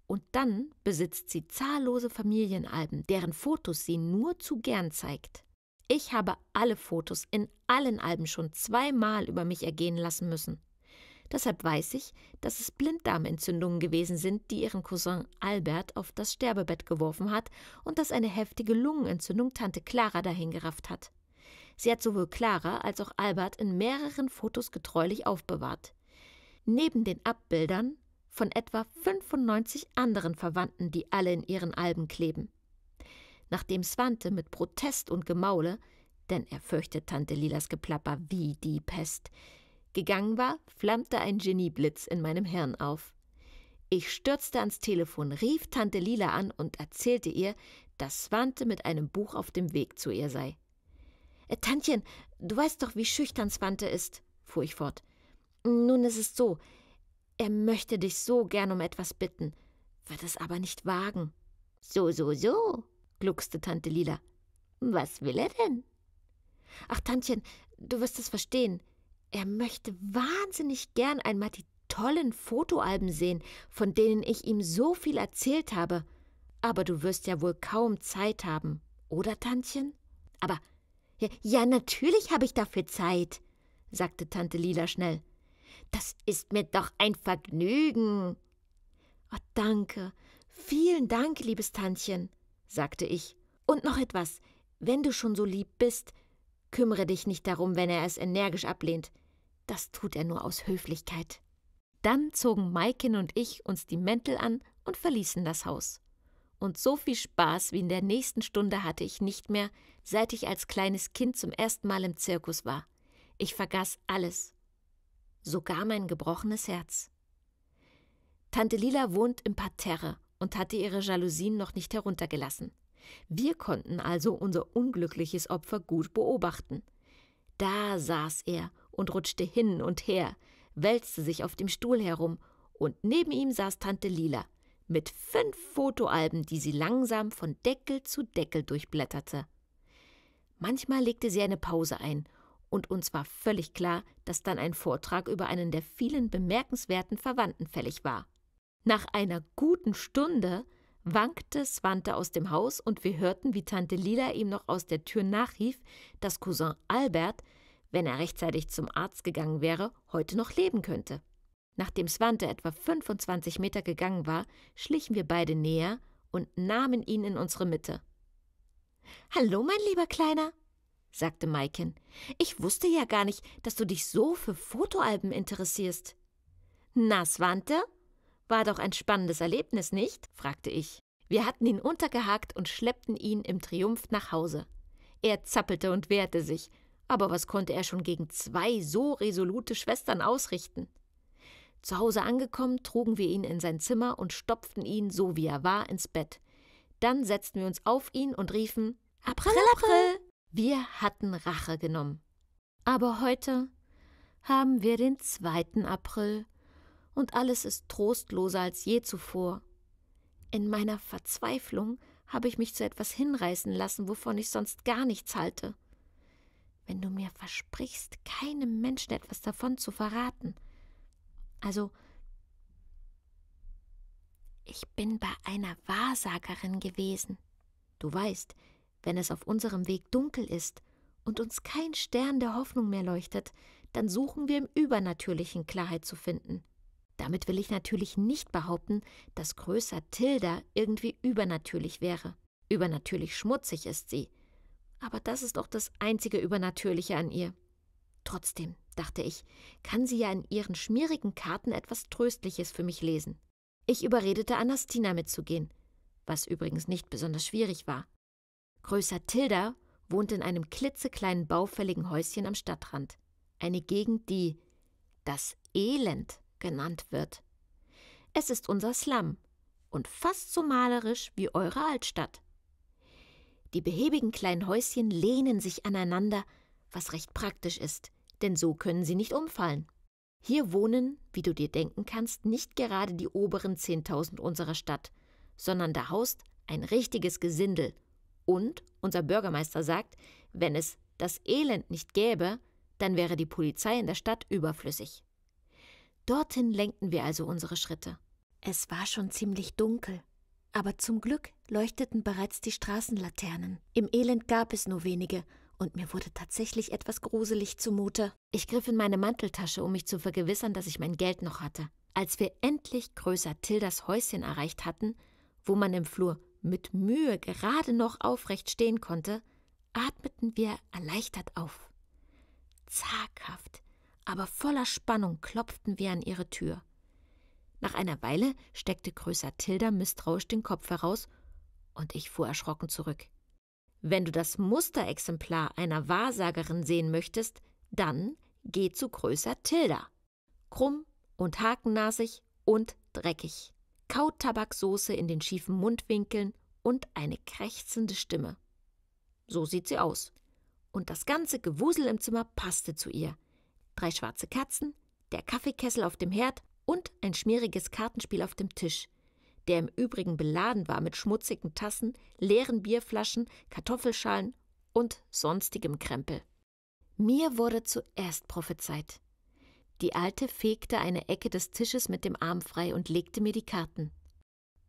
Und dann besitzt sie zahllose Familienalben, deren Fotos sie nur zu gern zeigt. Ich habe alle Fotos in allen Alben schon zweimal über mich ergehen lassen müssen. Deshalb weiß ich, dass es Blinddarmentzündungen gewesen sind, die ihren Cousin Albert auf das Sterbebett geworfen hat und dass eine heftige Lungenentzündung Tante Clara dahingerafft hat. Sie hat sowohl Clara als auch Albert in mehreren Fotos getreulich aufbewahrt. Neben den Abbildern von etwa 95 anderen Verwandten, die alle in ihren Alben kleben. Nachdem Swante mit Protest und Gemaule, denn er fürchtet Tante Lilas Geplapper wie die Pest, gegangen war, flammte ein Genieblitz in meinem Hirn auf. Ich stürzte ans Telefon, rief Tante Lila an und erzählte ihr, dass Swante mit einem Buch auf dem Weg zu ihr sei. Äh, Tantchen, du weißt doch, wie schüchtern Swante ist, fuhr ich fort. Nun ist es so, er möchte dich so gern um etwas bitten, wird es aber nicht wagen. So, so, so, gluckste Tante Lila. Was will er denn? Ach, Tantchen, du wirst es verstehen. Er möchte wahnsinnig gern einmal die tollen Fotoalben sehen, von denen ich ihm so viel erzählt habe. Aber du wirst ja wohl kaum Zeit haben, oder, Tantchen? Aber ja, natürlich habe ich dafür Zeit, sagte Tante Lila schnell. Das ist mir doch ein Vergnügen. Oh, danke. Vielen Dank, liebes Tantchen, sagte ich. Und noch etwas. Wenn du schon so lieb bist, kümmere dich nicht darum, wenn er es energisch ablehnt. Das tut er nur aus Höflichkeit. Dann zogen Maikin und ich uns die Mäntel an und verließen das Haus. Und so viel Spaß wie in der nächsten Stunde hatte ich nicht mehr, seit ich als kleines Kind zum ersten Mal im Zirkus war. Ich vergaß alles. Sogar mein gebrochenes Herz. Tante Lila wohnt im Parterre und hatte ihre Jalousien noch nicht heruntergelassen. Wir konnten also unser unglückliches Opfer gut beobachten. Da saß er und rutschte hin und her, wälzte sich auf dem Stuhl herum, und neben ihm saß Tante Lila, mit fünf Fotoalben, die sie langsam von Deckel zu Deckel durchblätterte. Manchmal legte sie eine Pause ein, und uns war völlig klar, dass dann ein Vortrag über einen der vielen bemerkenswerten Verwandten fällig war. Nach einer guten Stunde wankte Swante aus dem Haus und wir hörten, wie Tante Lila ihm noch aus der Tür nachrief, dass Cousin Albert, wenn er rechtzeitig zum Arzt gegangen wäre, heute noch leben könnte. Nachdem Svante etwa 25 Meter gegangen war, schlichen wir beide näher und nahmen ihn in unsere Mitte. Hallo, mein lieber Kleiner, sagte Maiken. Ich wusste ja gar nicht, dass du dich so für Fotoalben interessierst. Na, Svante? War doch ein spannendes Erlebnis, nicht? fragte ich. Wir hatten ihn untergehakt und schleppten ihn im Triumph nach Hause. Er zappelte und wehrte sich, aber was konnte er schon gegen zwei so resolute Schwestern ausrichten? Zu Hause angekommen, trugen wir ihn in sein Zimmer und stopften ihn, so wie er war, ins Bett. Dann setzten wir uns auf ihn und riefen April, April. Wir hatten Rache genommen. Aber heute haben wir den zweiten April und alles ist trostloser als je zuvor. In meiner Verzweiflung habe ich mich zu etwas hinreißen lassen, wovon ich sonst gar nichts halte. Wenn du mir versprichst, keinem Menschen etwas davon zu verraten, also, ich bin bei einer Wahrsagerin gewesen. Du weißt, wenn es auf unserem Weg dunkel ist und uns kein Stern der Hoffnung mehr leuchtet, dann suchen wir im Übernatürlichen Klarheit zu finden. Damit will ich natürlich nicht behaupten, dass größer Tilda irgendwie übernatürlich wäre. Übernatürlich schmutzig ist sie. Aber das ist auch das einzige Übernatürliche an ihr. Trotzdem, dachte ich, kann sie ja in ihren schmierigen Karten etwas Tröstliches für mich lesen. Ich überredete Anastina mitzugehen, was übrigens nicht besonders schwierig war. Größer Tilda wohnt in einem klitzekleinen baufälligen Häuschen am Stadtrand, eine Gegend, die das Elend genannt wird. Es ist unser Slum und fast so malerisch wie eure Altstadt. Die behäbigen kleinen Häuschen lehnen sich aneinander, was recht praktisch ist denn so können sie nicht umfallen. Hier wohnen, wie du dir denken kannst, nicht gerade die oberen 10.000 unserer Stadt, sondern da haust ein richtiges Gesindel. Und unser Bürgermeister sagt, wenn es das Elend nicht gäbe, dann wäre die Polizei in der Stadt überflüssig. Dorthin lenkten wir also unsere Schritte. Es war schon ziemlich dunkel, aber zum Glück leuchteten bereits die Straßenlaternen. Im Elend gab es nur wenige, und mir wurde tatsächlich etwas gruselig zumute. Ich griff in meine Manteltasche, um mich zu vergewissern, dass ich mein Geld noch hatte. Als wir endlich größer Tildas Häuschen erreicht hatten, wo man im Flur mit Mühe gerade noch aufrecht stehen konnte, atmeten wir erleichtert auf. Zaghaft, aber voller Spannung klopften wir an ihre Tür. Nach einer Weile steckte größer Tilda misstrauisch den Kopf heraus und ich fuhr erschrocken zurück. Wenn du das Musterexemplar einer Wahrsagerin sehen möchtest, dann geh zu größer Tilda. Krumm und hakennasig und dreckig. Kautabaksoße in den schiefen Mundwinkeln und eine krächzende Stimme. So sieht sie aus. Und das ganze Gewusel im Zimmer passte zu ihr. Drei schwarze Katzen, der Kaffeekessel auf dem Herd und ein schmieriges Kartenspiel auf dem Tisch – der im Übrigen beladen war mit schmutzigen Tassen, leeren Bierflaschen, Kartoffelschalen und sonstigem Krempel. Mir wurde zuerst prophezeit. Die Alte fegte eine Ecke des Tisches mit dem Arm frei und legte mir die Karten.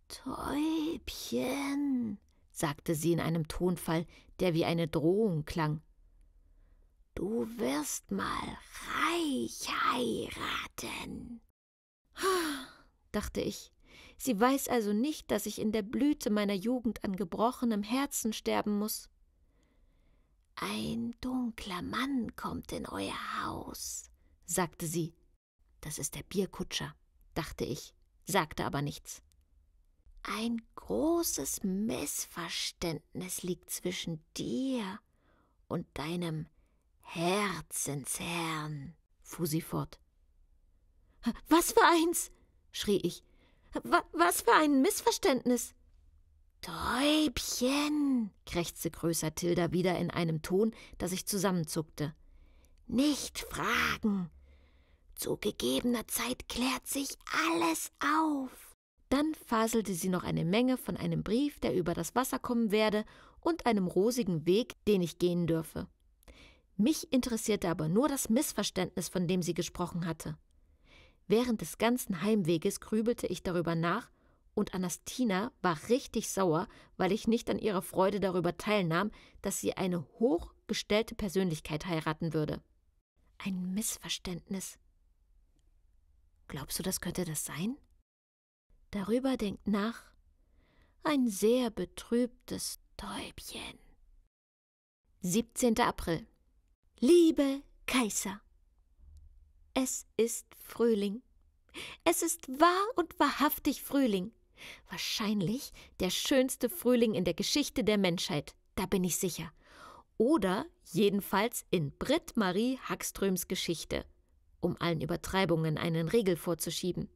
Täubchen, sagte sie in einem Tonfall, der wie eine Drohung klang. Du wirst mal reich heiraten. Ha, dachte ich. Sie weiß also nicht, dass ich in der Blüte meiner Jugend an gebrochenem Herzen sterben muss. Ein dunkler Mann kommt in euer Haus, sagte sie. Das ist der Bierkutscher, dachte ich, sagte aber nichts. Ein großes Missverständnis liegt zwischen dir und deinem Herzensherrn, fuhr sie fort. Was für eins? schrie ich. W was für ein Missverständnis. Täubchen, krächzte größer Tilda wieder in einem Ton, dass ich zusammenzuckte. Nicht fragen. Zu gegebener Zeit klärt sich alles auf. Dann faselte sie noch eine Menge von einem Brief, der über das Wasser kommen werde, und einem rosigen Weg, den ich gehen dürfe. Mich interessierte aber nur das Missverständnis, von dem sie gesprochen hatte. Während des ganzen Heimweges grübelte ich darüber nach, und Anastina war richtig sauer, weil ich nicht an ihrer Freude darüber teilnahm, dass sie eine hochgestellte Persönlichkeit heiraten würde. Ein Missverständnis. Glaubst du, das könnte das sein? Darüber denkt nach. Ein sehr betrübtes Täubchen. 17. April. Liebe Kaiser. Es ist Frühling. Es ist wahr und wahrhaftig Frühling. Wahrscheinlich der schönste Frühling in der Geschichte der Menschheit, da bin ich sicher. Oder jedenfalls in Britt Marie Hackströms Geschichte, um allen Übertreibungen einen Riegel vorzuschieben.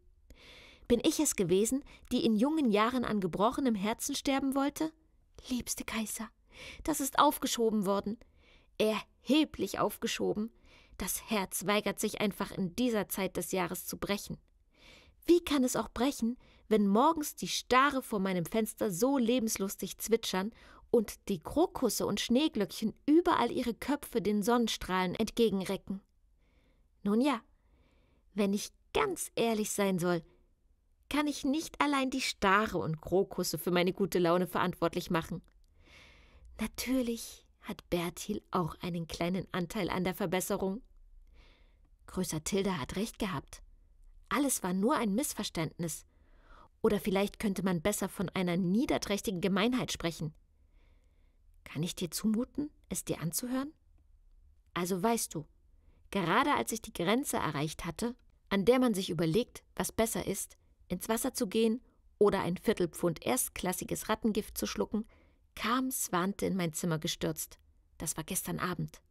Bin ich es gewesen, die in jungen Jahren an gebrochenem Herzen sterben wollte? Liebste Kaiser, das ist aufgeschoben worden. Erheblich aufgeschoben. Das Herz weigert sich einfach in dieser Zeit des Jahres zu brechen. Wie kann es auch brechen, wenn morgens die Stare vor meinem Fenster so lebenslustig zwitschern und die Krokusse und Schneeglöckchen überall ihre Köpfe den Sonnenstrahlen entgegenrecken? Nun ja, wenn ich ganz ehrlich sein soll, kann ich nicht allein die Stare und Krokusse für meine gute Laune verantwortlich machen. Natürlich hat Bertil auch einen kleinen Anteil an der Verbesserung. Größer Tilda hat recht gehabt. Alles war nur ein Missverständnis. Oder vielleicht könnte man besser von einer niederträchtigen Gemeinheit sprechen. Kann ich dir zumuten, es dir anzuhören? Also weißt du, gerade als ich die Grenze erreicht hatte, an der man sich überlegt, was besser ist, ins Wasser zu gehen oder ein Viertelpfund erstklassiges Rattengift zu schlucken, kam Swante in mein Zimmer gestürzt. Das war gestern Abend.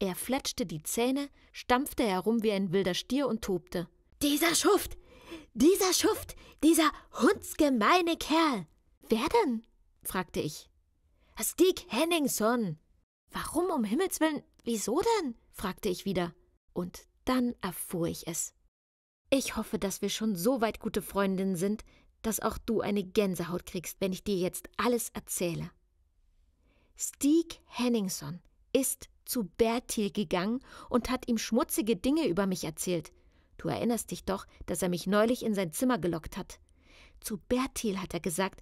Er fletschte die Zähne, stampfte herum wie ein wilder Stier und tobte. Dieser Schuft! Dieser Schuft! Dieser hundsgemeine Kerl! Wer denn? fragte ich. Stieg Henningson! Warum um Himmels willen? Wieso denn? fragte ich wieder. Und dann erfuhr ich es. Ich hoffe, dass wir schon so weit gute Freundinnen sind, dass auch du eine Gänsehaut kriegst, wenn ich dir jetzt alles erzähle. Stieg Henningson ist zu Bertil gegangen und hat ihm schmutzige Dinge über mich erzählt. Du erinnerst dich doch, dass er mich neulich in sein Zimmer gelockt hat. Zu Bertil hat er gesagt,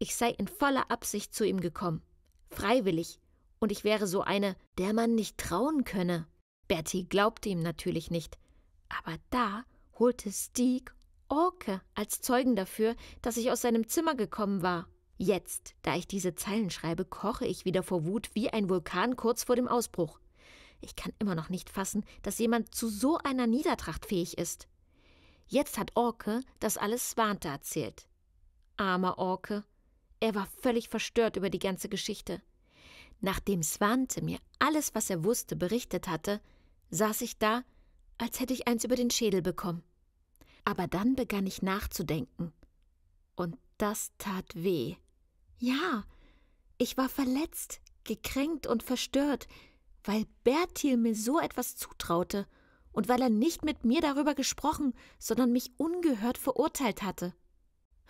ich sei in voller Absicht zu ihm gekommen, freiwillig, und ich wäre so eine, der man nicht trauen könne. Bertil glaubte ihm natürlich nicht, aber da holte Stieg Orke als Zeugen dafür, dass ich aus seinem Zimmer gekommen war. Jetzt, da ich diese Zeilen schreibe, koche ich wieder vor Wut wie ein Vulkan kurz vor dem Ausbruch. Ich kann immer noch nicht fassen, dass jemand zu so einer Niedertracht fähig ist. Jetzt hat Orke das alles Swante erzählt. Armer Orke. Er war völlig verstört über die ganze Geschichte. Nachdem Swante mir alles, was er wusste, berichtet hatte, saß ich da, als hätte ich eins über den Schädel bekommen. Aber dann begann ich nachzudenken. Und das tat weh. Ja, ich war verletzt, gekränkt und verstört, weil Bertil mir so etwas zutraute und weil er nicht mit mir darüber gesprochen, sondern mich ungehört verurteilt hatte.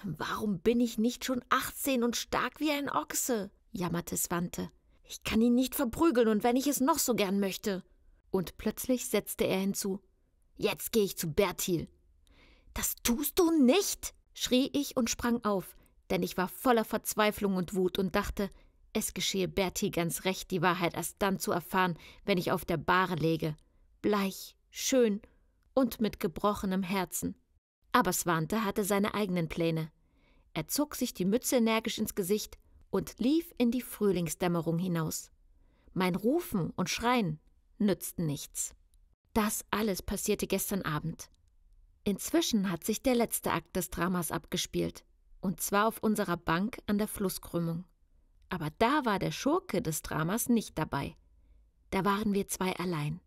Warum bin ich nicht schon achtzehn und stark wie ein Ochse? jammerte Swante. Ich kann ihn nicht verprügeln und wenn ich es noch so gern möchte. Und plötzlich setzte er hinzu: Jetzt gehe ich zu Bertil. Das tust du nicht, schrie ich und sprang auf, denn ich war voller Verzweiflung und Wut und dachte, es geschehe Bertie ganz recht, die Wahrheit erst dann zu erfahren, wenn ich auf der Bahre lege. Bleich, schön und mit gebrochenem Herzen. Aber Swante hatte seine eigenen Pläne. Er zog sich die Mütze energisch ins Gesicht und lief in die Frühlingsdämmerung hinaus. Mein Rufen und Schreien nützten nichts. Das alles passierte gestern Abend. Inzwischen hat sich der letzte Akt des Dramas abgespielt, und zwar auf unserer Bank an der Flusskrümmung. Aber da war der Schurke des Dramas nicht dabei. Da waren wir zwei allein.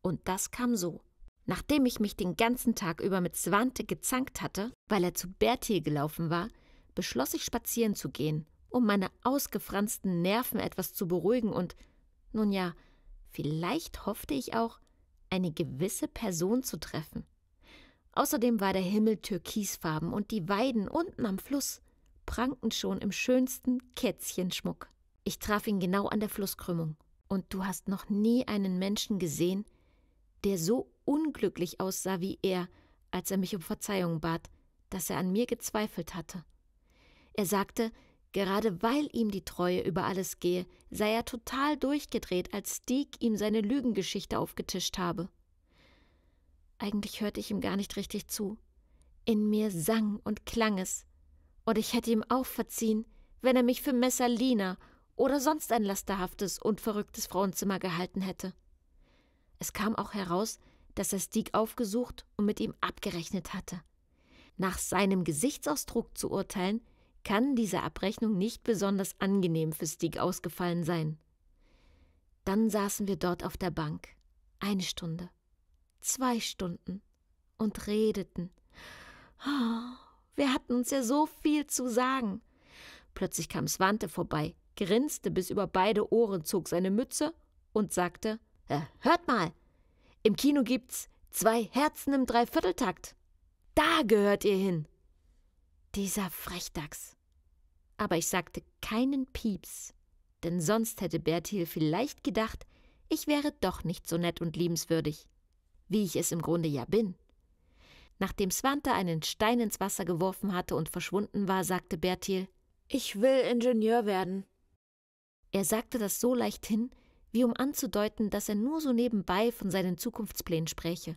Und das kam so. Nachdem ich mich den ganzen Tag über mit Svante gezankt hatte, weil er zu Bertil gelaufen war, beschloss ich spazieren zu gehen, um meine ausgefransten Nerven etwas zu beruhigen und, nun ja, vielleicht hoffte ich auch, eine gewisse Person zu treffen. Außerdem war der Himmel türkisfarben und die Weiden unten am Fluss prangten schon im schönsten Kätzchenschmuck. Ich traf ihn genau an der Flusskrümmung. Und du hast noch nie einen Menschen gesehen, der so unglücklich aussah wie er, als er mich um Verzeihung bat, dass er an mir gezweifelt hatte. Er sagte, gerade weil ihm die Treue über alles gehe, sei er total durchgedreht, als Steak ihm seine Lügengeschichte aufgetischt habe. Eigentlich hörte ich ihm gar nicht richtig zu. In mir sang und klang es. Und ich hätte ihm auch verziehen, wenn er mich für Messalina oder sonst ein lasterhaftes und verrücktes Frauenzimmer gehalten hätte. Es kam auch heraus, dass er Stieg aufgesucht und mit ihm abgerechnet hatte. Nach seinem Gesichtsausdruck zu urteilen, kann diese Abrechnung nicht besonders angenehm für Stieg ausgefallen sein. Dann saßen wir dort auf der Bank. Eine Stunde zwei Stunden und redeten. Oh, wir hatten uns ja so viel zu sagen. Plötzlich kam Swante vorbei, grinste bis über beide Ohren, zog seine Mütze und sagte: äh, Hört mal, im Kino gibt's zwei Herzen im Dreivierteltakt. Da gehört ihr hin. Dieser Frechdachs. Aber ich sagte keinen Pieps, denn sonst hätte Berthil vielleicht gedacht, ich wäre doch nicht so nett und liebenswürdig wie ich es im Grunde ja bin. Nachdem Swante einen Stein ins Wasser geworfen hatte und verschwunden war, sagte Bertil Ich will Ingenieur werden. Er sagte das so leichthin, wie um anzudeuten, dass er nur so nebenbei von seinen Zukunftsplänen spräche.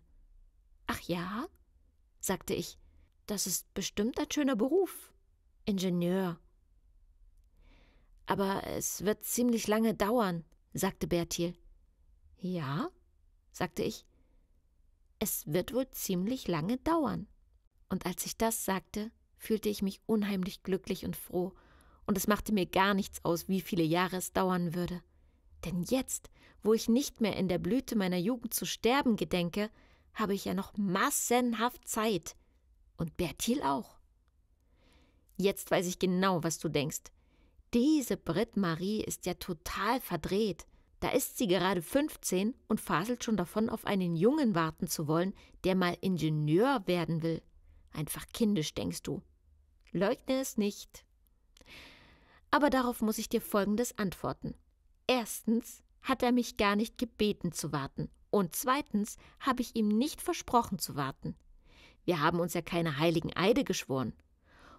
Ach ja? sagte ich. Das ist bestimmt ein schöner Beruf. Ingenieur. Aber es wird ziemlich lange dauern, sagte Bertil. Ja? sagte ich es wird wohl ziemlich lange dauern. Und als ich das sagte, fühlte ich mich unheimlich glücklich und froh, und es machte mir gar nichts aus, wie viele Jahre es dauern würde. Denn jetzt, wo ich nicht mehr in der Blüte meiner Jugend zu sterben gedenke, habe ich ja noch massenhaft Zeit. Und Bertil auch. Jetzt weiß ich genau, was du denkst. Diese Brit Marie ist ja total verdreht. Da ist sie gerade 15 und faselt schon davon, auf einen Jungen warten zu wollen, der mal Ingenieur werden will. Einfach kindisch, denkst du. Leugne es nicht. Aber darauf muss ich dir Folgendes antworten. Erstens hat er mich gar nicht gebeten zu warten und zweitens habe ich ihm nicht versprochen zu warten. Wir haben uns ja keine heiligen Eide geschworen.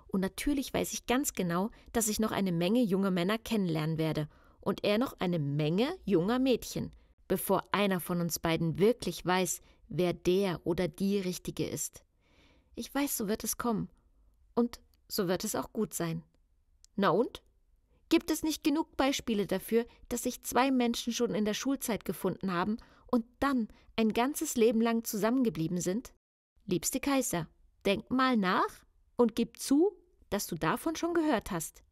Und natürlich weiß ich ganz genau, dass ich noch eine Menge junge Männer kennenlernen werde und er noch eine Menge junger Mädchen, bevor einer von uns beiden wirklich weiß, wer der oder die Richtige ist. Ich weiß, so wird es kommen. Und so wird es auch gut sein. Na und? Gibt es nicht genug Beispiele dafür, dass sich zwei Menschen schon in der Schulzeit gefunden haben und dann ein ganzes Leben lang zusammengeblieben sind? Liebste Kaiser, denk mal nach und gib zu, dass du davon schon gehört hast.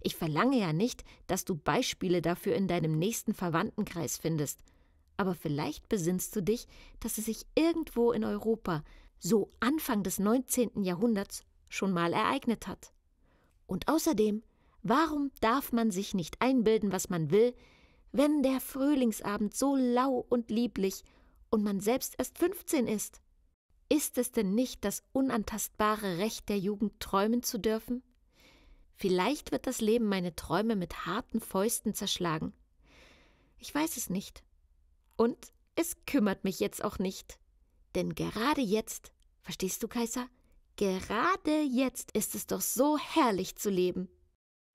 Ich verlange ja nicht, dass du Beispiele dafür in deinem nächsten Verwandtenkreis findest, aber vielleicht besinnst du dich, dass es sich irgendwo in Europa, so Anfang des 19. Jahrhunderts, schon mal ereignet hat. Und außerdem, warum darf man sich nicht einbilden, was man will, wenn der Frühlingsabend so lau und lieblich und man selbst erst 15 ist? Ist es denn nicht das unantastbare Recht der Jugend, träumen zu dürfen? Vielleicht wird das Leben meine Träume mit harten Fäusten zerschlagen. Ich weiß es nicht. Und es kümmert mich jetzt auch nicht. Denn gerade jetzt, verstehst du, Kaiser? Gerade jetzt ist es doch so herrlich zu leben.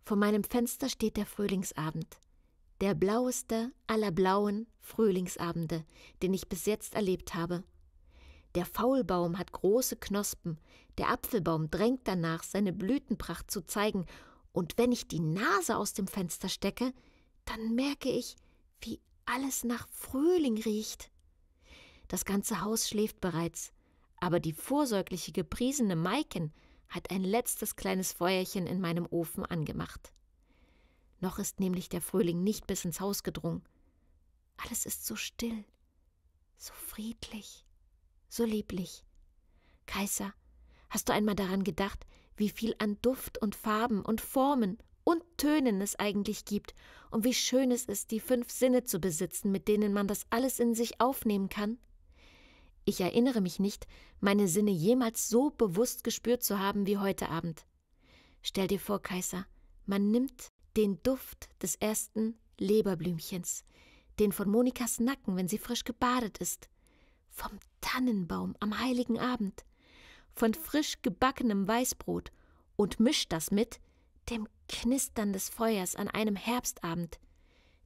Vor meinem Fenster steht der Frühlingsabend. Der blaueste aller blauen Frühlingsabende, den ich bis jetzt erlebt habe. Der Faulbaum hat große Knospen, der Apfelbaum drängt danach, seine Blütenpracht zu zeigen, und wenn ich die Nase aus dem Fenster stecke, dann merke ich, wie alles nach Frühling riecht. Das ganze Haus schläft bereits, aber die vorsorgliche gepriesene Maiken hat ein letztes kleines Feuerchen in meinem Ofen angemacht. Noch ist nämlich der Frühling nicht bis ins Haus gedrungen. Alles ist so still, so friedlich so lieblich. Kaiser, hast du einmal daran gedacht, wie viel an Duft und Farben und Formen und Tönen es eigentlich gibt und wie schön es ist, die fünf Sinne zu besitzen, mit denen man das alles in sich aufnehmen kann? Ich erinnere mich nicht, meine Sinne jemals so bewusst gespürt zu haben wie heute Abend. Stell dir vor, Kaiser, man nimmt den Duft des ersten Leberblümchens, den von Monikas Nacken, wenn sie frisch gebadet ist, vom Tannenbaum am heiligen Abend, von frisch gebackenem Weißbrot und mischt das mit dem Knistern des Feuers an einem Herbstabend,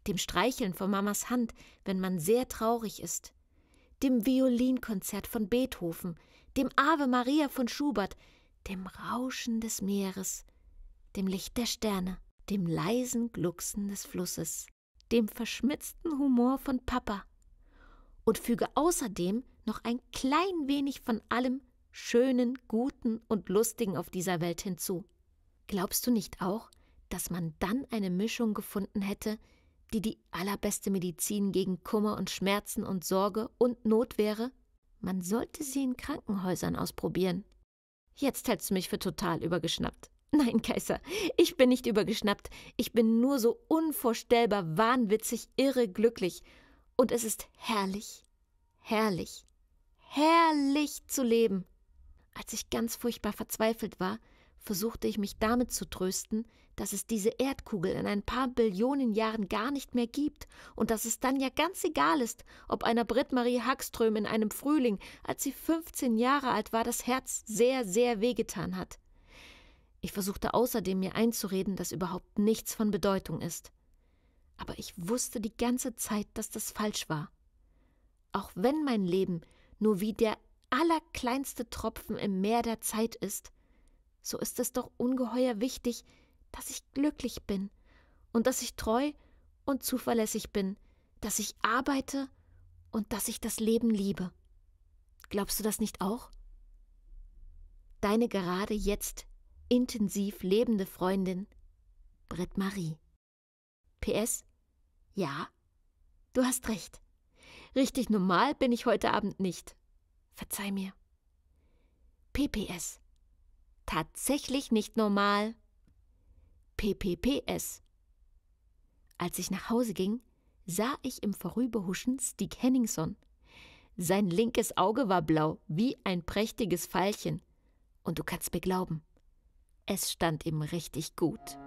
dem Streicheln von Mamas Hand, wenn man sehr traurig ist, dem Violinkonzert von Beethoven, dem Ave Maria von Schubert, dem Rauschen des Meeres, dem Licht der Sterne, dem leisen Glucksen des Flusses, dem verschmitzten Humor von Papa, und füge außerdem noch ein klein wenig von allem Schönen, Guten und Lustigen auf dieser Welt hinzu. Glaubst du nicht auch, dass man dann eine Mischung gefunden hätte, die die allerbeste Medizin gegen Kummer und Schmerzen und Sorge und Not wäre? Man sollte sie in Krankenhäusern ausprobieren. Jetzt hältst du mich für total übergeschnappt. Nein, Kaiser, ich bin nicht übergeschnappt. Ich bin nur so unvorstellbar wahnwitzig irre glücklich und es ist herrlich, herrlich, herrlich zu leben. Als ich ganz furchtbar verzweifelt war, versuchte ich mich damit zu trösten, dass es diese Erdkugel in ein paar Billionen Jahren gar nicht mehr gibt und dass es dann ja ganz egal ist, ob einer Brit marie Hackström in einem Frühling, als sie 15 Jahre alt war, das Herz sehr, sehr wehgetan hat. Ich versuchte außerdem mir einzureden, dass überhaupt nichts von Bedeutung ist aber ich wusste die ganze Zeit, dass das falsch war. Auch wenn mein Leben nur wie der allerkleinste Tropfen im Meer der Zeit ist, so ist es doch ungeheuer wichtig, dass ich glücklich bin und dass ich treu und zuverlässig bin, dass ich arbeite und dass ich das Leben liebe. Glaubst du das nicht auch? Deine gerade jetzt intensiv lebende Freundin Britt Marie. PS ja, du hast recht. Richtig normal bin ich heute Abend nicht. Verzeih mir. PPS. Tatsächlich nicht normal. PPPS. Als ich nach Hause ging, sah ich im Vorüberhuschen Stieg Henningson. Sein linkes Auge war blau, wie ein prächtiges Pfeilchen. Und du kannst mir glauben, es stand ihm richtig gut.